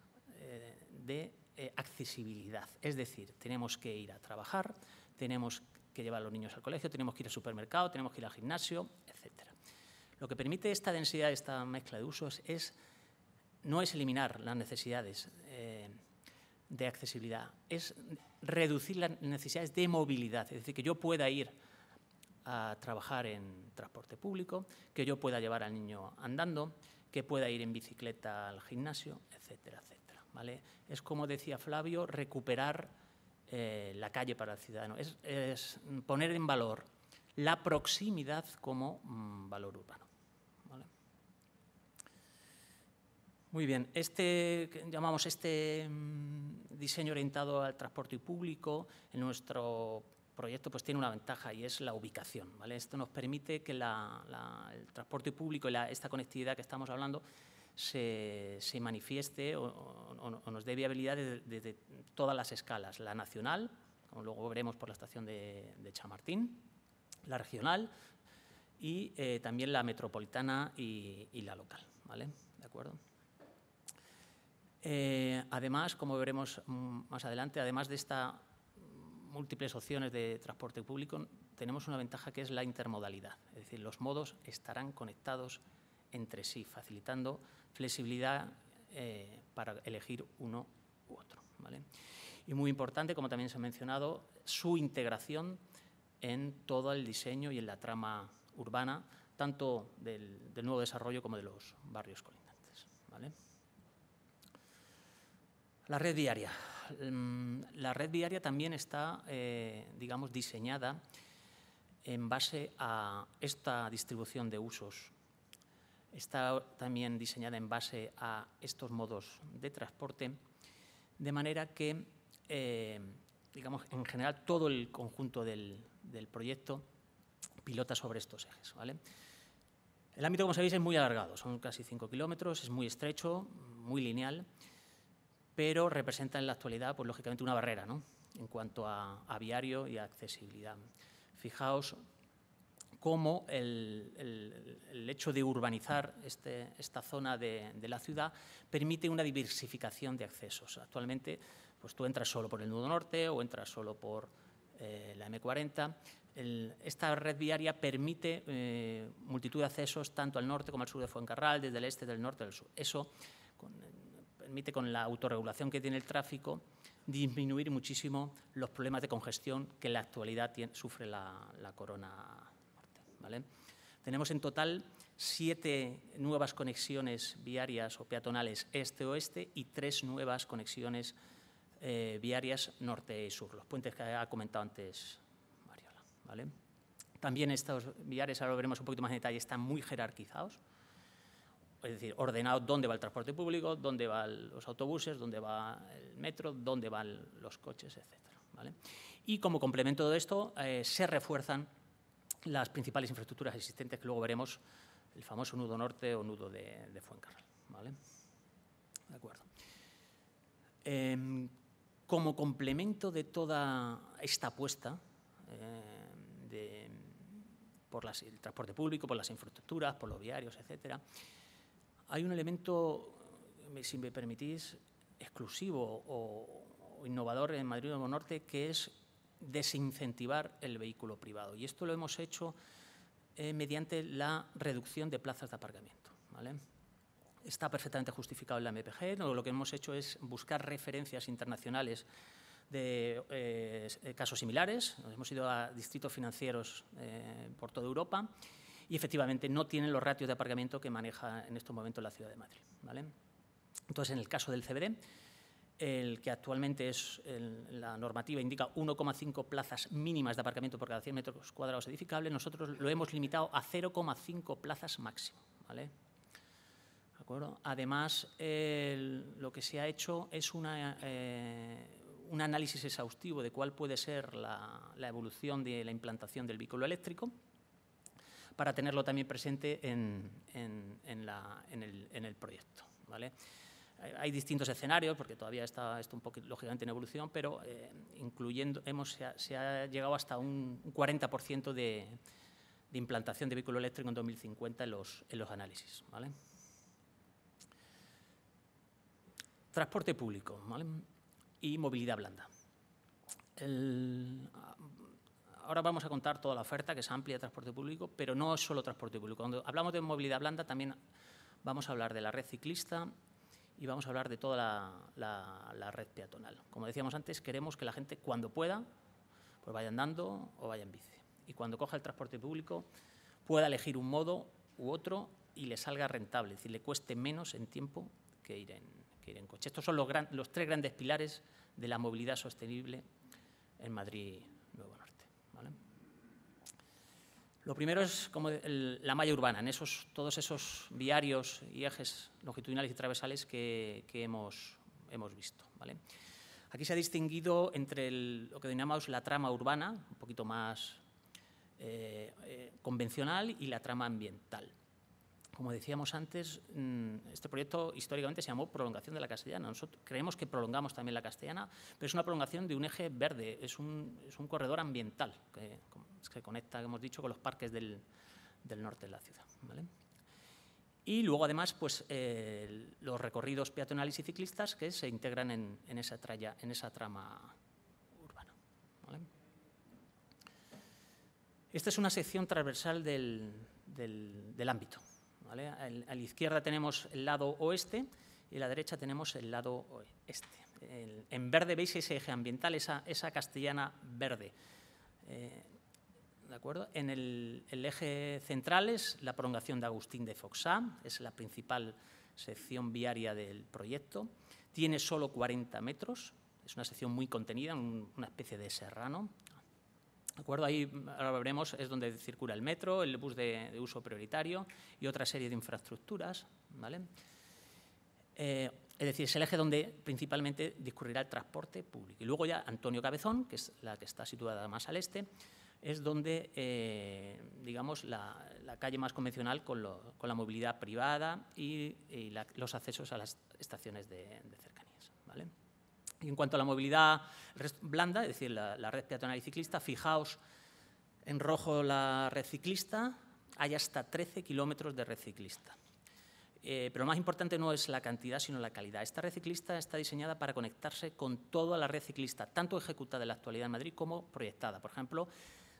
Speaker 8: eh, de eh, accesibilidad. Es decir, tenemos que ir a trabajar, tenemos que llevar a los niños al colegio, tenemos que ir al supermercado, tenemos que ir al gimnasio, etc. Lo que permite esta densidad, esta mezcla de usos, es, no es eliminar las necesidades eh, de accesibilidad, es reducir las necesidades de movilidad. Es decir, que yo pueda ir a trabajar en transporte público, que yo pueda llevar al niño andando, que pueda ir en bicicleta al gimnasio, etcétera, etcétera. Es como decía Flavio, recuperar eh, la calle para el ciudadano, es, poner en valor la proximidad como mm, valor urbano. Muy bien, este llamamos este mm, diseño orientado al transporte público en nuestro proyecto pues tiene una ventaja y es la ubicación. Esto nos permite que el transporte público y esta conectividad que estamos hablando se, manifieste o, nos dé viabilidad desde, todas las escalas, la nacional, como luego veremos por la estación de, Chamartín, la regional y eh, también la metropolitana y, la local. ¿vale? ¿De acuerdo? Eh, además, como veremos más adelante, además de estas múltiples opciones de transporte público, tenemos una ventaja que es la intermodalidad, es decir, los modos estarán conectados entre sí, facilitando flexibilidad eh, para elegir uno u otro. Y muy importante, como también se ha mencionado, su integración en todo el diseño y en la trama urbana, tanto del, nuevo desarrollo como de los barrios colindantes. La red viaria. La red viaria también está, eh, digamos, diseñada en base a esta distribución de usos está también diseñada en base a estos modos de transporte, de manera que, eh, digamos, en general todo el conjunto del, proyecto pilota sobre estos ejes. El ámbito, como sabéis, es muy alargado, son casi 5 kilómetros, es muy estrecho, muy lineal, pero representa en la actualidad, pues lógicamente, una barrera en cuanto a, a viario y accesibilidad. Fijaos cómo el, hecho de urbanizar este, esta zona de, la ciudad permite una diversificación de accesos. Actualmente, pues tú entras solo por el nudo norte o entras solo por eh, la M40. esta red viaria permite eh, multitud de accesos tanto al norte como al sur de Fuencarral, desde el este, del norte, del sur. Eso permite, con la autorregulación que tiene el tráfico, disminuir muchísimo los problemas de congestión que en la actualidad sufre la, la corona tenemos en total siete nuevas conexiones viarias o peatonales este-oeste y tres nuevas conexiones eh, viarias norte y sur, los puentes que ha comentado antes Mariola. ¿vale? También estos viares, ahora lo veremos un poquito más en detalle, están muy jerarquizados, es decir, ordenados dónde va el transporte público, dónde van los autobuses, dónde va el metro, dónde van los coches, etc. Y como complemento de esto, eh, se refuerzan las principales infraestructuras existentes que luego veremos, el famoso nudo norte o nudo de, Fuencarral. De acuerdo. Em, como complemento de toda esta apuesta em, por las, el transporte público, por las infraestructuras, por los viarios, etc., hay un elemento, si me permitís, exclusivo o, innovador en Madrid Nuevo Norte, que es desincentivar el vehículo privado. Y esto lo hemos hecho eh, mediante la reducción de plazas de aparcamiento. ¿vale? Está perfectamente justificado en la MPG. lo que hemos hecho es buscar referencias internacionales de eh, casos similares. hemos ido a distritos financieros eh, por toda Europa y efectivamente no tienen los ratios de aparcamiento que maneja en estos momentos la ciudad de Madrid. ¿vale? Entonces, en el caso del CBD, el que actualmente es, la normativa indica 1,5 plazas mínimas de aparcamiento por cada 100 metros cuadrados edificables, nosotros lo hemos limitado a 0,5 plazas máximo. ¿vale? acuerdo? Además, lo que se ha hecho es eh, un análisis exhaustivo de cuál puede ser la, evolución de la implantación del vehículo eléctrico para tenerlo también presente en, el, el, proyecto. ¿vale? hay distintos escenarios, porque todavía está esto un poco, lógicamente, en evolución, pero eh, incluyendo, hemos, se, ha, llegado hasta un 40% de, implantación de vehículo eléctrico en 2050 en los, análisis. Transporte público y movilidad blanda. ahora vamos a contar toda la oferta que es amplia de transporte público, pero no es solo transporte público. Cuando hablamos de movilidad blanda también vamos a hablar de la red ciclista, y vamos a hablar de toda la, red peatonal. Como decíamos antes, queremos que la gente cuando pueda, pues vaya andando o vaya en bici. Y cuando coja el transporte público, pueda elegir un modo u otro y le salga rentable, es decir, le cueste menos en tiempo que ir en, que ir en coche. Estos son los, los tres grandes pilares de la movilidad sostenible en Madrid, Lo primero es como la malla urbana, en esos, todos esos viarios y ejes longitudinales y travesales que, hemos, visto. Aquí se ha distinguido entre lo que denominamos la trama urbana, un poquito más eh, eh, convencional, y la trama ambiental. Como decíamos antes, mm, este proyecto históricamente se llamó prolongación de la castellana. Nosotros creemos que prolongamos también la castellana, pero es una prolongación de un eje verde, es un, corredor ambiental que, que, conecta, hemos dicho, con los parques del, norte de la ciudad. Y luego, además, pues, eh, los recorridos peatonales y ciclistas que se integran en, esa, trama urbana. Esta es una sección transversal del ámbito. A la izquierda tenemos el lado oeste y a la derecha tenemos el lado este. en verde veis ese eje ambiental, esa, castellana verde. Eh, en el, eje central es la prolongación de Agustín de Foxá, es la principal sección viaria del proyecto. Tiene solo 40 metros, es una sección muy contenida, una especie de serrano acuerdo? Ahí, mm, ahora veremos, es donde circula el metro, el bus de, uso prioritario y otra serie de infraestructuras. ¿vale? Eh, es decir, es el eje donde principalmente discurrirá el transporte público. Y luego ya Antonio Cabezón, que es la que está situada más al este, es donde, eh, digamos, la, calle más convencional con, la movilidad privada y, los accesos a las estaciones de, de cercanías. ¿vale? en cuanto a la movilidad blanda, es decir, la, red peatonal y ciclista, fijaos en rojo la red ciclista, hay hasta 13 kilómetros de red ciclista. Eh, pero lo más importante no es la cantidad, sino la calidad. Esta red ciclista está diseñada para conectarse con toda la red ciclista, tanto ejecutada en la actualidad en Madrid como proyectada. Por ejemplo,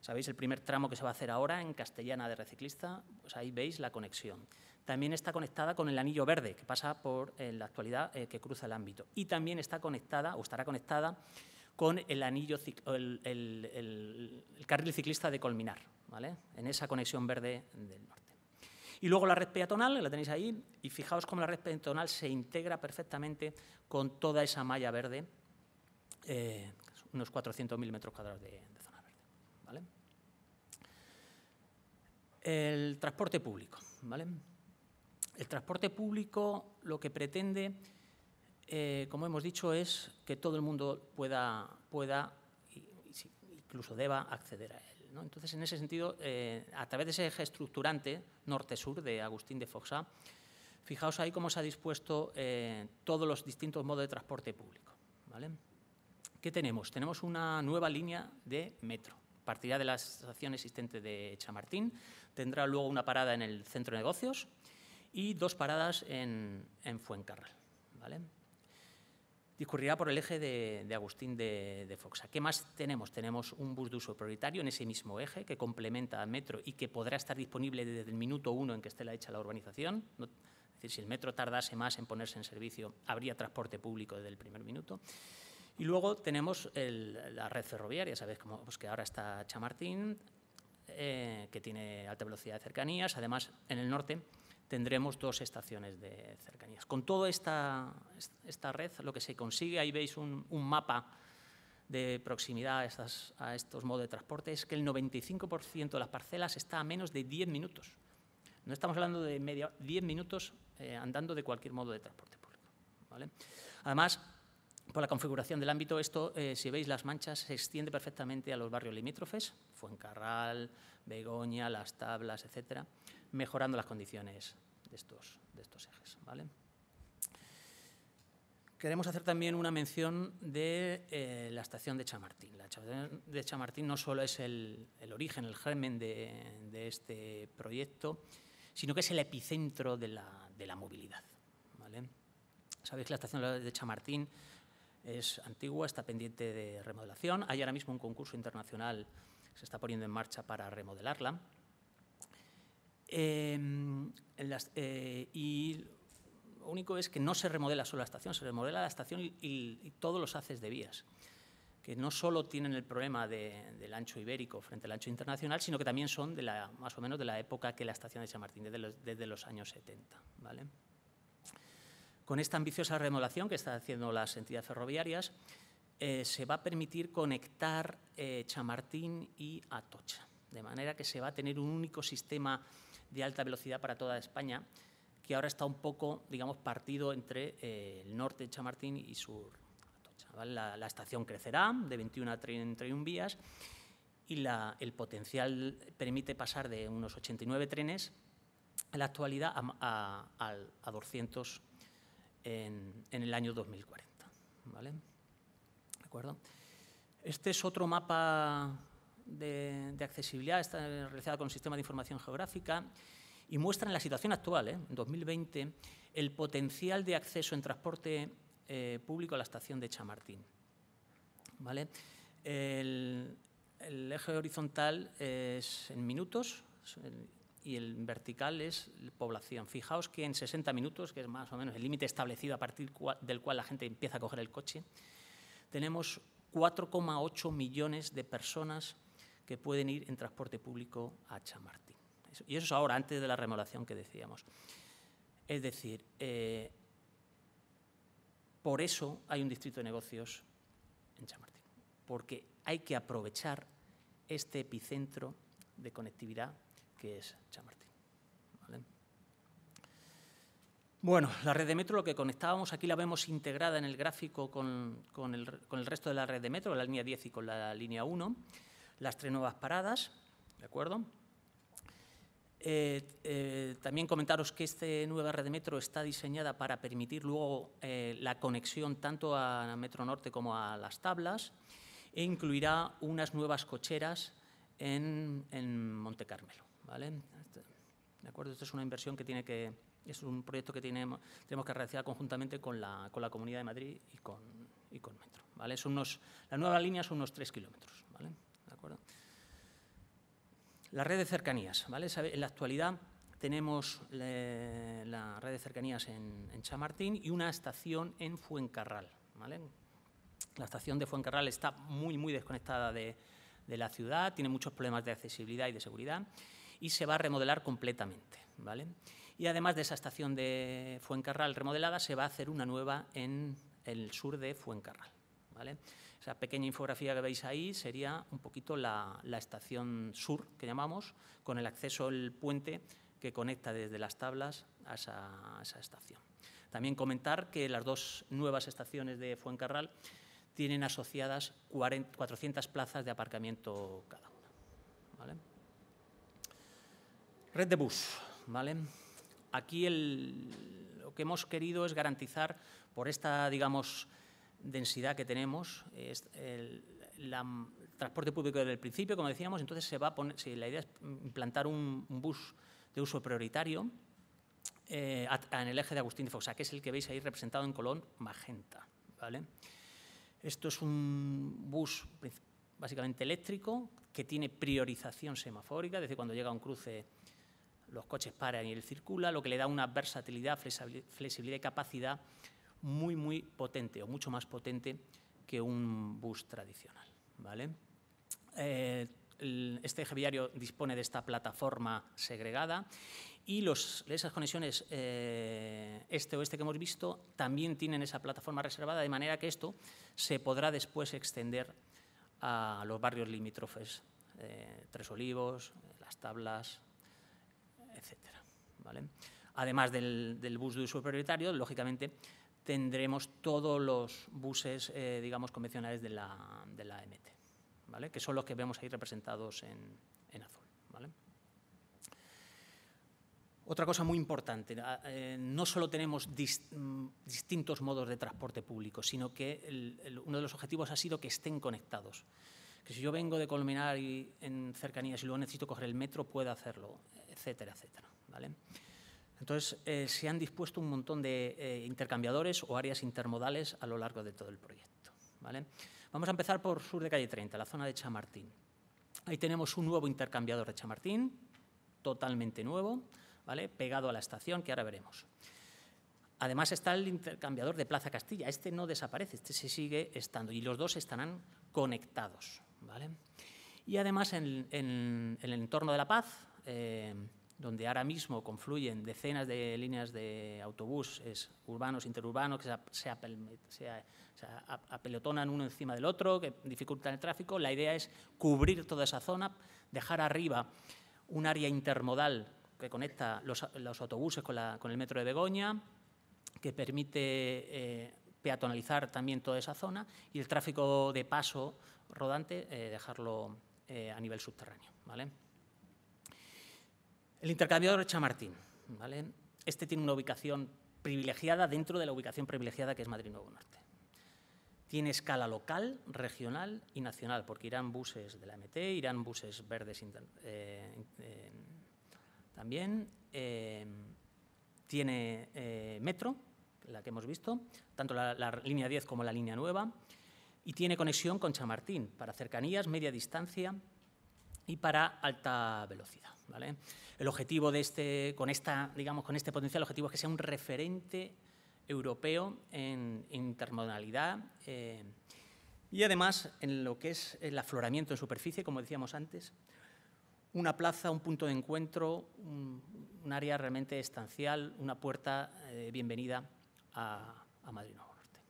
Speaker 8: sabéis el primer tramo que se va a hacer ahora en Castellana de reciclista. pues ahí veis la conexión. También está conectada con el anillo verde, que pasa por, eh, la actualidad, eh, que cruza el ámbito. Y también está conectada, o estará conectada, con el anillo, el, carril ciclista de Colminar, ¿vale? En esa conexión verde del norte. Y luego la red peatonal, la tenéis ahí, y fijaos cómo la red peatonal se integra perfectamente con toda esa malla verde, eh, unos 400.000 metros cuadrados de, de, zona verde. ¿vale? El transporte público. ¿vale? El transporte público lo que pretende, eh, como hemos dicho, es que todo el mundo pueda, pueda incluso deba acceder a él. Entonces, en ese sentido, eh, a través de ese eje estructurante norte-sur de Agustín de Foxá, fijaos ahí cómo se ha dispuesto eh, todos los distintos modos de transporte público. ¿vale? ¿Qué tenemos? Tenemos una nueva línea de metro. Partirá de la estación existente de Chamartín, tendrá luego una parada en el centro de negocios, y dos paradas en, Fuencarral. ¿vale? Discurrirá por el eje de, Agustín de, Foxa. ¿Qué más tenemos? Tenemos un bus de uso prioritario en ese mismo eje que complementa al metro y que podrá estar disponible desde el minuto uno en que esté la hecha la urbanización. es decir, si el metro tardase más en ponerse en servicio, habría transporte público desde el primer minuto. Y luego tenemos la red ferroviaria, sabéis cómo, pues que ahora está Chamartín, eh, que tiene alta velocidad de cercanías. Además, en el norte tendremos dos estaciones de cercanías. Con toda esta, red lo que se consigue, ahí veis un, mapa de proximidad a, estos modos de transporte, es que el 95% de las parcelas está a menos de 10 minutos. No estamos hablando de media, 10 minutos eh, andando de cualquier modo de transporte público. Además, por la configuración del ámbito, esto, eh, si veis las manchas, se extiende perfectamente a los barrios limítrofes, Fuencarral, Begoña, Las Tablas, etcétera mejorando las condiciones de estos, de estos ejes. Queremos hacer también una mención de eh, la estación de Chamartín. La estación de Chamartín no solo es el, origen, el germen de, este proyecto, sino que es el epicentro de la, movilidad. Sabéis que la estación de Chamartín es antigua, está pendiente de remodelación. Hay ahora mismo un concurso internacional que se está poniendo en marcha para remodelarla. Em, eh, y lo único es que no se remodela solo la estación, se remodela la estación y, todos los haces de vías, que no solo tienen el problema del ancho ibérico frente al ancho internacional, sino que también son de la, más o menos de la época que la estación de San Martín, desde los, desde los años 70. ¿vale? Con esta ambiciosa remodelación que están haciendo las entidades ferroviarias, eh, se va a permitir conectar eh, Chamartín y Atocha, de manera que se va a tener un único sistema de alta velocidad para toda España, que ahora está un poco, digamos, partido entre eh, el norte de Chamartín y sur. La, la, estación crecerá de 21 a 31 vías y el potencial permite pasar de unos 89 trenes en la actualidad a, 200 en, en, el año 2040. ¿vale? ¿De acuerdo? Este es otro mapa de, accesibilidad está realizada con el sistema de información geográfica y muestra en la situación actual, ¿eh? en 2020, el potencial de acceso en transporte eh, público a la estación de Chamartín. ¿Vale? el eje horizontal es en minutos y el vertical es población. Fijaos que en 60 minutos, que es más o menos el límite establecido a partir del cual la gente empieza a coger el coche, tenemos 4,8 millones de personas que pueden ir en transporte público a Chamartín. y eso es ahora, antes de la remodelación que decíamos. Es decir, eh, por eso hay un distrito de negocios en Chamartín, porque hay que aprovechar este epicentro de conectividad que es Chamartín. Bueno, la red de metro, lo que conectábamos aquí la vemos integrada en el gráfico con, el, con, el, resto de la red de metro, la línea 10 y con la línea 1 las tres nuevas paradas, ¿de acuerdo? Eh, eh, también comentaros que esta nueva red de metro está diseñada para permitir luego eh, la conexión tanto a Metro Norte como a las tablas e incluirá unas nuevas cocheras en, en Monte Carmelo. ¿vale? ¿De acuerdo? Esto es una inversión que tiene que. Es un proyecto que tiene, tenemos que realizar conjuntamente con la, con la Comunidad de Madrid y con, y con Metro. ¿vale? Son unos, la nueva línea son unos tres kilómetros. ¿vale? La red de cercanías, ¿vale? En la actualidad tenemos eh, la, red de cercanías en, Chamartín y una estación en Fuencarral, ¿vale? La estación de Fuencarral está muy, muy desconectada de, de la ciudad, tiene muchos problemas de accesibilidad y de seguridad y se va a remodelar completamente, ¿vale? Y además de esa estación de Fuencarral remodelada, se va a hacer una nueva en el sur de Fuencarral, ¿vale? Esa pequeña infografía que veis ahí sería un poquito la, estación sur, que llamamos, con el acceso al puente que conecta desde las tablas a esa, estación. También comentar que las dos nuevas estaciones de Fuencarral tienen asociadas 400 plazas de aparcamiento cada una. Red de bus. ¿vale? Aquí lo que hemos querido es garantizar por esta, digamos, densidad que tenemos, es el, transporte público desde el principio, como decíamos, entonces se va a poner, la idea es implantar un, bus de uso prioritario eh, en el eje de Agustín de Foxa, que es el que veis ahí representado en color magenta. ¿vale? Esto es un bus básicamente eléctrico que tiene priorización semafórica, es decir, cuando llega a un cruce los coches paran y él circula, lo que le da una versatilidad, flexibilidad y capacidad muy, muy potente o mucho más potente que un bus tradicional. ¿vale? Eh, este eje viario dispone de esta plataforma segregada y los, esas conexiones o eh, este-oeste que hemos visto también tienen esa plataforma reservada, de manera que esto se podrá después extender a los barrios limítrofes, eh, Tres Olivos, Las Tablas, etc. ¿vale? Además del, del bus de uso prioritario, lógicamente, tendremos todos los buses, eh, digamos, convencionales de la, de la MT, ¿vale? que son los que vemos ahí representados en, en azul. Otra cosa muy importante, ah, eh, no solo tenemos mm, distintos modos de transporte público, sino que uno de los objetivos ha sido que estén conectados. Que si yo vengo de Colmenar y en cercanías y luego necesito coger el metro, pueda hacerlo, etcétera, etcétera. ¿vale? Entonces, eh, se han dispuesto un montón de eh, intercambiadores o áreas intermodales a lo largo de todo el proyecto. ¿vale? Vamos a empezar por sur de calle 30, la zona de Chamartín. Ahí tenemos un nuevo intercambiador de Chamartín, totalmente nuevo, ¿vale? pegado a la estación, que ahora veremos. Además está el intercambiador de Plaza Castilla. Este no desaparece, este se sigue estando y los dos estarán conectados. ¿vale? Y además en, el entorno de La Paz, eh, donde ahora mismo confluyen decenas de líneas de autobuses urbanos, interurbanos, que se, apelotonan uno encima del otro, que dificultan el tráfico. La idea es cubrir toda esa zona, dejar arriba un área intermodal que conecta los, autobuses con, el metro de Begoña, que permite eh, peatonalizar también toda esa zona y el tráfico de paso rodante eh, dejarlo eh, a nivel subterráneo. ¿vale? El intercambiador Chamartín. ¿vale? Este tiene una ubicación privilegiada dentro de la ubicación privilegiada que es Madrid Nuevo Norte. Tiene escala local, regional y nacional, porque irán buses de la MT, irán buses verdes eh, también. Eh, tiene eh, metro, la que hemos visto, tanto la, la, línea 10 como la línea nueva, y tiene conexión con Chamartín para cercanías, media distancia y para alta velocidad. ¿vale? El objetivo de este, con, esta, digamos, con este potencial, objetivo es que sea un referente europeo en intermodalidad eh, y además en lo que es el afloramiento en superficie, como decíamos antes, una plaza, un punto de encuentro, un, área realmente estancial, una puerta eh, bienvenida a, Madrid Nuevo Norte.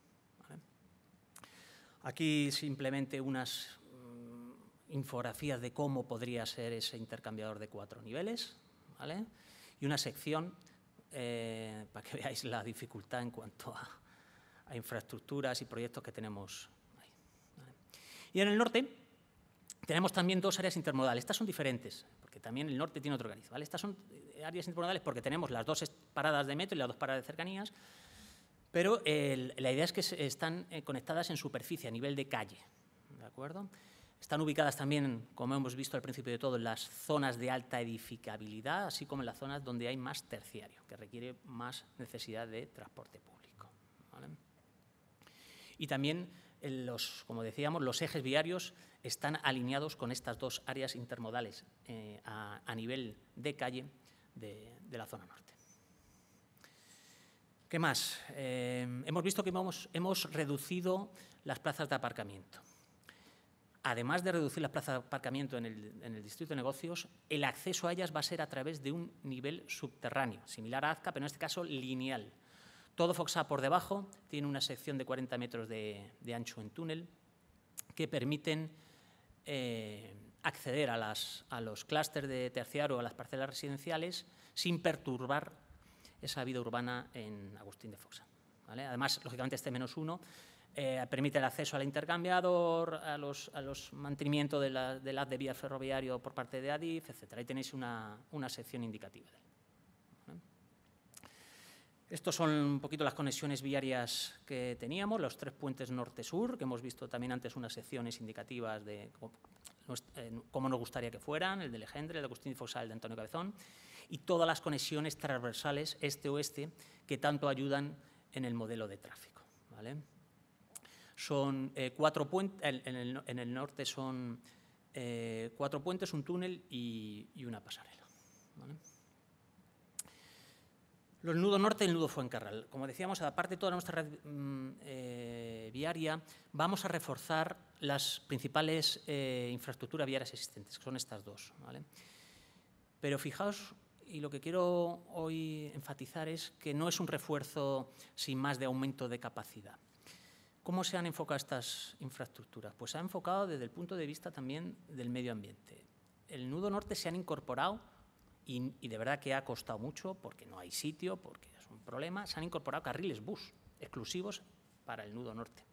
Speaker 8: Aquí simplemente unas, infografías de cómo podría ser ese intercambiador de cuatro niveles, ¿vale? Y una sección eh, para que veáis la dificultad en cuanto a, infraestructuras y proyectos que tenemos ahí. Y en el norte tenemos también dos áreas intermodales. Estas son diferentes, porque también el norte tiene otro cariz, ¿vale? Estas son eh, áreas intermodales porque tenemos las dos paradas de metro y las dos paradas de cercanías, pero la idea es que están eh, conectadas en superficie, a nivel de calle, ¿de acuerdo? Están ubicadas también, como hemos visto al principio de todo, en las zonas de alta edificabilidad, así como en las zonas donde hay más terciario, que requiere más necesidad de transporte público. Y también, eh, los, como decíamos, los ejes viarios están alineados con estas dos áreas intermodales eh, a, nivel de calle de, la zona norte. ¿Qué más? Eh, hemos visto que hemos reducido las plazas de aparcamiento además de reducir las plazas de aparcamiento en el, distrito de negocios, el acceso a ellas va a ser a través de un nivel subterráneo, similar a Azca, pero en este caso lineal. Todo Foxa por debajo tiene una sección de 40 metros de, ancho en túnel que permiten eh, acceder a, las, a los clústeres de terciario o a las parcelas residenciales sin perturbar esa vida urbana en Agustín de Foxa. Además, lógicamente, este menos uno eh, permite el acceso al intercambiador, a los, mantenimientos de del haz de vía ferroviario por parte de ADIF, etc. Ahí tenéis una, sección indicativa. Estas Estos son un poquito las conexiones viarias que teníamos, los tres puentes norte-sur, que hemos visto también antes unas secciones indicativas de cómo, eh, cómo nos gustaría que fueran, el de Legendre, el de Agustín Fosal, el de Antonio Cabezón, y todas las conexiones transversales este-oeste que tanto ayudan en el modelo de tráfico. ¿vale? Son eh, cuatro puentes, en, el, norte son eh, cuatro puentes, un túnel y, una pasarela. ¿vale? Los nudos norte y el nudo Fuencarral. Como decíamos, aparte de toda nuestra red mm, eh, viaria, vamos a reforzar las principales infraestructuras viarias existentes, que son estas dos. Pero fijaos, y lo que quiero hoy enfatizar es que no es un refuerzo sin más de aumento de capacidad. ¿Cómo se han enfocado estas infraestructuras? Pues se han enfocado desde el punto de vista también del medio ambiente. El nudo norte se han incorporado, y, de verdad que ha costado mucho porque no hay sitio, porque es un problema, se han incorporado carriles bus exclusivos para el nudo norte.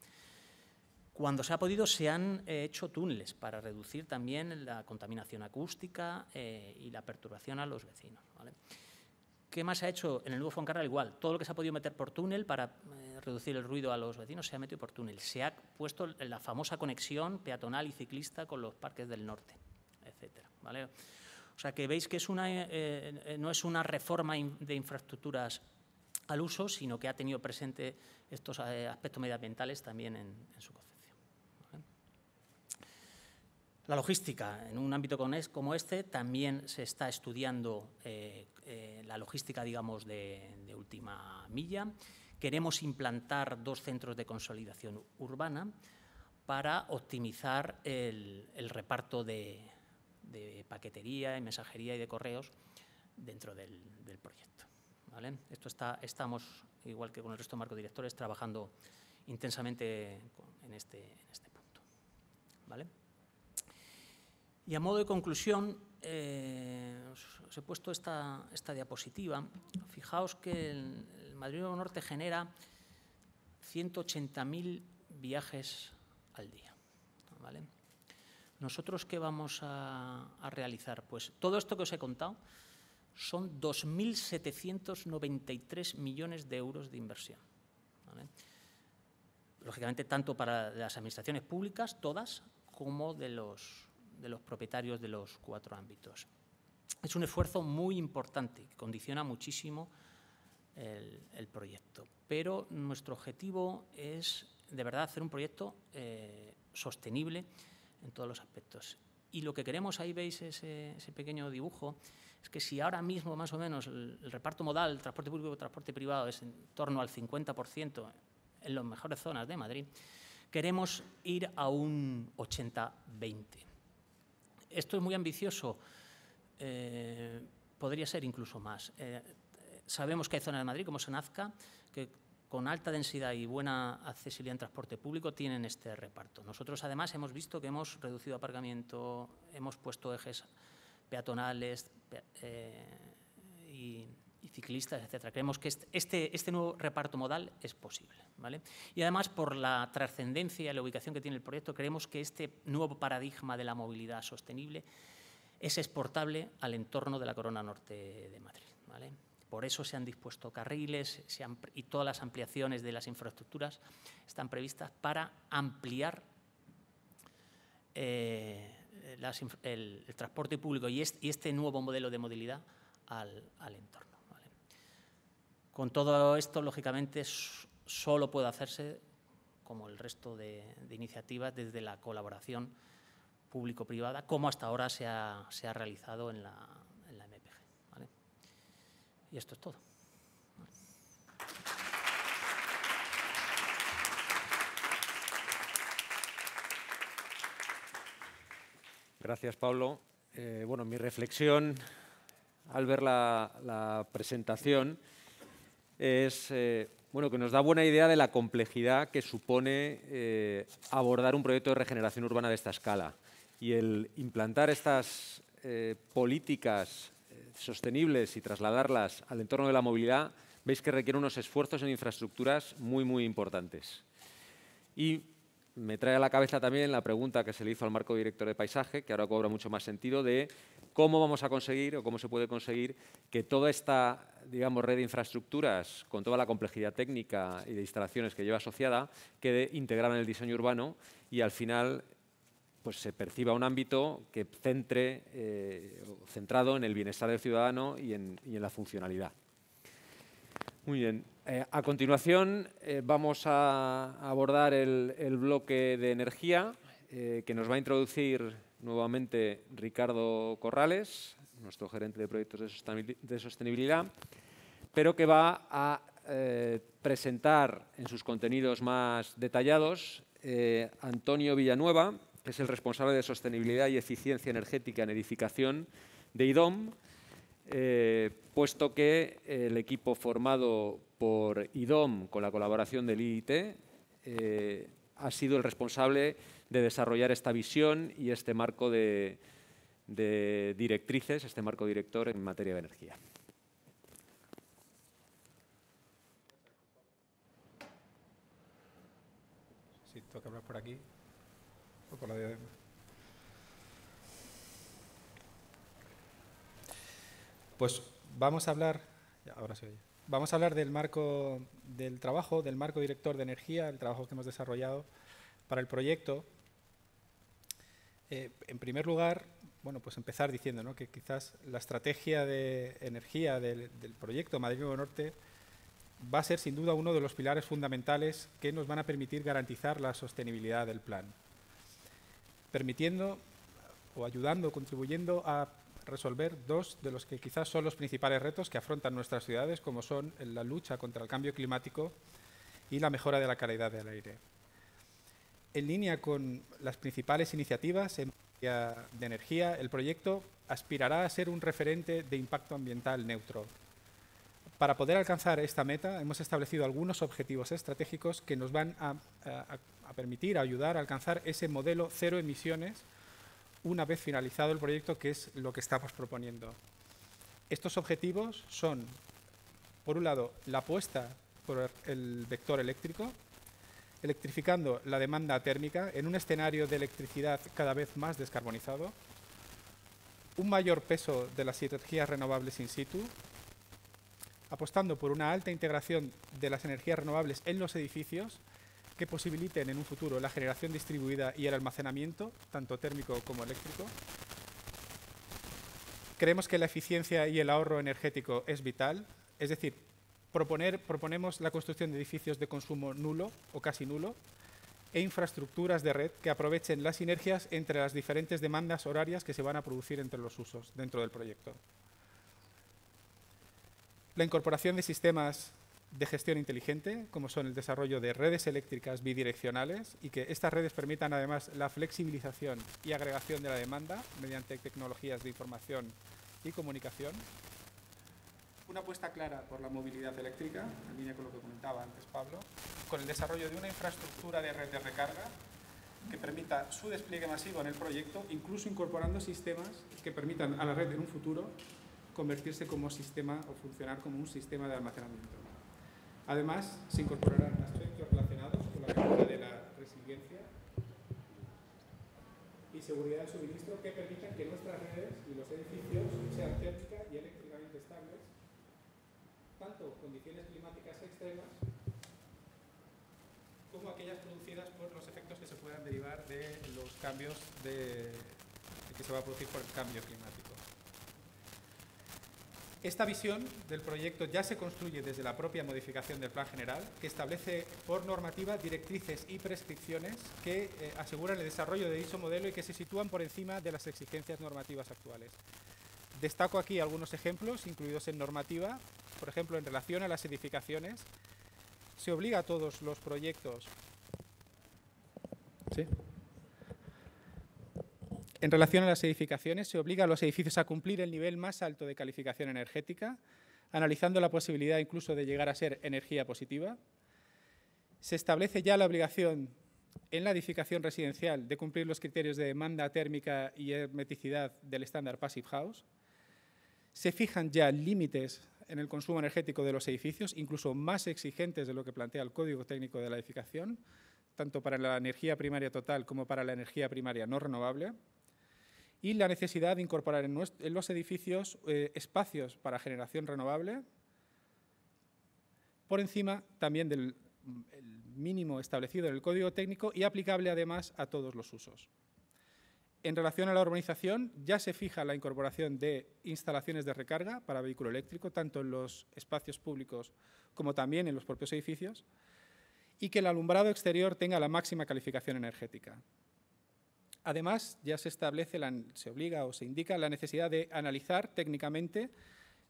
Speaker 8: Cuando se ha podido, se han eh, hecho túneles para reducir también la contaminación acústica eh, y la perturbación a los vecinos. ¿vale? ¿Qué más se ha hecho en el nuevo Foncarral? Igual, todo lo que se ha podido meter por túnel para eh, reducir el ruido a los vecinos se ha metido por túnel. Se ha puesto la famosa conexión peatonal y ciclista con los parques del norte, etc. ¿vale? O sea que veis que es una, eh, eh, no es una reforma de infraestructuras al uso, sino que ha tenido presente estos aspectos medioambientales también en, su concepción. La logística, en un ámbito como este, también se está estudiando eh, la logística, digamos, de, última milla. Queremos implantar dos centros de consolidación urbana para optimizar el, reparto de, paquetería y mensajería y de correos dentro del, proyecto. Esto está, estamos, igual que con el resto de marcos directores, trabajando intensamente en este, este punto. ¿vale? Y a modo de conclusión, eh, os he puesto esta, esta, diapositiva. Fijaos que el, el Madrid Norte genera 180.000 viajes al día. ¿vale? ¿Nosotros qué vamos a, realizar? Pues todo esto que os he contado son 2.793 millones de euros de inversión. Lógicamente, tanto para las administraciones públicas, todas, como de los de los propietarios de los cuatro ámbitos. Es un esfuerzo muy importante que condiciona muchísimo el, proyecto, pero nuestro objetivo es de verdad hacer un proyecto eh, sostenible en todos los aspectos. Y lo que queremos, ahí veis ese, pequeño dibujo, es que si ahora mismo más o menos el, reparto modal, transporte público y transporte privado es en torno al 50% en las mejores zonas de Madrid, queremos ir a un 80-20 esto es muy ambicioso, eh, podría ser incluso más. Eh, sabemos que hay zonas de Madrid, como Sanazca, que con alta densidad y buena accesibilidad en transporte público tienen este reparto. Nosotros, además, hemos visto que hemos reducido aparcamiento, hemos puesto ejes peatonales eh, y ciclistas, etcétera. Creemos que este, este, nuevo reparto modal es posible. ¿vale? Y además, por la trascendencia y la ubicación que tiene el proyecto, creemos que este nuevo paradigma de la movilidad sostenible es exportable al entorno de la corona norte de Madrid. Por eso se han dispuesto carriles y todas las ampliaciones de las infraestructuras están previstas para ampliar eh, el, transporte público y, este nuevo modelo de movilidad al entorno. Con todo esto, lógicamente, solo puede hacerse, como el resto de, iniciativas, desde la colaboración público-privada, como hasta ahora se ha, realizado en la, MPG. Y esto es todo.
Speaker 2: Gracias, Pablo. Eh, bueno, mi reflexión al ver la presentación es, eh, bueno, que nos da buena idea de la complejidad que supone eh, abordar un proyecto de regeneración urbana de esta escala. Y el implantar estas eh, políticas sostenibles y trasladarlas al entorno de la movilidad, veis que requiere unos esfuerzos en infraestructuras muy, muy importantes. Y me trae a la cabeza también la pregunta que se le hizo al marco director de paisaje, que ahora cobra mucho más sentido, de cómo vamos a conseguir o cómo se puede conseguir que toda esta digamos, red de infraestructuras, con toda la complejidad técnica y de instalaciones que lleva asociada, quede integrada en el diseño urbano y al final pues se perciba un ámbito que centre, eh, centrado en el bienestar del ciudadano y en, y en la funcionalidad. Muy bien, eh, a continuación eh, vamos a abordar el, bloque de energía eh, que nos va a introducir nuevamente Ricardo Corrales, nuestro gerente de proyectos de, de sostenibilidad, pero que va a presentar en sus contenidos más detallados Antonio Villanueva, que es el responsable de sostenibilidad y eficiencia energética en edificación de IDOM, puesto que el equipo formado por IDOM con la colaboración del IIT, eh, ha sido el responsable de desarrollar esta visión y este marco de, directrices, este marco director en materia de energía.
Speaker 4: Si toca hablar por aquí o por la diadema. Pues vamos a hablar... ahora se oye vamos a hablar del marco del trabajo, del marco director de energía, el trabajo que hemos desarrollado para el proyecto. Eh, en primer lugar, bueno, pues empezar diciendo que quizás la estrategia de energía del, del proyecto Madrid Nuevo Norte va a ser sin duda uno de los pilares fundamentales que nos van a permitir garantizar la sostenibilidad del plan, permitiendo o ayudando, contribuyendo a resolver dos de los que quizás son los principales retos que afrontan nuestras ciudades, como son la lucha contra el cambio climático y la mejora de la calidad del aire. En línea con las principales iniciativas de energía, el proyecto aspirará a ser un referente de impacto ambiental neutro. Para poder alcanzar esta meta, hemos establecido algunos objetivos estratégicos que nos van a, permitir, ayudar a alcanzar ese modelo cero emisiones una vez finalizado el proyecto, que es lo que estamos proponiendo. Estos objetivos son, por un lado, la apuesta por el vector eléctrico, electrificando la demanda térmica en un escenario de electricidad cada vez más descarbonizado, un mayor peso de las energías renovables in situ, apostando por una alta integración de las energías renovables en los edificios, que posibiliten en un futuro la generación distribuida y el almacenamiento, tanto térmico como eléctrico. Creemos que la eficiencia y el ahorro energético es vital, es decir, proponer, proponemos la construcción de edificios de consumo nulo o casi nulo e infraestructuras de red que aprovechen las sinergias entre las diferentes demandas horarias que se van a producir entre los usos dentro del proyecto. La incorporación de sistemas de gestión inteligente, como son el desarrollo de redes eléctricas bidireccionales y que estas redes permitan además la flexibilización y agregación de la demanda mediante tecnologías de información y comunicación. Una apuesta clara por la movilidad eléctrica, en línea con lo que comentaba antes Pablo, con el desarrollo de una infraestructura de red de recarga que permita su despliegue masivo en el proyecto, incluso incorporando sistemas que permitan a la red en un futuro convertirse como sistema o funcionar como un sistema de almacenamiento. Además, se incorporarán aspectos relacionados con la de la resiliencia y seguridad del suministro que permitan que nuestras redes y los edificios sean térmicas y eléctricamente estables, tanto condiciones climáticas extremas como aquellas producidas por los efectos que se puedan derivar de los cambios que se va a producir por el cambio climático. Esta visión del proyecto ya se construye desde la propia modificación del Plan General, que establece por normativa directrices y prescripciones que eh, aseguran el desarrollo de dicho modelo y que se sitúan por encima de las exigencias normativas actuales. Destaco aquí algunos ejemplos incluidos en normativa, por ejemplo, en relación a las edificaciones. Se obliga a todos los proyectos. ¿Sí? En relación a las edificaciones, se obliga a los edificios a cumplir el nivel más alto de calificación energética, analizando la posibilidad incluso de llegar a ser energía positiva. Se establece ya la obligación en la edificación residencial de cumplir los criterios de demanda térmica y hermeticidad del estándar Passive House. Se fijan ya límites en el consumo energético de los edificios, incluso más exigentes de lo que plantea el Código Técnico de la Edificación, tanto para la energía primaria total como para la energía primaria no renovable y la necesidad de incorporar en, los edificios eh, espacios para generación renovable, por encima también del mínimo establecido en el código técnico y aplicable además a todos los usos. En relación a la urbanización, ya se fija la incorporación de instalaciones de recarga para vehículo eléctrico, tanto en los espacios públicos como también en los propios edificios, y que el alumbrado exterior tenga la máxima calificación energética. Además, ya se establece, se obliga o se indica la necesidad de analizar técnicamente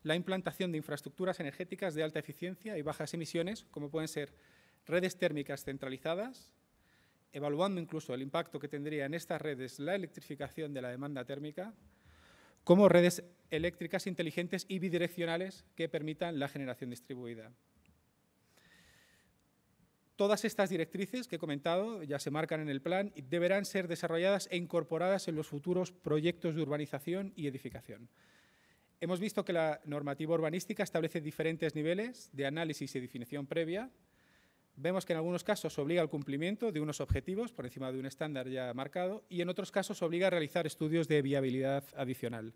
Speaker 4: la implantación de infraestructuras energéticas de alta eficiencia y bajas emisiones, como pueden ser redes térmicas centralizadas, evaluando incluso el impacto que tendría en estas redes la electrificación de la demanda térmica, como redes eléctricas inteligentes y bidireccionales que permitan la generación distribuida. Todas estas directrices que he comentado ya se marcan en el plan y deberán ser desarrolladas e incorporadas en los futuros proyectos de urbanización y edificación. Hemos visto que la normativa urbanística establece diferentes niveles de análisis y definición previa. Vemos que en algunos casos obliga al cumplimiento de unos objetivos por encima de un estándar ya marcado y en otros casos obliga a realizar estudios de viabilidad adicional.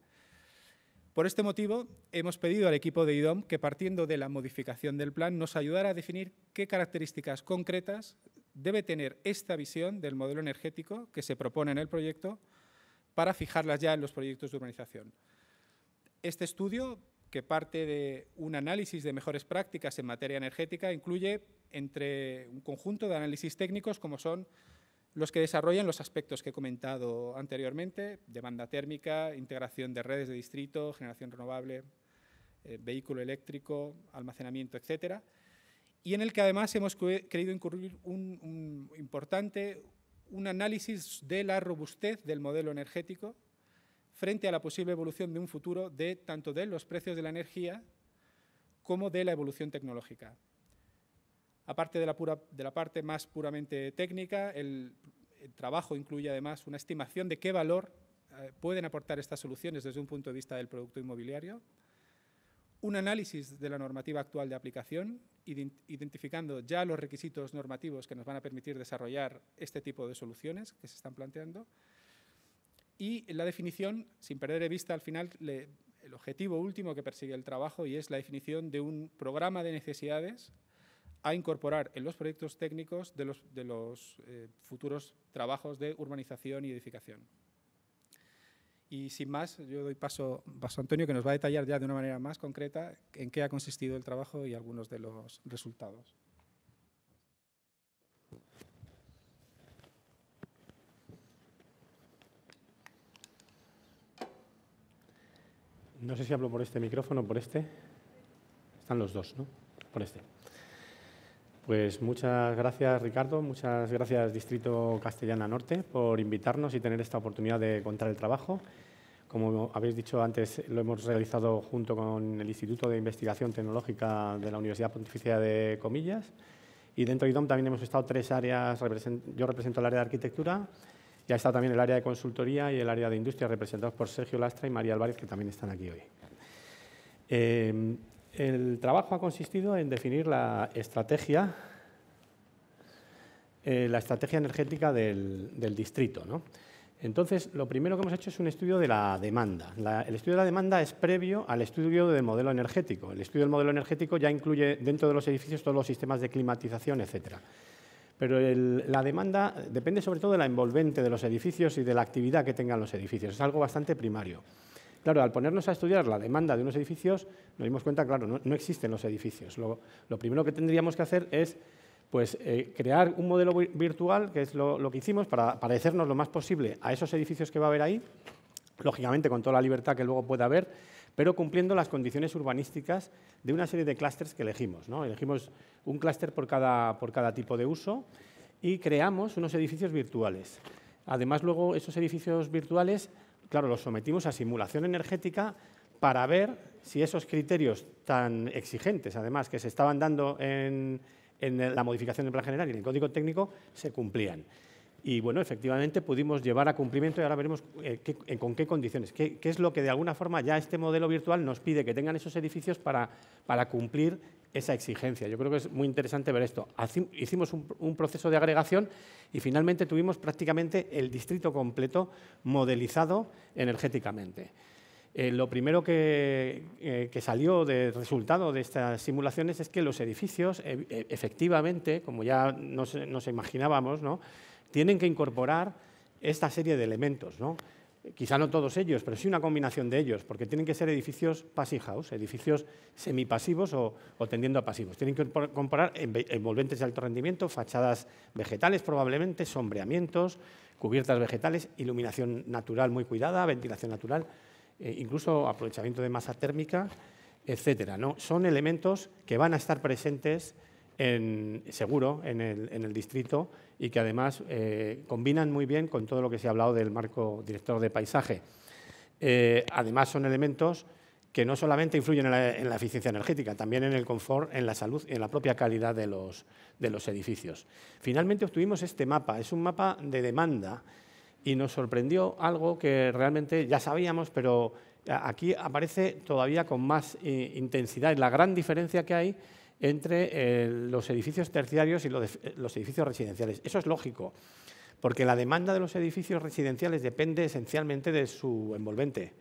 Speaker 4: Por este motivo, hemos pedido al equipo de IDOM que, partiendo de la modificación del plan, nos ayudara a definir qué características concretas debe tener esta visión del modelo energético que se propone en el proyecto para fijarlas ya en los proyectos de urbanización. Este estudio, que parte de un análisis de mejores prácticas en materia energética, incluye entre un conjunto de análisis técnicos como son los que desarrollan los aspectos que he comentado anteriormente, demanda térmica, integración de redes de distrito, generación renovable, eh, vehículo eléctrico, almacenamiento, etc. Y en el que además hemos querido incurrir un, un importante un análisis de la robustez del modelo energético frente a la posible evolución de un futuro de tanto de los precios de la energía como de la evolución tecnológica. Aparte de la, parte más puramente técnica, el, trabajo incluye además una estimación de qué valor eh, pueden aportar estas soluciones desde un punto de vista del producto inmobiliario, un análisis de la normativa actual de aplicación, identificando ya los requisitos normativos que nos van a permitir desarrollar este tipo de soluciones que se están planteando, y la definición, sin perder de vista al final el objetivo último que persigue el trabajo y es la definición de un programa de necesidades a incorporar en los proyectos técnicos de los, de los eh, futuros trabajos de urbanización y edificación. Y sin más, yo doy paso, paso, a Antonio, que nos va a detallar ya de una manera más concreta en qué ha consistido el trabajo y algunos de los
Speaker 9: resultados. No sé si hablo por este micrófono o por este. Están los dos, ¿no? Por este. Pues muchas gracias Ricardo, muchas gracias Distrito Castellana Norte por invitarnos y tener esta oportunidad de contar el trabajo. Como habéis dicho antes, lo hemos realizado junto con el Instituto de Investigación Tecnológica de la Universidad Pontificia de Comillas. Y dentro de IDOM también hemos estado tres áreas. Yo represento el área de arquitectura, ya está también el área de consultoría y el área de industria, representados por Sergio Lastra y María Álvarez, que también están aquí hoy. Eh, el trabajo ha consistido en definir la estrategia, eh, la estrategia energética del, distrito. Entonces, lo primero que hemos hecho es un estudio de la demanda. el estudio de la demanda es previo al estudio del modelo energético. El estudio del modelo energético ya incluye dentro de los edificios todos los sistemas de climatización, etc. Pero la demanda depende sobre todo de la envolvente de los edificios y de la actividad que tengan los edificios. Es algo bastante primario. Claro, al ponernos a estudiar la demanda de unos edificios, nos dimos cuenta, claro, no, existen los edificios. Lo, primero que tendríamos que hacer es pues, eh, crear un modelo virtual, que es lo, que hicimos, para parecernos lo más posible a esos edificios que va a haber ahí, lógicamente con toda la libertad que luego pueda haber, pero cumpliendo las condiciones urbanísticas de una serie de clústeres que elegimos. Elegimos un clúster por cada, por cada tipo de uso y creamos unos edificios virtuales. Además, luego esos edificios virtuales Claro, los sometimos a simulación energética para ver si esos criterios tan exigentes, además, que se estaban dando en, la modificación del plan general y en el código técnico, se cumplían. Y bueno, efectivamente pudimos llevar a cumplimiento y ahora veremos eh, con qué condiciones, qué, es lo que de alguna forma ya este modelo virtual nos pide que tengan esos edificios para, para cumplir esa exigencia. Yo creo que es muy interesante ver esto. Hicimos un, proceso de agregación y finalmente tuvimos prácticamente el distrito completo modelizado energéticamente. Eh, lo primero eh, que, salió de resultado de estas simulaciones es que los edificios, e, e, efectivamente, como ya nos, imaginábamos, tienen que incorporar esta serie de elementos quizá no todos ellos, pero sí una combinación de ellos, porque tienen que ser edificios passive house, edificios semipasivos o, o tendiendo a pasivos. Tienen que comparar envolventes de alto rendimiento, fachadas vegetales probablemente, sombreamientos, cubiertas vegetales, iluminación natural muy cuidada, ventilación natural, eh, incluso aprovechamiento de masa térmica, etc. ¿no? Son elementos que van a estar presentes seguro en el, distrito y que además eh, combinan muy bien con todo lo que se ha hablado del marco director de paisaje. Eh, además son elementos que no solamente influyen en la, eficiencia energética, también en el confort, en la salud, y en la propia calidad de los, edificios. Finalmente obtuvimos este mapa, es un mapa de demanda y nos sorprendió algo que realmente ya sabíamos, pero aquí aparece todavía con más eh, intensidad, y la gran diferencia que hay entre eh, los edificios terciarios y eh, los, edificios residenciales. Eso es lógico, porque la demanda de los edificios residenciales depende esencialmente de su envolvente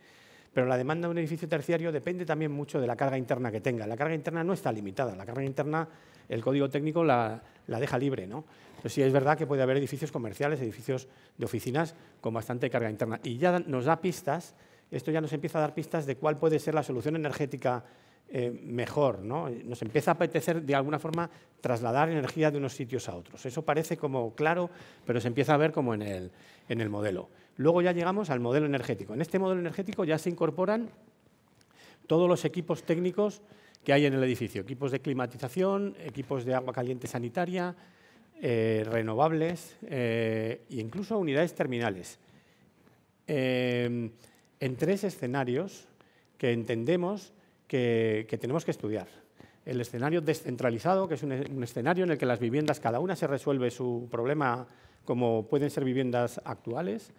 Speaker 9: pero la demanda de un edificio terciario depende también mucho de la carga interna que tenga. La carga interna no está limitada, la carga interna, el código técnico la, deja libre. ¿no? Entonces, sí es verdad que puede haber edificios comerciales, edificios de oficinas con bastante carga interna. Y ya nos da pistas, esto ya nos empieza a dar pistas de cuál puede ser la solución energética eh, mejor, ¿no? Nos empieza a apetecer de alguna forma trasladar energía de unos sitios a otros. Eso parece como claro, pero se empieza a ver como en el, modelo. Luego ya llegamos al modelo energético. En este modelo energético ya se incorporan todos los equipos técnicos que hay en el edificio. Equipos de climatización, equipos de agua caliente sanitaria, eh, renovables eh, e incluso unidades terminales. en tres escenarios que entendemos que, tenemos que estudiar. El escenario descentralizado, que es e-, un, escenario en el que las viviendas, cada una se resuelve su problema como pueden ser viviendas actuales,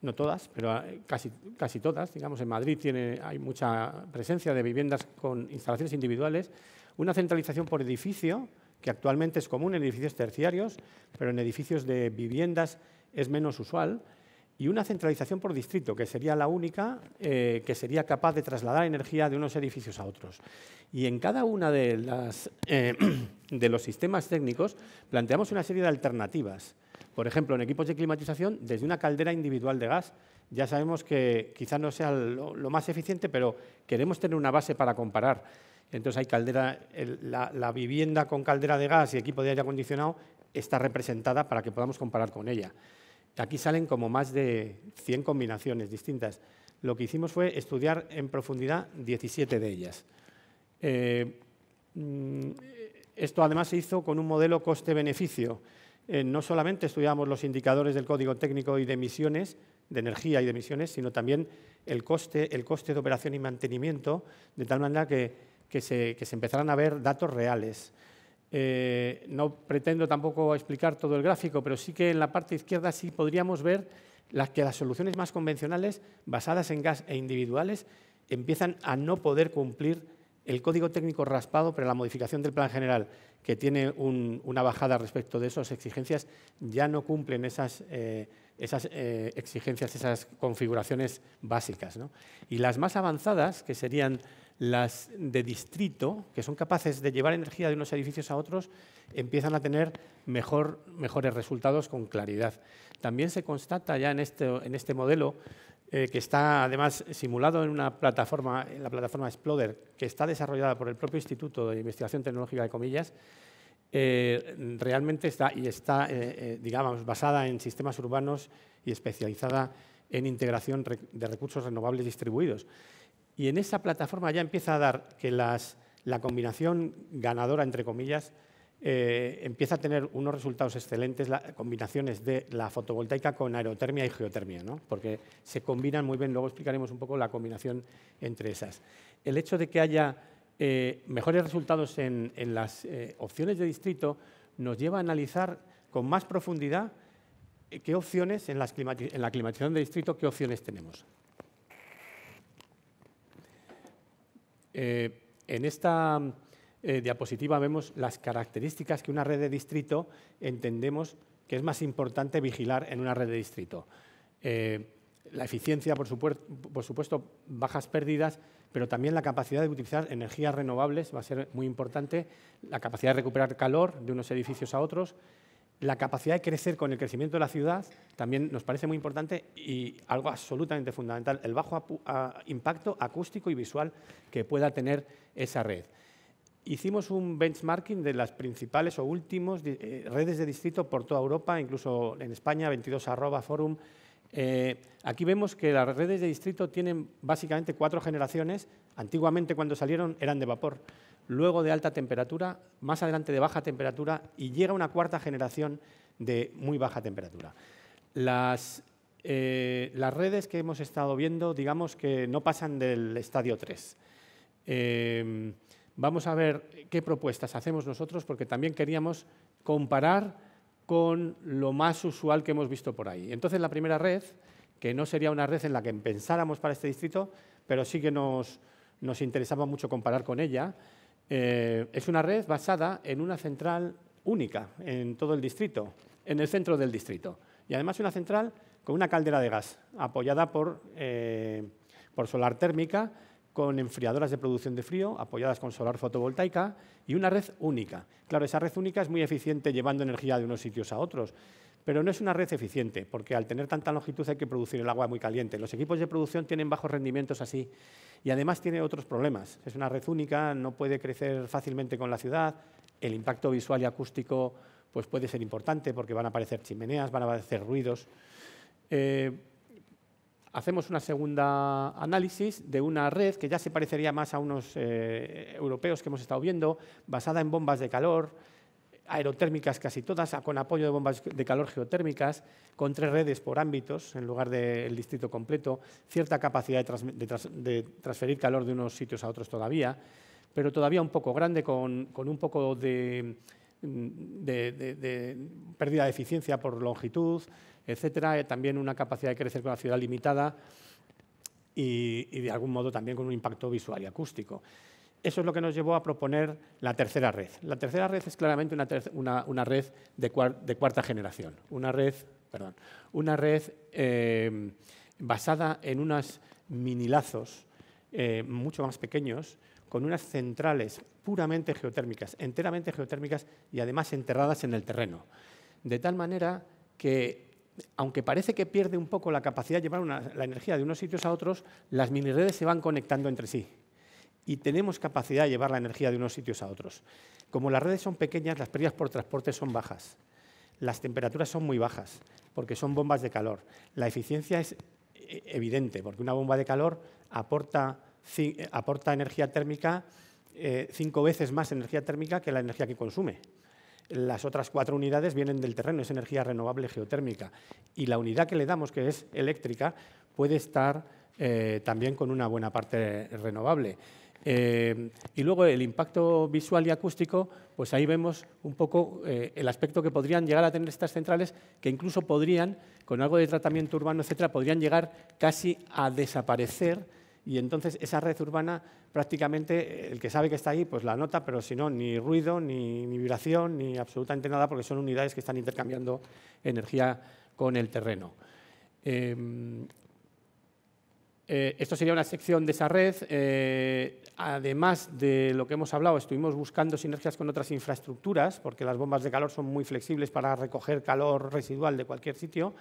Speaker 9: no todas, pero ah, casi, casi todas. Digamos, en Madrid tiene, hay mucha presencia de viviendas con instalaciones individuales. Una centralización por edificio, que actualmente es común en edificios terciarios, pero en edificios de viviendas es menos usual y una centralización por distrito, que sería la única eh, que sería capaz de trasladar energía de unos edificios a otros. Y en cada una de, eh, de los sistemas técnicos planteamos una serie de alternativas. Por ejemplo, en equipos de climatización, desde una caldera individual de gas, ya sabemos que quizás no sea lo, más eficiente, pero queremos tener una base para comparar. Entonces hay caldera, la vivienda con caldera de gas y equipo de aire acondicionado está representada para que podamos comparar con ella. Aquí salen como más de 100 combinaciones distintas. Lo que hicimos fue estudiar en profundidad 17 de ellas. Eh, mm, esto además se hizo con un modelo coste-beneficio. Eh, no solamente estudiamos los indicadores del código técnico y de emisiones, de energía y de emisiones, sino también el coste, el coste de operación y mantenimiento, de tal manera que, que se empezaran a ver datos reales. Eh, no pretendo tampoco explicar todo el gráfico, pero sí que en la parte izquierda sí podríamos ver que las soluciones más convencionales, basadas en gas e individuales, empiezan a no poder cumplir el código técnico raspado para la modificación del plan general, que tiene una bajada respecto de esas exigencias, ya no cumplen esas, eh, eh, exigencias, esas configuraciones básicas. Y las más avanzadas, que serían las de distrito, que son capaces de llevar energía de unos edificios a otros, empiezan a tener mejores resultados con claridad. También se constata ya en este, este modelo eh, que está además simulado en una plataforma, en la plataforma Exploder, que está desarrollada por el propio Instituto de Investigación Tecnológica de Comillas, eh, realmente está, y está eh, digamos, basada en sistemas urbanos y especializada en integración de recursos renovables distribuidos. Y en esa plataforma ya empieza a dar que la combinación ganadora, entre comillas, eh, empieza a tener unos resultados excelentes, las combinaciones de la fotovoltaica con aerotermia y geotermia, porque se combinan muy bien, luego explicaremos un poco la combinación entre esas. El hecho de que haya eh, mejores resultados en, las eh, opciones de distrito nos lleva a analizar con más profundidad qué opciones en, en la climatización de distrito, qué opciones tenemos. Eh, en esta eh, diapositiva vemos las características que una red de distrito entendemos que es más importante vigilar en una red de distrito. Eh, la eficiencia, por supuesto, bajas pérdidas, pero también la capacidad de utilizar energías renovables va a ser muy importante, la capacidad de recuperar calor de unos edificios a otros, la capacidad de crecer con el crecimiento de la ciudad también nos parece muy importante y algo absolutamente fundamental, el bajo impacto acústico y visual que pueda tener esa red. Hicimos un benchmarking de las principales o últimos eh, redes de distrito por toda Europa, incluso en España, 22 arroba forum. Eh, aquí vemos que las redes de distrito tienen básicamente cuatro generaciones. Antiguamente, cuando salieron, eran de vapor luego de alta temperatura, más adelante de baja temperatura y llega una cuarta generación de muy baja temperatura. Las, eh, redes que hemos estado viendo, digamos que no pasan del estadio 3. Em, vamos a ver qué propuestas hacemos nosotros porque también queríamos comparar con lo más usual que hemos visto por ahí. Entonces, la primera red, que no sería una red en la que pensáramos para este distrito, pero sí que nos interesaba mucho comparar con ella, eh, es una red basada en una central única en todo el distrito, en el centro del distrito. Y además una central con una caldera de gas apoyada por, eh, por solar térmica con enfriadoras de producción de frío apoyadas con solar fotovoltaica y una red única. Claro, esa red única es muy eficiente llevando energía de unos sitios a otros, pero no es una red eficiente porque al tener tanta longitud hay que producir el agua muy caliente. Los equipos de producción tienen bajos rendimientos así y además tiene otros problemas. Es una red única, no puede crecer fácilmente con la ciudad, el impacto visual y acústico pues puede ser importante porque van a aparecer chimeneas, van a aparecer ruidos. Eh, hacemos una segunda análisis de una red que ya se parecería más a unos eh, europeos que hemos estado viendo, basada en bombas de calor, aerotérmicas casi todas, con apoyo de bombas de calor geotérmicas, con tres redes por ámbitos en lugar del distrito completo, cierta capacidad de, transferir calor de unos sitios a otros todavía, pero todavía un poco grande, con un poco de Mm, de, pérdida de eficiencia por longitud, etcétera, eh, también una capacidad de crecer con la ciudad limitada y, de algún modo también con un impacto visual y acústico. Eso es lo que nos llevó a proponer la tercera red. La tercera red es claramente una, red de, cuarta generación, una red, perdón, una red eh, basada en unos mini lazos eh, mucho más pequeños, con unas centrales puramente geotérmicas, enteramente geotérmicas y además enterradas en el terreno. De tal manera que, aunque parece que pierde un poco la capacidad de llevar la energía de unos sitios a otros, las mini se van conectando entre sí y tenemos capacidad de llevar la energía de unos sitios a otros. Como las redes son pequeñas, las pérdidas por transporte son bajas, las temperaturas son muy bajas, porque son bombas de calor. La eficiencia es eh, evidente, porque una bomba de calor aporta energía térmica eh, cinco veces más energía térmica que la energía que consume. Las otras cuatro unidades vienen del terreno, es energía renovable geotérmica. Y la unidad que le damos, que es eléctrica, puede estar eh, también con una buena parte renovable. Eh, y luego el impacto visual y acústico, pues ahí vemos un poco el aspecto que podrían llegar a tener estas centrales, que incluso podrían, con algo de tratamiento urbano, etcétera, podrían llegar casi a desaparecer y entonces esa red urbana prácticamente el que sabe que está ahí pues la nota pero si no, ni ruido, ni, vibración, ni absolutamente nada, porque son unidades que están intercambiando energía con el terreno. Eh, eh, esto sería una sección de esa red. Eh, además de lo que hemos hablado, estuvimos buscando sinergias con otras infraestructuras, porque las bombas de calor son muy flexibles para recoger calor residual de cualquier sitio.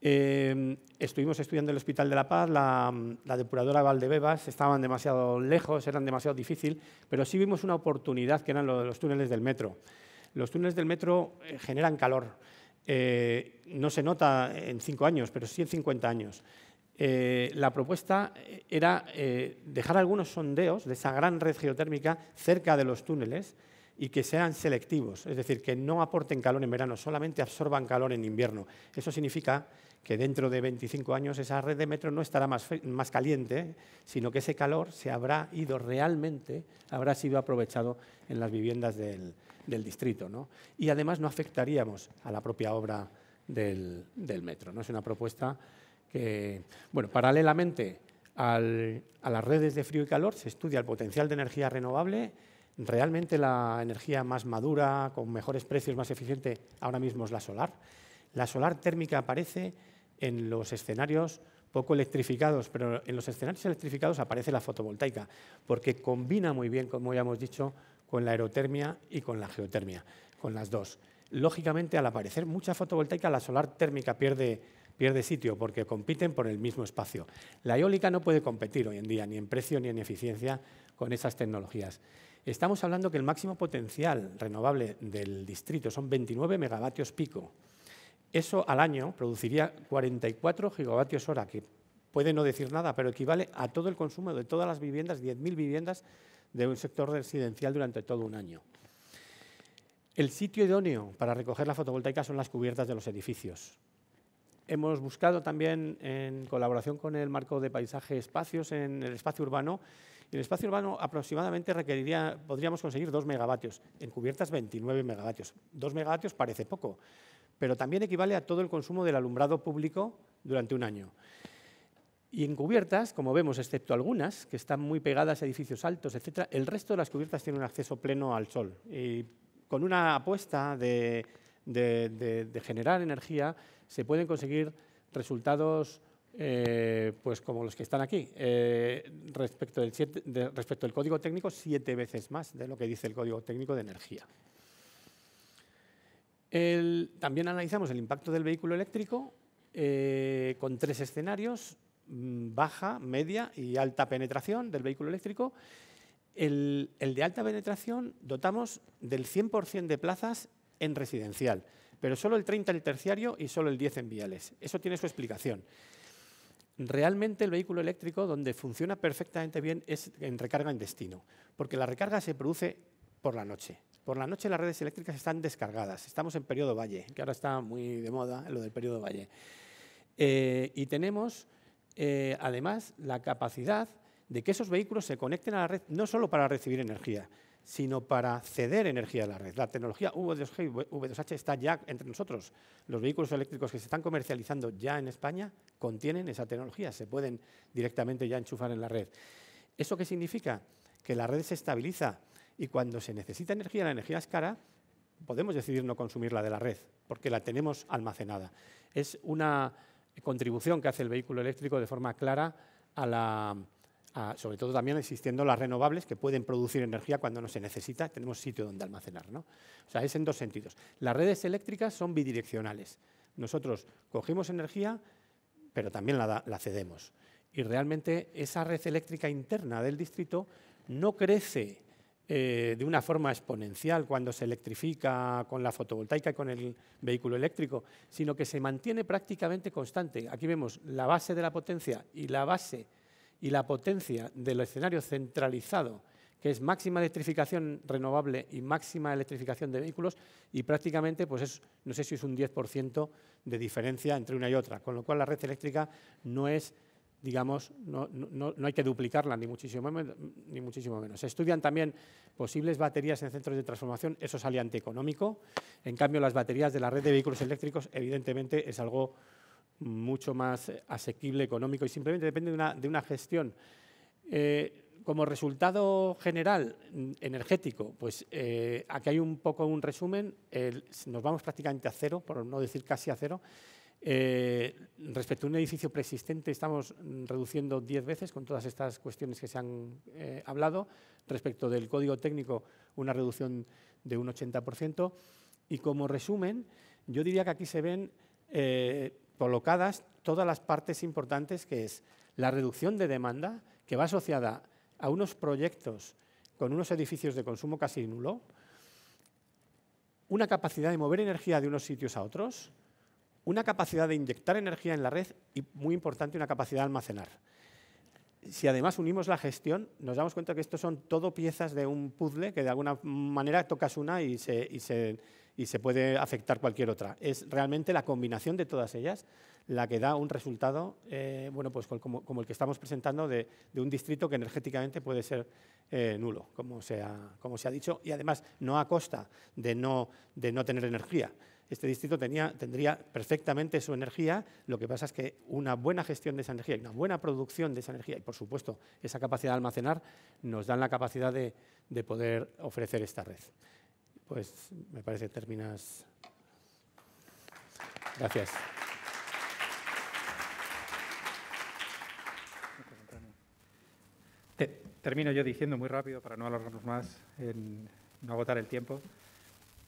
Speaker 9: Em, estuvimos estudiando el Hospital de la Paz, la, depuradora Valdebebas, estaban demasiado lejos, eran demasiado difícil, pero sí vimos una oportunidad que eran los túneles del metro. Los túneles del metro eh, generan calor. Eh, no se nota en cinco años, pero sí en 50 años. Eh, la propuesta era dejar algunos sondeos de esa gran red geotérmica cerca de los túneles y que sean selectivos, es decir, que no aporten calor en verano, solamente absorban calor en invierno. Eso significa que dentro de 25 años esa red de metro no estará más, más caliente, sino que ese calor se habrá ido realmente, habrá sido aprovechado en las viviendas del, distrito. Y además no afectaríamos a la propia obra del, metro. ¿no? Es una propuesta que, bueno, paralelamente a las redes de frío y calor se estudia el potencial de energía renovable. Realmente la energía más madura, con mejores precios, más eficiente, ahora mismo es la solar. La solar térmica aparece en los escenarios poco electrificados, pero en los escenarios electrificados aparece la fotovoltaica, porque combina muy bien, como ya hemos dicho, con la aerotermia y con la geotermia, con las dos. Lógicamente, al aparecer mucha fotovoltaica, la solar térmica pierde, sitio, porque compiten por el mismo espacio. La eólica no puede competir hoy en día, ni en precio ni en eficiencia, con esas tecnologías. Estamos hablando que el máximo potencial renovable del distrito son 29 megavatios pico. Eso al año produciría 44 gigavatios hora, que puede no decir nada, pero equivale a todo el consumo de todas las viviendas, 10.000 viviendas de un sector residencial durante todo un año. El sitio idóneo para recoger la fotovoltaica son las cubiertas de los edificios. Hemos buscado también, en colaboración con el marco de paisaje espacios, en el espacio urbano, el espacio urbano aproximadamente requeriría, podríamos conseguir 2 megavatios, en cubiertas 29 megavatios. 2 megavatios parece poco, pero también equivale a todo el consumo del alumbrado público durante un año. Y en cubiertas, como vemos, excepto algunas, que están muy pegadas a edificios altos, etc., el resto de las cubiertas tienen un acceso pleno al sol. Y con una apuesta de, generar energía se pueden conseguir resultados eh, pues como los que están aquí. Eh, respecto, al respecto código técnico, siete veces más de lo que dice el código técnico de energía también analizamos el impacto del vehículo eléctrico eh, con tres escenarios, mm, baja, media y alta penetración del vehículo eléctrico. El, el de alta penetración dotamos del 100% de plazas en residencial, pero solo el 30% en terciario y solo el 10% en viales. Eso tiene su explicación. Realmente el vehículo eléctrico donde funciona perfectamente bien es en recarga en destino, porque la recarga se produce por la noche. Por la noche las redes eléctricas están descargadas. Estamos en periodo valle, que ahora está muy de moda lo del periodo valle. Eh, y tenemos, eh, además, la capacidad de que esos vehículos se conecten a la red no solo para recibir energía, sino para ceder energía a la red. La tecnología V2G y V2H está ya entre nosotros. Los vehículos eléctricos que se están comercializando ya en España contienen esa tecnología, se pueden directamente ya enchufar en la red. ¿Eso qué significa? Que la red se estabiliza y cuando se necesita energía, la energía es cara, podemos decidir no consumirla de la red, porque la tenemos almacenada. Es una contribución que hace el vehículo eléctrico de forma clara a la, sobre todo también existiendo las renovables que pueden producir energía cuando no se necesita, tenemos sitio donde almacenar. ¿no? O sea, es en dos sentidos. Las redes eléctricas son bidireccionales. Nosotros cogimos energía, pero también la, la cedemos. Y realmente esa red eléctrica interna del distrito no crece eh, de una forma exponencial cuando se electrifica con la fotovoltaica y con el vehículo eléctrico, sino que se mantiene prácticamente constante. Aquí vemos la base de la potencia y la base y la potencia del escenario centralizado, que es máxima electrificación renovable y máxima electrificación de vehículos, y prácticamente, pues no sé si es un 10% de diferencia entre una y otra, con lo cual la red eléctrica no es digamos, no, hay que duplicarla, ni muchísimo, ni muchísimo menos. Se estudian también posibles baterías en centros de transformación, eso aliante económico. En cambio, las baterías de la red de vehículos eléctricos, evidentemente, es algo mucho más asequible, económico, y simplemente depende de una, gestión. Eh, como resultado general mm, energético, pues eh, aquí hay un poco un resumen, nos vamos prácticamente a cero, por no decir casi a cero, eh, respecto a un edificio preexistente, estamos reduciendo 10 veces con todas estas cuestiones que se han eh, hablado. Respecto del código técnico, una reducción de un 80%. Y como resumen, yo diría que aquí se ven eh, colocadas todas las partes importantes, que es la reducción de demanda, que va asociada a unos proyectos con unos edificios de consumo casi nulo, una capacidad de mover energía de unos sitios a otros, una capacidad de inyectar energía en la red y, muy importante, una capacidad de almacenar. Si además unimos la gestión, nos damos cuenta que estos son todo piezas de un puzzle que de alguna manera tocas una y se, y se, puede afectar cualquier otra. Es realmente la combinación de todas ellas la que da un resultado, eh, bueno, pues como, el que estamos presentando de, un distrito que energéticamente puede ser eh, nulo, como se, ha, como se ha dicho, y además no a costa no, de no tener energía este distrito tendría perfectamente su energía, lo que pasa es que una buena gestión de esa energía y una buena producción de esa energía, y por supuesto esa capacidad de almacenar, nos dan la capacidad de, poder ofrecer esta red. Pues me parece que terminas. Gracias.
Speaker 4: termino yo diciendo muy rápido para no alargarnos más, en no agotar el tiempo.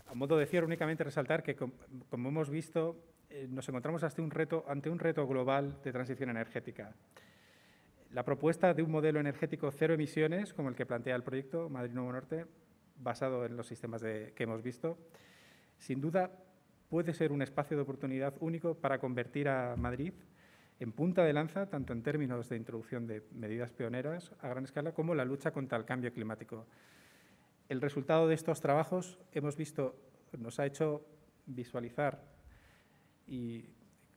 Speaker 4: A modo de cierre, únicamente resaltar que, como hemos visto, eh, nos encontramos ante un, reto, global de transición energética. La propuesta de un modelo energético cero emisiones, como el que plantea el proyecto Madrid Nuevo Norte, basado en los sistemas que hemos visto, sin duda puede ser un espacio de oportunidad único para convertir a Madrid en punta de lanza, tanto en términos de introducción de medidas pioneras a gran escala como la lucha contra el cambio climático. El resultado de estos trabajos hemos visto, nos ha hecho visualizar y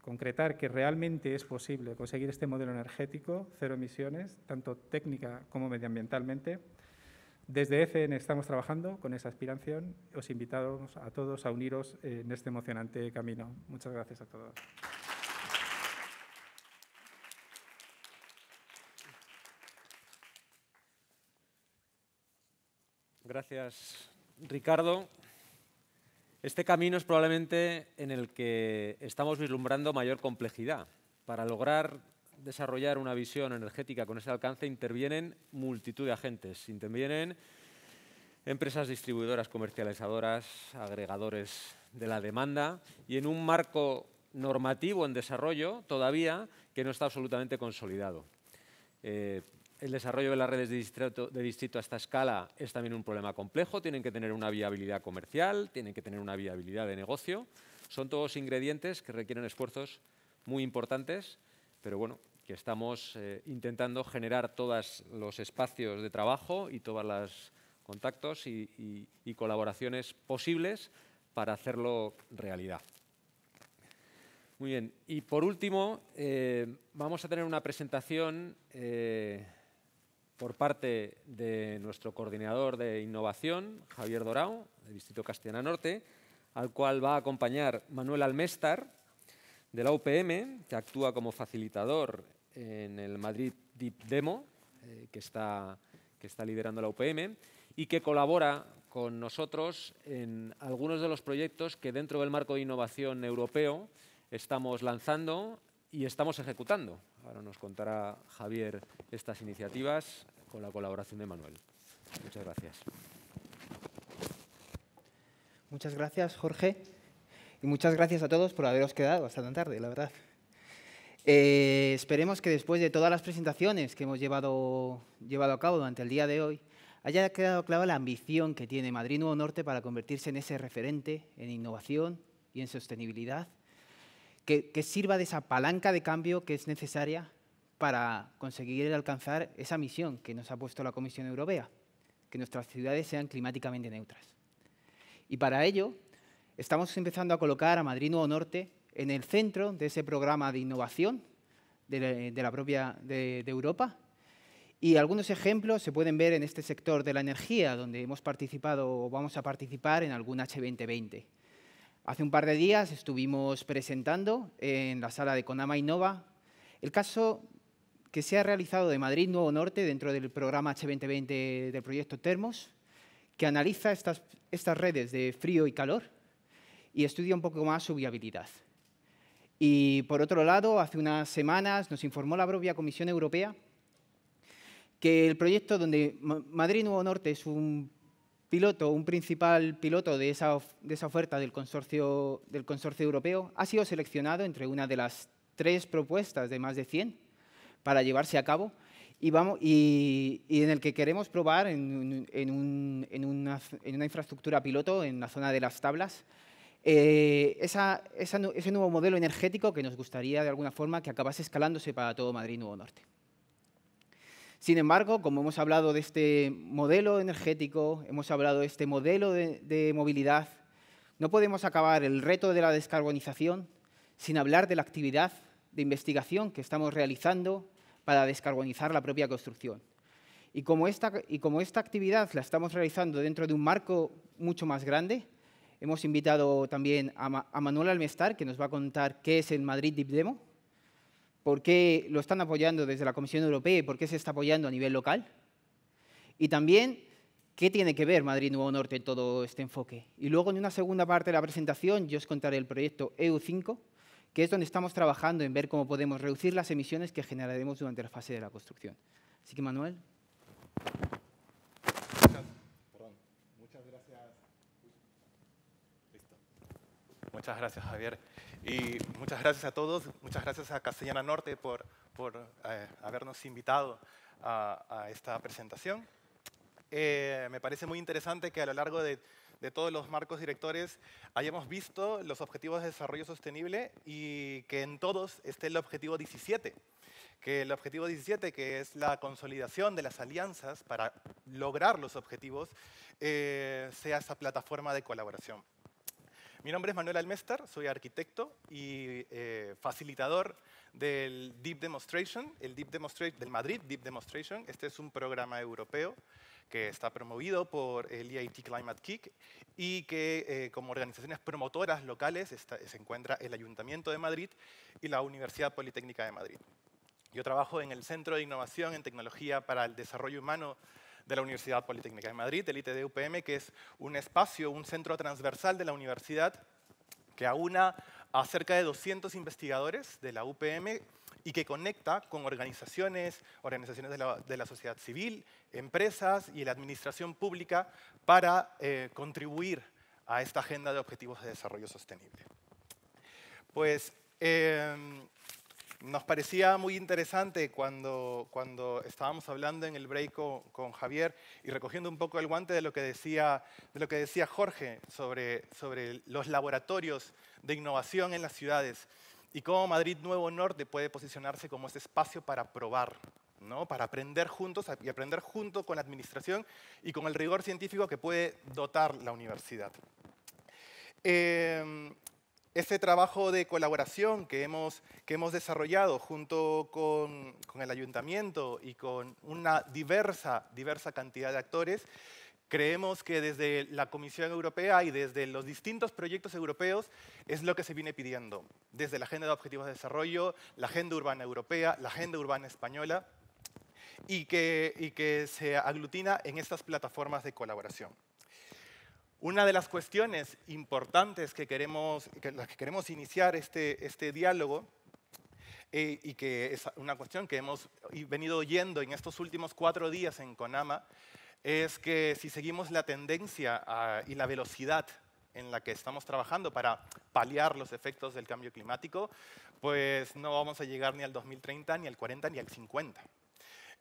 Speaker 4: concretar que realmente es posible conseguir este modelo energético, cero emisiones, tanto técnica como medioambientalmente. Desde ECN estamos trabajando con esa aspiración. Os invitamos a todos a uniros en este emocionante camino. Muchas gracias a todos.
Speaker 2: Gracias, Ricardo. Este camino es probablemente en el que estamos vislumbrando mayor complejidad. Para lograr desarrollar una visión energética con ese alcance intervienen multitud de agentes. Intervienen empresas distribuidoras, comercializadoras, agregadores de la demanda y en un marco normativo en desarrollo todavía que no está absolutamente consolidado. Eh, el desarrollo de las redes de distrito, a esta escala es también un problema complejo. Tienen que tener una viabilidad comercial, tienen que tener una viabilidad de negocio. Son todos ingredientes que requieren esfuerzos muy importantes, pero bueno, que estamos eh, intentando generar todos los espacios de trabajo y todos los contactos y, colaboraciones posibles para hacerlo realidad. Muy bien, y por último, eh, vamos a tener una presentación eh, por parte de nuestro coordinador de innovación, Javier Dorao, del Distrito Castellana Norte, al cual va a acompañar Manuel Almestar, de la UPM, que actúa como facilitador en el Madrid Deep Demo, eh, que, está, que está liderando la UPM, y que colabora con nosotros en algunos de los proyectos que dentro del marco de innovación europeo estamos lanzando y estamos ejecutando. Ahora nos contará Javier estas iniciativas
Speaker 10: con la colaboración de Manuel. Muchas gracias. Muchas gracias, Jorge. Y muchas gracias a todos por haberos quedado hasta tan tarde, la verdad. Eh, esperemos que después de todas las presentaciones que hemos llevado, llevado a cabo durante el día de hoy, haya quedado clara la ambición que tiene Madrid Nuevo Norte para convertirse en ese referente en innovación y en sostenibilidad que, sirva de esa palanca de cambio que es necesaria para conseguir alcanzar esa misión que nos ha puesto la Comisión Europea, que nuestras ciudades sean climáticamente neutras. Y para ello, estamos empezando a colocar a Madrid Nuevo Norte en el centro de ese programa de innovación de, la propia de Europa. Y algunos ejemplos se pueden ver en este sector de la energía, donde hemos participado o vamos a participar en algún H2020. Hace un par de días estuvimos presentando en la sala de Conama Innova el caso que se ha realizado de Madrid Nuevo Norte dentro del programa H2020 del proyecto Termos, que analiza estas, estas redes de frío y calor y estudia un poco más su viabilidad. Y por otro lado, hace unas semanas nos informó la propia Comisión Europea que el proyecto donde Madrid Nuevo Norte es un piloto, un principal piloto de esa, oferta del consorcio, europeo, ha sido seleccionado entre una de las tres propuestas de más de 100 para llevarse a cabo y, vamos, en el que queremos probar en, una, infraestructura piloto, en la zona de las tablas, eh, ese nuevo modelo energético que nos gustaría de alguna forma que acabase escalándose para todo Madrid Nuevo Norte. Sin embargo, como hemos hablado de este modelo energético, hemos hablado de este modelo de, movilidad, no podemos acabar el reto de la descarbonización sin hablar de la actividad de investigación que estamos realizando para descarbonizar la propia construcción. Y como, esta, y como esta actividad la estamos realizando dentro de un marco mucho más grande, hemos invitado también a, Manuel Almestar, que nos va a contar qué es el Madrid Deep Demo por qué lo están apoyando desde la Comisión Europea y por qué se está apoyando a nivel local. Y también, ¿qué tiene que ver Madrid Nuevo Norte en todo este enfoque? Y luego, en una segunda parte de la presentación, yo os contaré el proyecto EU5, que es donde estamos trabajando en ver cómo podemos reducir las emisiones que generaremos durante la fase de la construcción. Así que, Manuel.
Speaker 11: Muchas gracias, Javier. Y muchas gracias a todos, muchas gracias a Castellana Norte por, eh, habernos invitado a, esta presentación. Eh, me parece muy interesante que a lo largo de, todos los marcos directores hayamos visto los objetivos de desarrollo sostenible y que en todos esté el objetivo 17, que el objetivo 17, que es la consolidación de las alianzas para lograr los objetivos, eh, sea esa plataforma de colaboración. Mi nombre es Manuel Almestar, soy arquitecto y eh, facilitador del Deep Demonstration, el Deep Demonstration del Madrid Deep Demonstration. Este es un programa europeo que está promovido por el EIT Climate Kick y que eh, como organizaciones promotoras locales se encuentra el Ayuntamiento de Madrid y la Universidad Politécnica de Madrid. Yo trabajo en el Centro de Innovación en Tecnología para el Desarrollo Humano de la Universidad Politécnica de Madrid, el ITD UPM, que es un espacio, un centro transversal de la universidad que aúna a cerca de 200 investigadores de la UPM y que conecta con organizaciones, organizaciones de la, sociedad civil, empresas y la administración pública para eh, contribuir a esta agenda de objetivos de desarrollo sostenible. Pues em, nos parecía muy interesante cuando, cuando estábamos hablando en el break con, Javier y recogiendo un poco el guante de lo que decía, lo que decía Jorge sobre, sobre los laboratorios de innovación en las ciudades y cómo Madrid Nuevo Norte puede posicionarse como ese espacio para probar, ¿no? para aprender juntos y aprender junto con la administración y con el rigor científico que puede dotar la universidad. Eh, este trabajo de colaboración que hemos, desarrollado junto con, el ayuntamiento y con una diversa, cantidad de actores, creemos que desde la Comisión Europea y desde los distintos proyectos europeos es lo que se viene pidiendo, desde la Agenda de Objetivos de Desarrollo, la Agenda Urbana Europea, la Agenda Urbana Española, y y que se aglutina en estas plataformas de colaboración. Una de las cuestiones importantes que queremos, que, que queremos iniciar este, este diálogo eh, y que es una cuestión que hemos venido oyendo en estos últimos cuatro días en Conama, es que si seguimos la tendencia ah, y la velocidad en la que estamos trabajando para paliar los efectos del cambio climático, pues no vamos a llegar ni al 2030, ni al 40, ni al 50.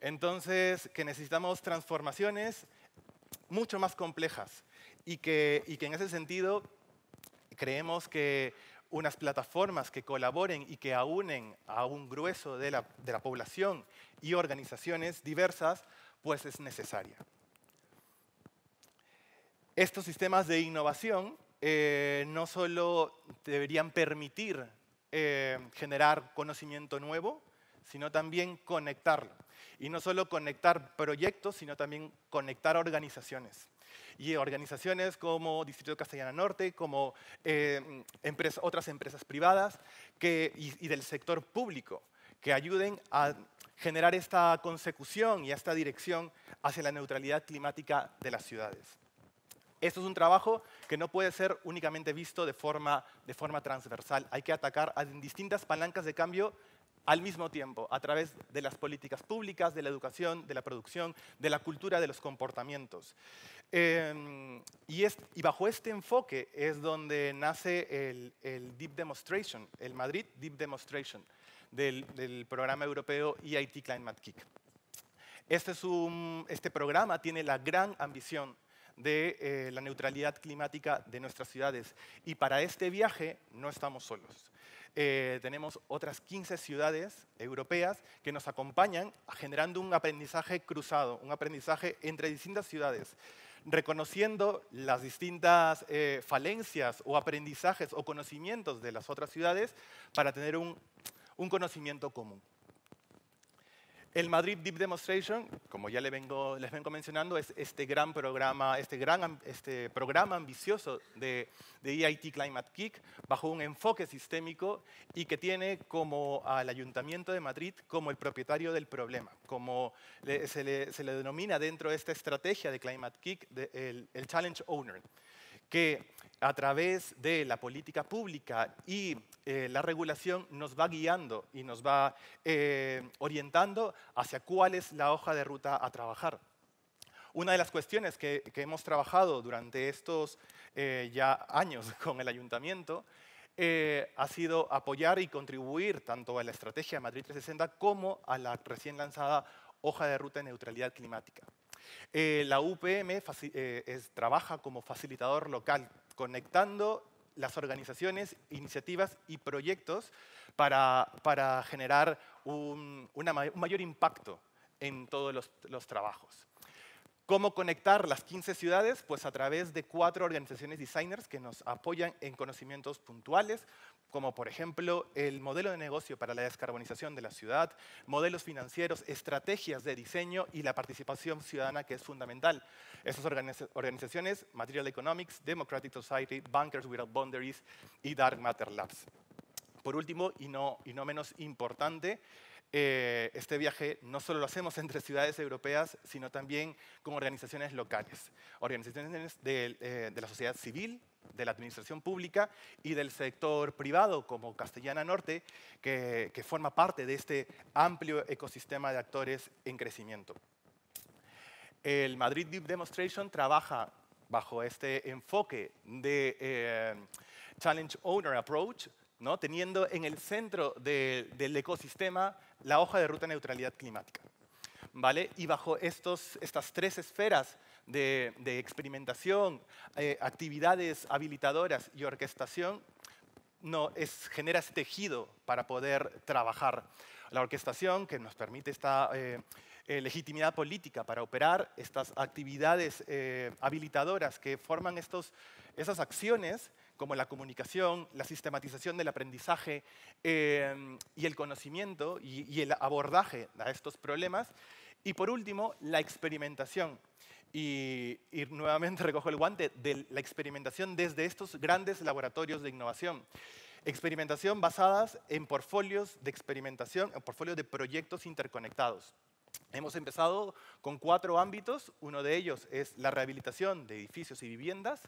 Speaker 11: Entonces, que necesitamos transformaciones mucho más complejas y que, en ese sentido creemos que unas plataformas que colaboren y que unen a un grueso de la, población y organizaciones diversas, pues es necesaria. Estos sistemas de innovación eh, no solo deberían permitir eh, generar conocimiento nuevo, sino también conectarlo. Y no solo conectar proyectos, sino también conectar organizaciones y organizaciones como Distrito Castellana Norte, como eh, otras empresas privadas y, del sector público que ayuden a generar esta consecución y esta dirección hacia la neutralidad climática de las ciudades. Esto es un trabajo que no puede ser únicamente visto de forma, de forma transversal. Hay que atacar a distintas palancas de cambio al mismo tiempo a través de las políticas públicas, de la educación, de la producción, de la cultura, de los comportamientos. Em, y, bajo este enfoque es donde nace el, Deep Demonstration, el Madrid Deep Demonstration del, programa europeo EIT Climate Kick. Este, este, programa tiene la gran ambición de eh, la neutralidad climática de nuestras ciudades y para este viaje no estamos solos. Eh, tenemos otras 15 ciudades europeas que nos acompañan generando un aprendizaje cruzado, un aprendizaje entre distintas ciudades reconociendo las distintas eh, falencias o aprendizajes o conocimientos de las otras ciudades para tener un conocimiento común. El Madrid Deep Demonstration, como ya les vengo, les mencionando, es este gran programa, este gran, este programa ambicioso de, EIT e Climate Kick bajo un enfoque sistémico y que tiene como al Ayuntamiento de Madrid como el propietario del problema, como se, le, denomina dentro de esta estrategia de Climate Kick el Challenge Owner que a través de la política pública y eh, la regulación nos va guiando y nos va eh, orientando hacia cuál es la hoja de ruta a trabajar. Una de las cuestiones que, hemos trabajado durante estos eh, ya años con el ayuntamiento ha sido apoyar y contribuir tanto a la estrategia Madrid 360 como a la recién lanzada hoja de ruta de neutralidad climática. Eh, la UPM eh, trabaja como facilitador local, conectando las organizaciones, iniciativas y proyectos para, generar un, mayor impacto en todos los trabajos. ¿Cómo conectar las 15 ciudades? Pues a través de cuatro organizaciones designers que nos apoyan en conocimientos puntuales, como por ejemplo el modelo de negocio para la descarbonización de la ciudad, modelos financieros, estrategias de diseño y la participación ciudadana que es fundamental. Esas organizaciones, Material Economics, Democratic Society, Bankers Without Boundaries y Dark Matter Labs. Por último, y no, y no menos importante, eh, este viaje no solo lo hacemos entre ciudades europeas, sino también con organizaciones locales, organizaciones eh, de, la sociedad civil, de la administración pública y del sector privado como Castellana Norte, que, forma parte de este amplio ecosistema de actores en crecimiento. El Madrid Deep Demonstration trabaja bajo este enfoque de eh, Challenge Owner Approach, ¿no? teniendo en el centro del ecosistema la hoja de ruta de neutralidad climática. ¿Vale? Y bajo estos, estas tres esferas de, experimentación, eh, actividades habilitadoras y orquestación, no, es, genera ese tejido para poder trabajar. La orquestación que nos permite esta eh, eh, legitimidad política para operar, estas actividades habilitadoras que forman estos, esas acciones como la comunicación, la sistematización del aprendizaje eh, y el conocimiento y, el abordaje a estos problemas. Y por último, la experimentación. Y, y, nuevamente recojo el guante de la experimentación desde estos grandes laboratorios de innovación. Experimentación basadas en portfolios de experimentación, en portfolios de proyectos interconectados. Hemos empezado con cuatro ámbitos, uno de ellos es la rehabilitación de edificios y viviendas,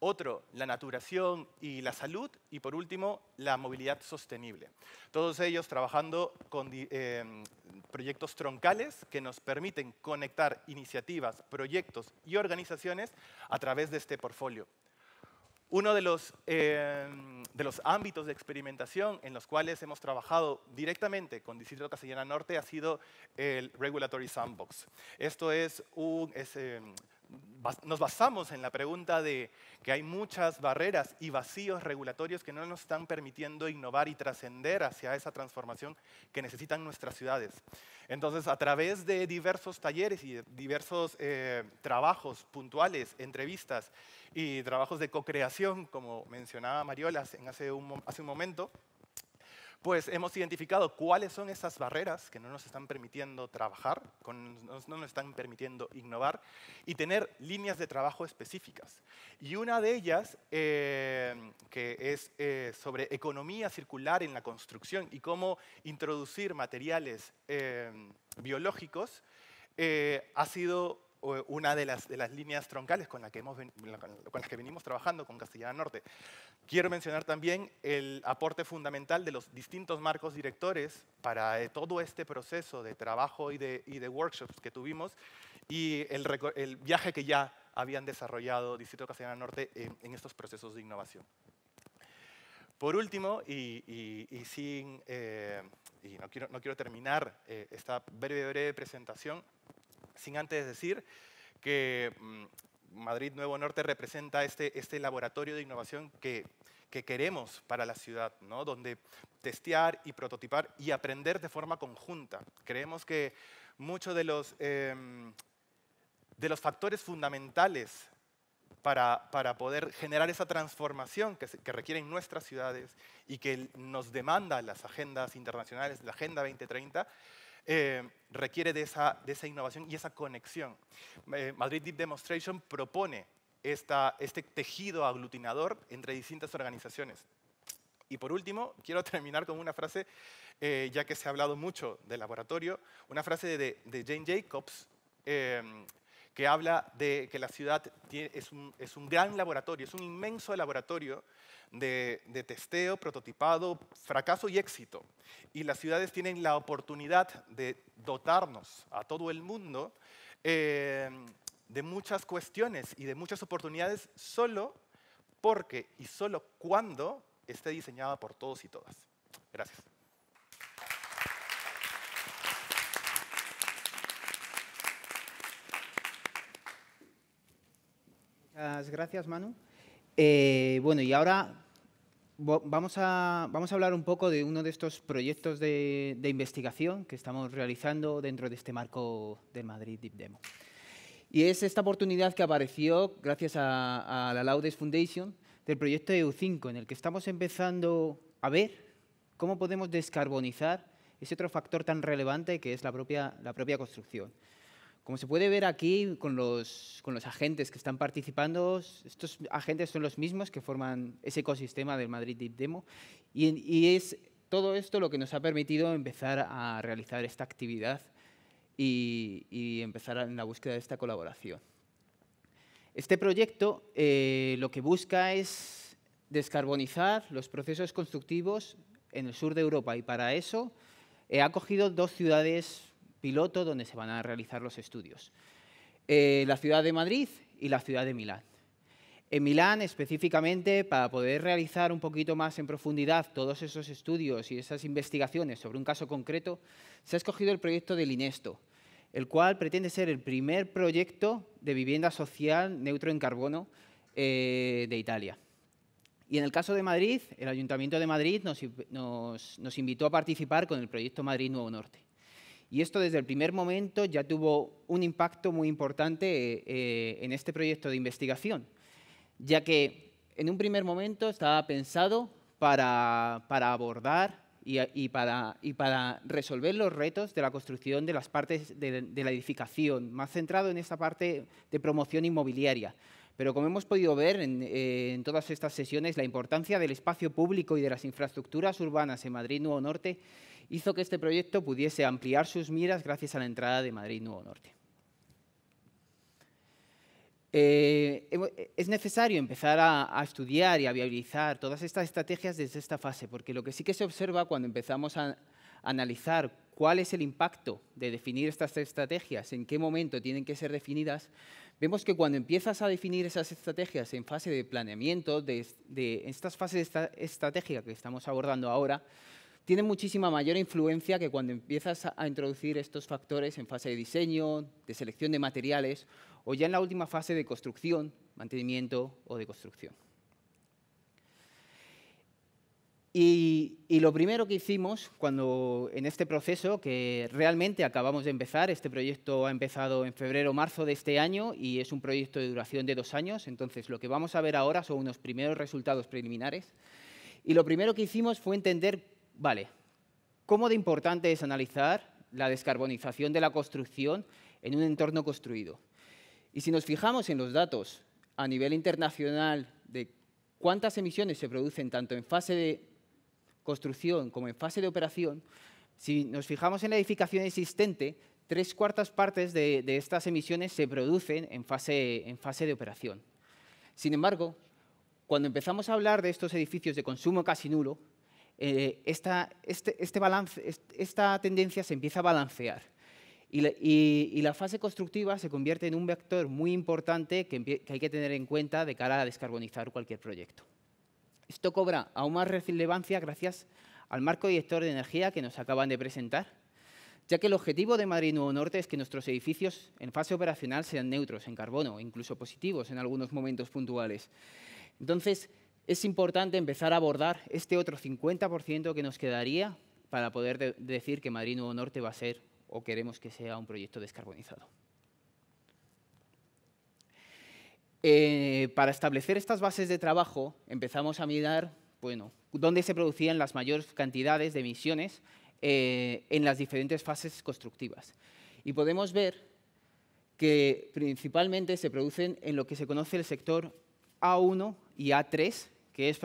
Speaker 11: otro, la naturación y la salud. Y por último, la movilidad sostenible. Todos ellos trabajando con eh, proyectos troncales que nos permiten conectar iniciativas, proyectos y organizaciones a través de este portfolio. Uno de los, eh, de los, ámbitos de experimentación en los cuales hemos trabajado directamente con Distrito Castellana Norte ha sido el Regulatory Sandbox. Esto es un, em, nos basamos en la pregunta de que hay muchas barreras y vacíos regulatorios que no nos están permitiendo innovar y trascender hacia esa transformación que necesitan nuestras ciudades. Entonces, a través de diversos talleres y diversos eh, trabajos puntuales, entrevistas y trabajos de co-creación, como mencionaba Mariola hace, hace un momento, pues hemos identificado cuáles son esas barreras que no nos están permitiendo trabajar, no nos están permitiendo innovar y tener líneas de trabajo específicas. Y una de ellas, eh, que es eh, sobre economía circular en la construcción y cómo introducir materiales eh, biológicos, ha sido una de las, líneas troncales con, la que hemos, con las que venimos trabajando con Castellana Norte. Quiero mencionar también el aporte fundamental de los distintos marcos directores para eh, todo este proceso de trabajo y de, de workshops que tuvimos y el, viaje que ya habían desarrollado Distrito Castellana Norte en, estos procesos de innovación. Por último, y, y sin, eh, no, quiero, no, quiero, terminar eh, esta breve, breve presentación sin antes decir que mm, Madrid Nuevo Norte representa este, este laboratorio de innovación que, que queremos para la ciudad, ¿no? donde testear y prototipar y aprender de forma conjunta. Creemos que muchos de los, em, de los factores fundamentales para, poder generar esa transformación que, requieren nuestras ciudades y que nos demandan las agendas internacionales, la Agenda 2030, eh, requiere de esa, innovación y esa conexión. Eh, Madrid Deep Demonstration propone este tejido aglutinador entre distintas organizaciones. Y por último, quiero terminar con una frase, eh, ya que se ha hablado mucho del laboratorio, una frase de, Jane Jacobs, que habla de que la ciudad es, un, gran laboratorio, es un inmenso laboratorio de, testeo, prototipado, fracaso y éxito. Y las ciudades tienen la oportunidad de dotarnos a todo el mundo eh, de muchas cuestiones y de muchas oportunidades solo porque y solo cuando esté diseñada por todos y todas. Gracias.
Speaker 10: Muchas gracias, Manu. Eh, bueno, y ahora vamos a, hablar un poco de uno de estos proyectos de, investigación que estamos realizando dentro de este marco del Madrid Deep Demo. Y es esta oportunidad que apareció gracias a, la Laudes Foundation del proyecto EU5, en el que estamos empezando a ver cómo podemos descarbonizar ese otro factor tan relevante que es la propia construcción. Como se puede ver aquí con los, con los agentes que están participando, estos agentes son los mismos que forman ese ecosistema del Madrid Deep Demo y, es todo esto lo que nos ha permitido empezar a realizar esta actividad y, empezar en la búsqueda de esta colaboración. Este proyecto eh, lo que busca es descarbonizar los procesos constructivos en el sur de Europa y para eso eh, ha acogido dos ciudades piloto donde se van a realizar los estudios. Eh, la ciudad de Madrid y la ciudad de Milán. En Milán, específicamente, para poder realizar un poquito más en profundidad todos esos estudios y esas investigaciones sobre un caso concreto, se ha escogido el proyecto del INESTO, el cual pretende ser el primer proyecto de vivienda social neutro en carbono eh, de Italia. Y en el caso de Madrid, el Ayuntamiento de Madrid nos invitó a participar con el proyecto Madrid Nuevo Norte. Y esto desde el primer momento ya tuvo un impacto muy importante eh, eh, en este proyecto de investigación, ya que en un primer momento estaba pensado para, abordar y, para, y, para, resolver los retos de la construcción de las partes de, la edificación, más centrado en esta parte de promoción inmobiliaria. Pero como hemos podido ver en, eh, en, todas estas sesiones, la importancia del espacio público y de las infraestructuras urbanas en Madrid Nuevo Norte hizo que este proyecto pudiese ampliar sus miras gracias a la entrada de Madrid Nuevo Norte. Eh, es necesario empezar a, estudiar y a viabilizar todas estas estrategias desde esta fase, porque lo que sí que se observa cuando empezamos a analizar cuál es el impacto de definir estas estrategias, en qué momento tienen que ser definidas, vemos que cuando empiezas a definir esas estrategias en fase de planeamiento, de, estas fases estrategia que estamos abordando ahora, tiene muchísima mayor influencia que cuando empiezas a introducir estos factores en fase de diseño, de selección de materiales o ya en la última fase de construcción, mantenimiento o de construcción. Y, lo primero que hicimos cuando en este proceso, que realmente acabamos de empezar, este proyecto ha empezado en febrero o marzo de este año y es un proyecto de duración de dos años, entonces lo que vamos a ver ahora son unos primeros resultados preliminares. Y lo primero que hicimos fue entender Vale, ¿cómo de importante es analizar la descarbonización de la construcción en un entorno construido? Y si nos fijamos en los datos a nivel internacional de cuántas emisiones se producen tanto en fase de construcción como en fase de operación, si nos fijamos en la edificación existente, tres cuartas partes de, estas emisiones se producen en fase de operación. Sin embargo, cuando empezamos a hablar de estos edificios de consumo casi nulo, eh, esta, este, este balance, esta tendencia se empieza a balancear. Y la, y, la, fase constructiva se convierte en un vector muy importante que, que hay que tener en cuenta de cara a descarbonizar cualquier proyecto. Esto cobra aún más relevancia gracias al marco director de energía que nos acaban de presentar, ya que el objetivo de Madrid Nuevo Norte es que nuestros edificios en fase operacional sean neutros en carbono, incluso positivos en algunos momentos puntuales. Entonces, es importante empezar a abordar este otro 50% que nos quedaría para poder decir que Madrid Nuevo Norte va a ser o queremos que sea un proyecto descarbonizado. Eh, para establecer estas bases de trabajo empezamos a mirar bueno, dónde se producían las mayores cantidades de emisiones eh, en las diferentes fases constructivas. Y podemos ver que principalmente se producen en lo que se conoce el sector A1 y A3 que es,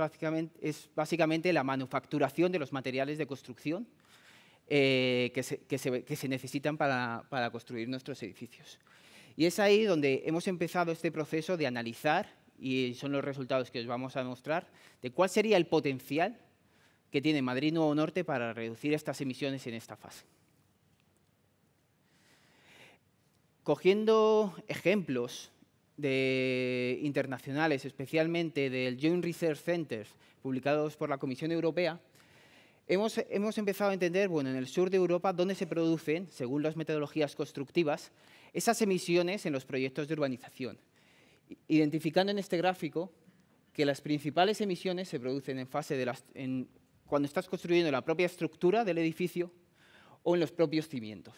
Speaker 10: es básicamente la manufacturación de los materiales de construcción eh, que, se, necesitan para, para construir nuestros edificios. Y es ahí donde hemos empezado este proceso de analizar, y son los resultados que os vamos a mostrar, de cuál sería el potencial que tiene Madrid Nuevo Norte para reducir estas emisiones en esta fase. Cogiendo ejemplos de internacionales, especialmente del Joint Research Centers, publicados por la Comisión Europea, hemos, empezado a entender, bueno, en el sur de Europa, dónde se producen, según las metodologías constructivas, esas emisiones en los proyectos de urbanización, identificando en este gráfico que las principales emisiones se producen en fase de las, cuando estás construyendo la propia estructura del edificio o en los propios cimientos.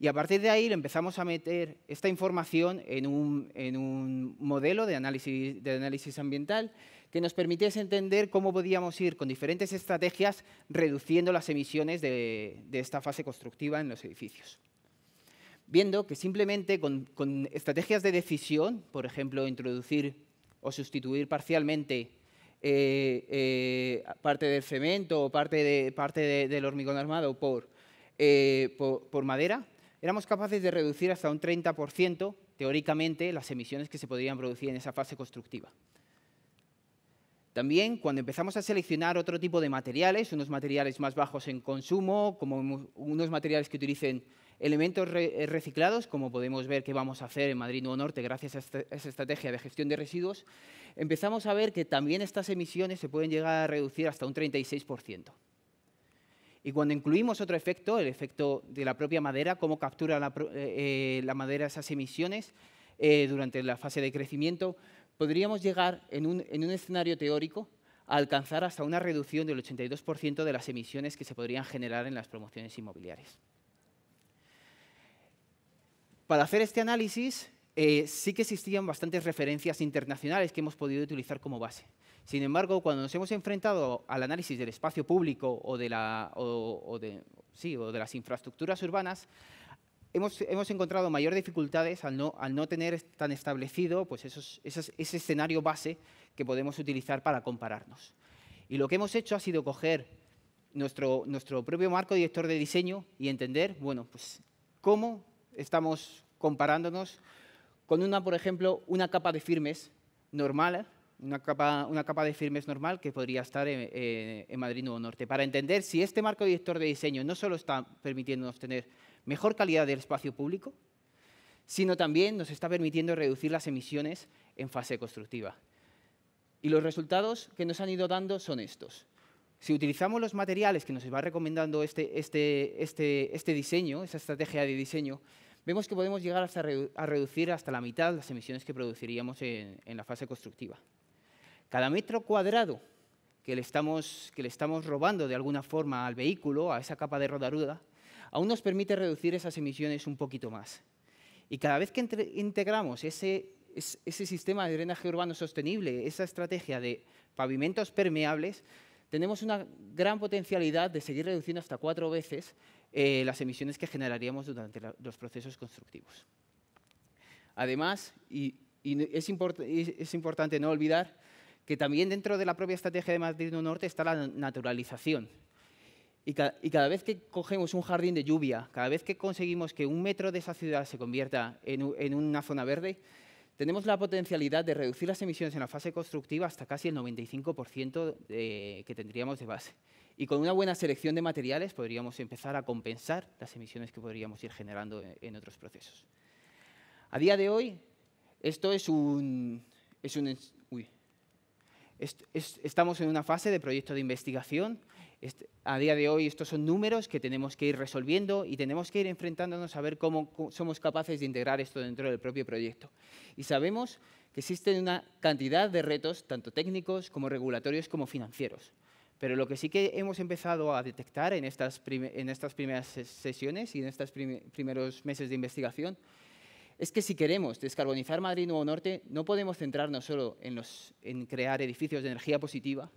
Speaker 10: Y a partir de ahí empezamos a meter esta información en un, modelo de análisis, de análisis ambiental que nos permitiese entender cómo podíamos ir con diferentes estrategias reduciendo las emisiones de, esta fase constructiva en los edificios. Viendo que simplemente con, estrategias de decisión, por ejemplo, introducir o sustituir parcialmente eh, eh, parte del cemento o parte, de, parte del hormigón armado por, eh, por madera, éramos capaces de reducir hasta un 30%, teóricamente, las emisiones que se podrían producir en esa fase constructiva. También cuando empezamos a seleccionar otro tipo de materiales, unos materiales más bajos en consumo, como unos materiales que utilicen elementos reciclados, como podemos ver que vamos a hacer en Madrid Nuevo Norte gracias este, a esa estrategia de gestión de residuos, empezamos a ver que también estas emisiones se pueden llegar a reducir hasta un 36%. Y cuando incluimos otro efecto, el efecto de la propia madera, cómo captura la, eh, eh, madera esas emisiones eh, durante la fase de crecimiento, podríamos llegar en un, escenario teórico a alcanzar hasta una reducción del 82% de las emisiones que se podrían generar en las promociones inmobiliarias. Para hacer este análisis sí que existían bastantes referencias internacionales que hemos podido utilizar como base. Sin embargo, cuando nos hemos enfrentado al análisis del espacio público o de, las infraestructuras urbanas, hemos, encontrado mayor dificultades al no, al no tener tan establecido pues, ese escenario base que podemos utilizar para compararnos. Y lo que hemos hecho ha sido coger nuestro, nuestro propio marco director de diseño y entender, bueno, pues cómo estamos comparándonos con una, por ejemplo, una capa de firmes normal una capa, de firmes normal que podría estar eh, en, Madrid Nuevo Norte, para entender si este marco director de diseño no solo está permitiéndonos tener mejor calidad del espacio público, sino también nos está permitiendo reducir las emisiones en fase constructiva. Y los resultados que nos han ido dando son estos. Si utilizamos los materiales que nos va recomendando este, este, este, este diseño, esa estrategia de diseño, vemos que podemos llegar a reducir hasta la mitad las emisiones que produciríamos en la fase constructiva. Cada metro cuadrado que le, estamos, que le estamos robando de alguna forma al vehículo, a esa capa de rodaruda, aún nos permite reducir esas emisiones un poquito más. Y cada vez que integramos ese, sistema de drenaje urbano sostenible, esa estrategia de pavimentos permeables, tenemos una gran potencialidad de seguir reduciendo hasta cuatro veces eh, las emisiones que generaríamos durante los procesos constructivos. Además, y, es, importante no olvidar que también dentro de la propia estrategia de Madrid Norte está la naturalización. Y, y, cada vez que cogemos un jardín de lluvia, cada vez que conseguimos que un metro de esa ciudad se convierta en, en una zona verde, tenemos la potencialidad de reducir las emisiones en la fase constructiva hasta casi el 95% que tendríamos de base. Y con una buena selección de materiales podríamos empezar a compensar las emisiones que podríamos ir generando en, en otros procesos. A día de hoy, esto es un, es un, estamos en una fase de proyecto de investigación. Este, a día de hoy estos son números que tenemos que ir resolviendo y tenemos que ir enfrentándonos a ver cómo somos capaces de integrar esto dentro del propio proyecto. Y sabemos que existen una cantidad de retos, tanto técnicos como regulatorios como financieros. Pero lo que sí que hemos empezado a detectar en estas, en estas primeras sesiones y en estos primeros meses de investigación es que si queremos descarbonizar Madrid Nuevo Norte, no podemos centrarnos solo en, crear edificios de energía positiva,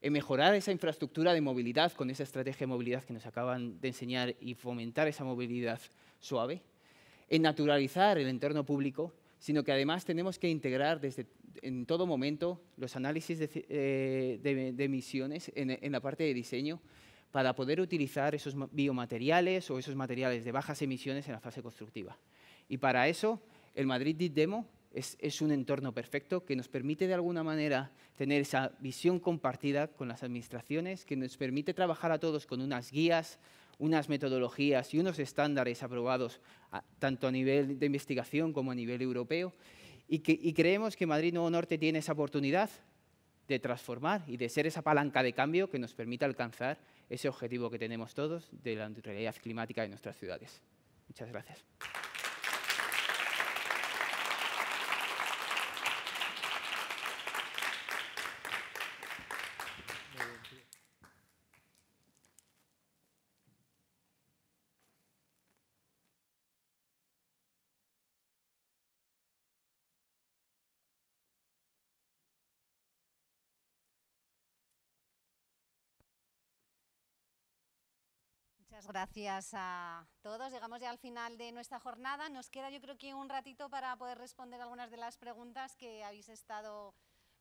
Speaker 10: en mejorar esa infraestructura de movilidad con esa estrategia de movilidad que nos acaban de enseñar y fomentar esa movilidad suave, en naturalizar el entorno público, sino que además tenemos que integrar desde en todo momento los análisis de, eh, emisiones en la parte de diseño para poder utilizar esos biomateriales o esos materiales de bajas emisiones en la fase constructiva. Y para eso, el Madrid Deep Demo es, un entorno perfecto que nos permite de alguna manera tener esa visión compartida con las administraciones, que nos permite trabajar a todos con unas guías, unas metodologías y unos estándares aprobados tanto a nivel de investigación como a nivel europeo. Y, que, y creemos que Madrid Nuevo Norte tiene esa oportunidad de transformar y de ser esa palanca de cambio que nos permita alcanzar ese objetivo que tenemos todos de la neutralidad climática de nuestras ciudades. Muchas gracias.
Speaker 1: gracias a todos. Llegamos ya al final de nuestra jornada. Nos queda yo creo que un ratito para poder responder algunas de las preguntas que habéis estado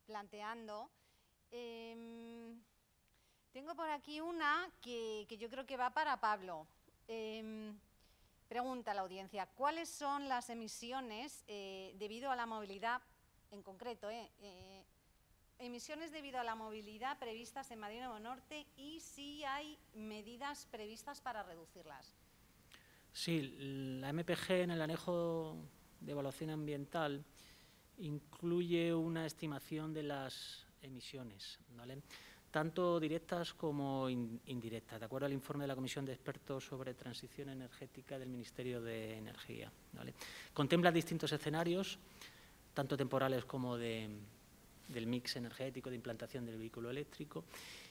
Speaker 1: planteando. Em, tengo por aquí una que, yo creo que va para Pablo. Em, pregunta la audiencia, ¿cuáles son las emisiones eh, debido a la movilidad en concreto, eh, eh, emisiones debido a la movilidad previstas en Madrid Nuevo Norte y si hay medidas previstas para reducirlas.
Speaker 8: Sí, la MPG en el anejo de evaluación ambiental incluye una estimación de las emisiones, tanto directas como indirectas, de acuerdo al informe de la Comisión de Expertos sobre Transición Energética del Ministerio de Energía. Contempla distintos escenarios, tanto temporales como de, del mix energético de implantación del vehículo eléctrico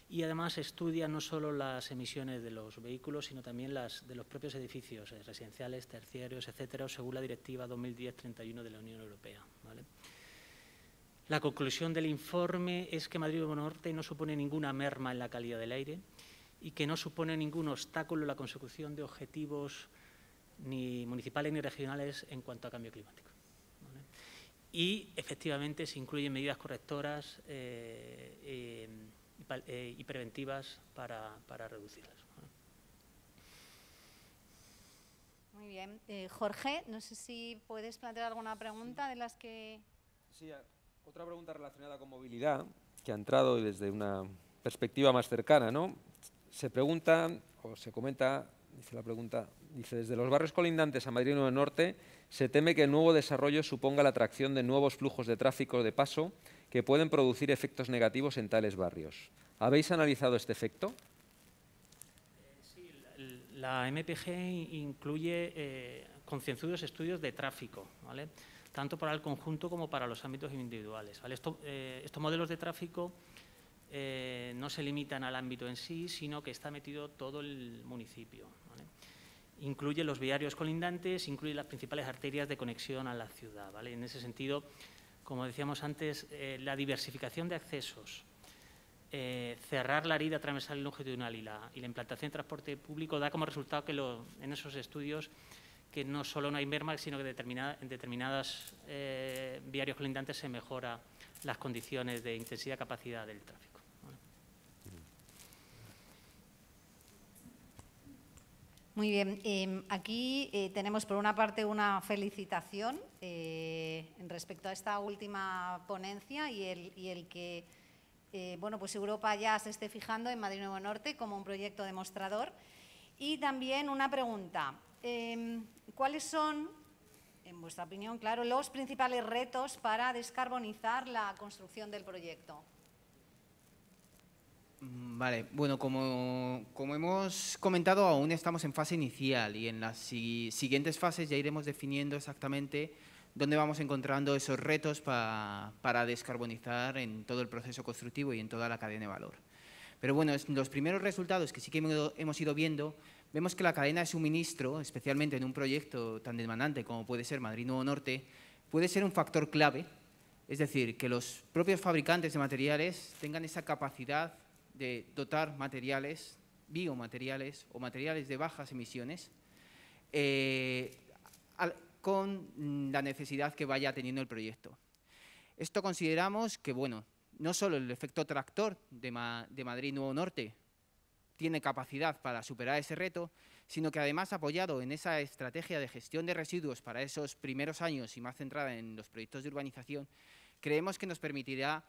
Speaker 8: y además estudia no solo las emisiones de los vehículos, sino también las de los propios edificios eh, residenciales, terciarios, etcétera, según la Directiva 2010-31 de la Unión Europea. La conclusión del informe es que Madrid Norte no supone ninguna merma en la calidad del aire y que no supone ningún obstáculo en la consecución de objetivos ni municipales ni regionales en cuanto a cambio climático y efectivamente se incluyen medidas correctoras eh, eh, eh, y, preventivas para, para reducirlas.
Speaker 1: Muy bien. Jorge, no sé si puedes plantear alguna pregunta de las que... Sí, otra pregunta relacionada con movilidad,
Speaker 2: que ha entrado desde una perspectiva más cercana, ¿no? Se pregunta, o se comenta, dice la pregunta, Dice, desde los barrios colindantes a Madrid Nuevo Norte se teme que el nuevo desarrollo suponga la atracción de nuevos flujos de tráfico de paso que pueden producir efectos negativos en tales barrios. ¿Habéis analizado este efecto?
Speaker 8: Sí, la, MPG incluye eh, concienzudos estudios de tráfico, tanto para el conjunto como para los ámbitos individuales. Eh, estos modelos de tráfico eh, no se limitan al ámbito en sí, sino que está metido todo el municipio incluye los viarios colindantes, incluye las principales arterias de conexión a la ciudad. ¿vale? En ese sentido, como decíamos antes, eh, la diversificación de accesos, eh, cerrar la herida transversal longitudinal y la, y la, implantación de transporte público da como resultado que en esos estudios que no solo no hay merma, sino que en determinados eh, viarios colindantes se mejora las condiciones de intensidad y capacidad del tráfico.
Speaker 1: Muy bien, em, aquí eh, tenemos por una parte una felicitación eh, respecto a esta última ponencia y el, y el que eh, bueno, pues Europa ya se esté fijando en Madrid Nuevo Norte como un proyecto demostrador. Y también una pregunta, em, ¿cuáles son, en vuestra opinión, claro, los principales retos para descarbonizar la construcción del proyecto?
Speaker 10: Mm, vale, bueno, como, como, hemos comentado, aún estamos en fase inicial y en las siguientes fases ya iremos definiendo exactamente dónde vamos encontrando esos retos para descarbonizar en todo el proceso constructivo y en toda la cadena de valor. Pero bueno, los primeros resultados que sí que hemos, hemos ido viendo, vemos que la cadena de suministro, especialmente en un proyecto tan demandante como puede ser Madrid Nuevo Norte, puede ser un factor clave, es decir, que los propios fabricantes de materiales tengan esa capacidad de dotar materiales, biomateriales o materiales de bajas emisiones, eh, con la necesidad que vaya teniendo el proyecto. Esto consideramos que, bueno, no solo el efecto tractor de, de Madrid Nuevo Norte tiene capacidad para superar ese reto, sino que además apoyado en esa estrategia de gestión de residuos para esos primeros años y más centrada en los proyectos de urbanización, creemos que nos permitirá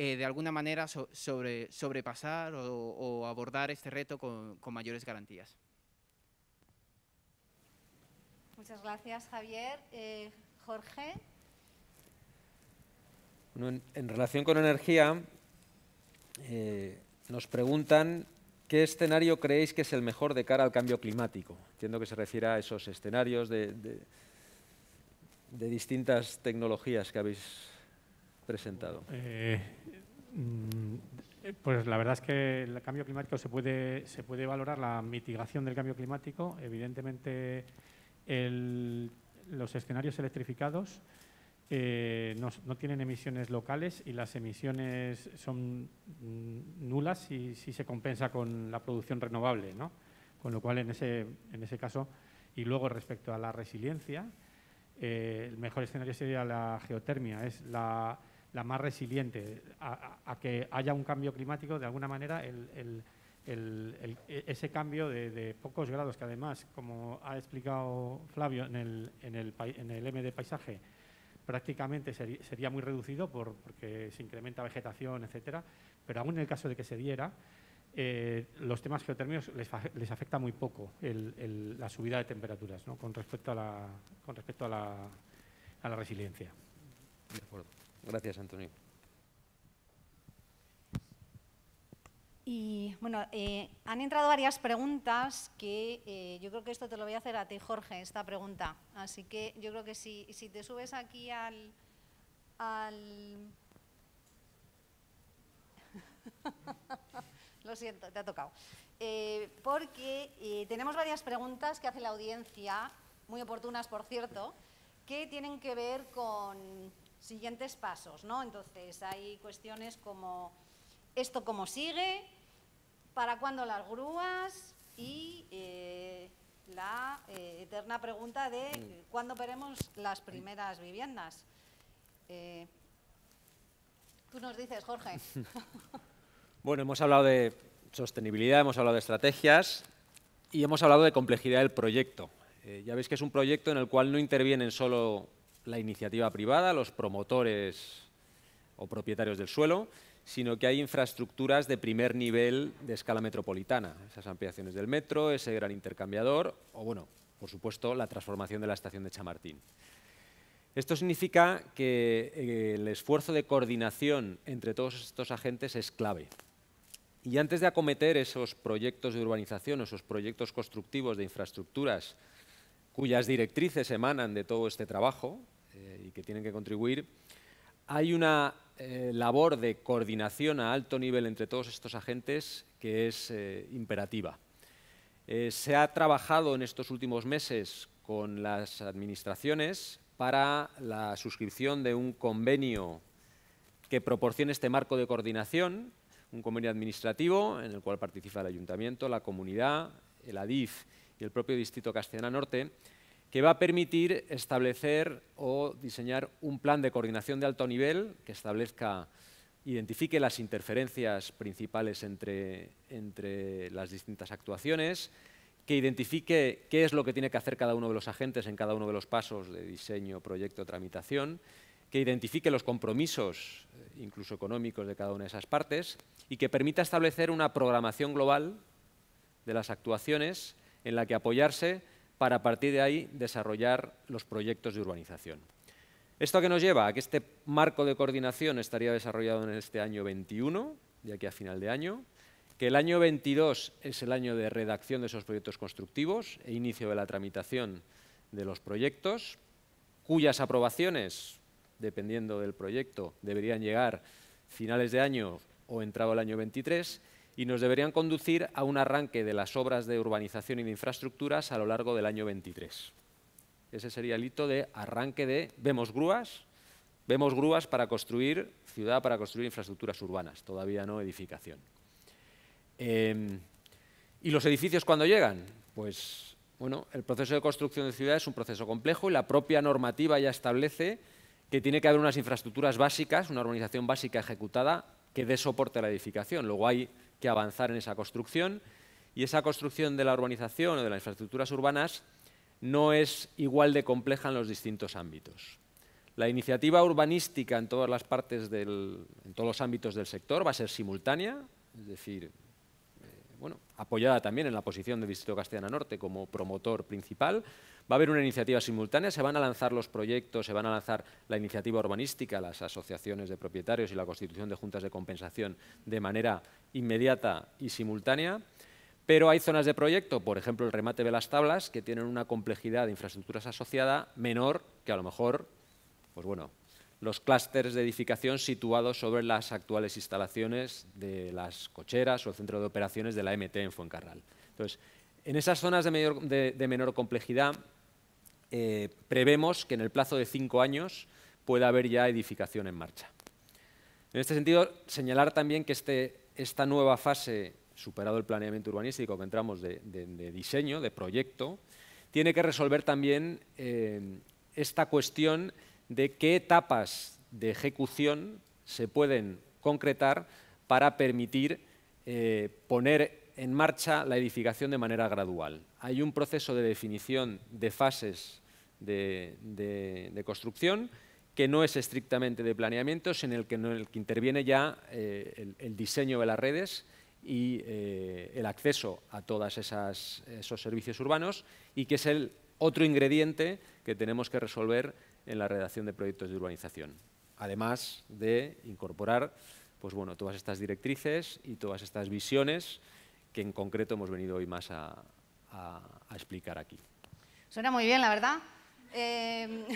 Speaker 10: eh, de alguna manera sobre, sobrepasar o, abordar este reto con, mayores garantías.
Speaker 1: Muchas gracias, Javier. Eh, Jorge.
Speaker 2: en, relación con energía, eh, nos preguntan qué escenario creéis que es el mejor de cara al cambio climático. Entiendo que se refiere a esos escenarios de, distintas tecnologías que habéis presentado. Eh,
Speaker 9: Mm, pues la verdad es que el cambio climático se puede, se puede valorar la mitigación del cambio climático. Evidentemente, los escenarios electrificados eh, no, tienen emisiones locales y las emisiones son mm, nulas si, si se compensa con la producción renovable. ¿no? Con lo cual, en ese, en ese caso, y luego respecto a la resiliencia, eh, el mejor escenario sería la geotermia. Es la la más resiliente a, que haya un cambio climático, de alguna manera ese cambio de, pocos grados, que además, como ha explicado Flavio en el, M de paisaje, prácticamente sería muy reducido porque se incrementa vegetación, etcétera, pero aún en el caso de que se diera, eh, los temas geotérmicos les, afecta muy poco la subida de temperaturas con respecto a la, con respecto a la,
Speaker 2: a la resiliencia. Gracias, Antonio.
Speaker 1: Y bueno, eh, han entrado varias preguntas que eh, yo creo que esto te lo voy a hacer a ti, Jorge, esta pregunta. Así que yo creo que si, si te subes aquí al... lo siento, te ha tocado. Eh, porque tenemos varias preguntas que hace la audiencia, muy oportunas por cierto, que tienen que ver con siguientes pasos, ¿no? Entonces, hay cuestiones como esto cómo sigue, para cuándo las grúas y eh, la eh, eterna pregunta de mm. cuándo veremos las mm. primeras viviendas. Eh, tú nos dices, Jorge.
Speaker 2: bueno, hemos hablado de sostenibilidad, hemos hablado de estrategias y hemos hablado de complejidad del proyecto. ya veis que es un proyecto en el cual no intervienen solo la iniciativa privada, los promotores o propietarios del suelo, sino que hay infraestructuras de primer nivel de escala metropolitana. Esas ampliaciones del metro, ese gran intercambiador o, bueno, por supuesto, la transformación de la estación de Chamartín. Esto significa que eh, el esfuerzo de coordinación entre todos estos agentes es clave. Y antes de acometer esos proyectos de urbanización, esos proyectos constructivos de infraestructuras cuyas directrices emanan de todo este trabajo, eh, y que tienen que contribuir, hay una eh, labor de coordinación a alto nivel entre todos estos agentes que es eh, imperativa. se ha trabajado en estos últimos meses con las administraciones para la suscripción de un convenio que proporcione este marco de coordinación, un convenio administrativo en el cual participa el ayuntamiento, la comunidad, el ADIF y el propio Distrito Castellana Norte, que va a permitir establecer o diseñar un plan de coordinación de alto nivel que establezca, identifique las interferencias principales entre, entre las distintas actuaciones, que identifique qué es lo que tiene que hacer cada uno de los agentes en cada uno de los pasos de diseño, proyecto, tramitación, que identifique los compromisos, eh, incluso económicos, de cada una de esas partes y que permita establecer una programación global de las actuaciones en la que apoyarse para a partir de ahí desarrollar los proyectos de urbanización. ¿Esto que qué nos lleva? A que este marco de coordinación estaría desarrollado en este año 21, de aquí a final de año, que el año 22 es el año de redacción de esos proyectos constructivos e inicio de la tramitación de los proyectos, cuyas aprobaciones, dependiendo del proyecto, deberían llegar finales de año o entrado el año 23, y nos deberían conducir a un arranque de las obras de urbanización y de infraestructuras a lo largo del año 23. Ese sería el hito de arranque de vemos grúas, vemos grúas para construir ciudad, para construir infraestructuras urbanas, todavía no edificación. Em, ¿Y los edificios cuando llegan? Pues bueno, el proceso de construcción de ciudad es un proceso complejo y la propia normativa ya establece que tiene que haber unas infraestructuras básicas, una urbanización básica ejecutada que dé soporte a la edificación. Luego hay que avanzar en esa construcción y esa construcción de la urbanización o de las infraestructuras urbanas no es igual de compleja en los distintos ámbitos. La iniciativa urbanística en todas las partes en todos los ámbitos del sector va a ser simultánea, es decir, eh, apoyada también en la posición del Distrito Castellana Norte como promotor principal, Va a haber una iniciativa simultánea, se van a lanzar los proyectos, se van a lanzar la iniciativa urbanística, las asociaciones de propietarios y la constitución de juntas de compensación de manera inmediata y simultánea. Pero hay zonas de proyecto, por ejemplo el remate de las tablas, que tienen una complejidad de infraestructuras asociada menor que a lo mejor, pues bueno, los clústeres de edificación situados sobre las actuales instalaciones de las cocheras o el centro de operaciones de la MT en Fuencarral. Entonces, en esas zonas de menor complejidad eh, prevemos que en el plazo de cinco años pueda haber ya edificación en marcha. En este sentido, señalar también que este, esta nueva fase, superado el planeamiento urbanístico, que entramos de, diseño, de proyecto, tiene que resolver también eh, esta cuestión de qué etapas de ejecución se pueden concretar para permitir eh, poner en marcha la edificación de manera gradual. Hay un proceso de definición de fases de, construcción que no es estrictamente de planeamiento, sino en el que, interviene ya eh, el, diseño de las redes y eh, el acceso a todos esos servicios urbanos y que es el otro ingrediente que tenemos que resolver en la redacción de proyectos de urbanización, además de incorporar pues bueno, todas estas directrices y todas estas visiones que en concreto hemos venido hoy más a, explicar aquí.
Speaker 1: Suena muy bien, la verdad. Eh,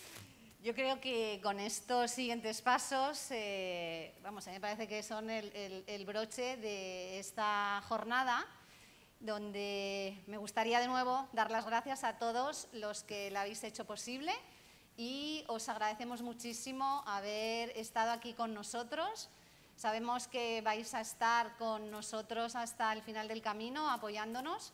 Speaker 1: yo creo que con estos siguientes pasos, eh, vamos, a mí me parece que son el, el, broche de esta jornada, donde me gustaría de nuevo dar las gracias a todos los que la habéis hecho posible y os agradecemos muchísimo haber estado aquí con nosotros Sabemos que vais a estar con nosotros hasta el final del camino apoyándonos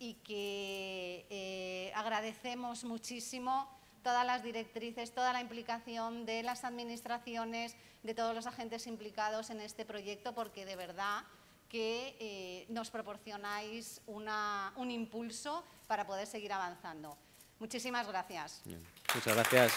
Speaker 1: y que eh, agradecemos muchísimo todas las directrices, toda la implicación de las administraciones, de todos los agentes implicados en este proyecto, porque de verdad que eh, nos proporcionáis un impulso para poder seguir avanzando. Muchísimas gracias.
Speaker 2: Muchas gracias.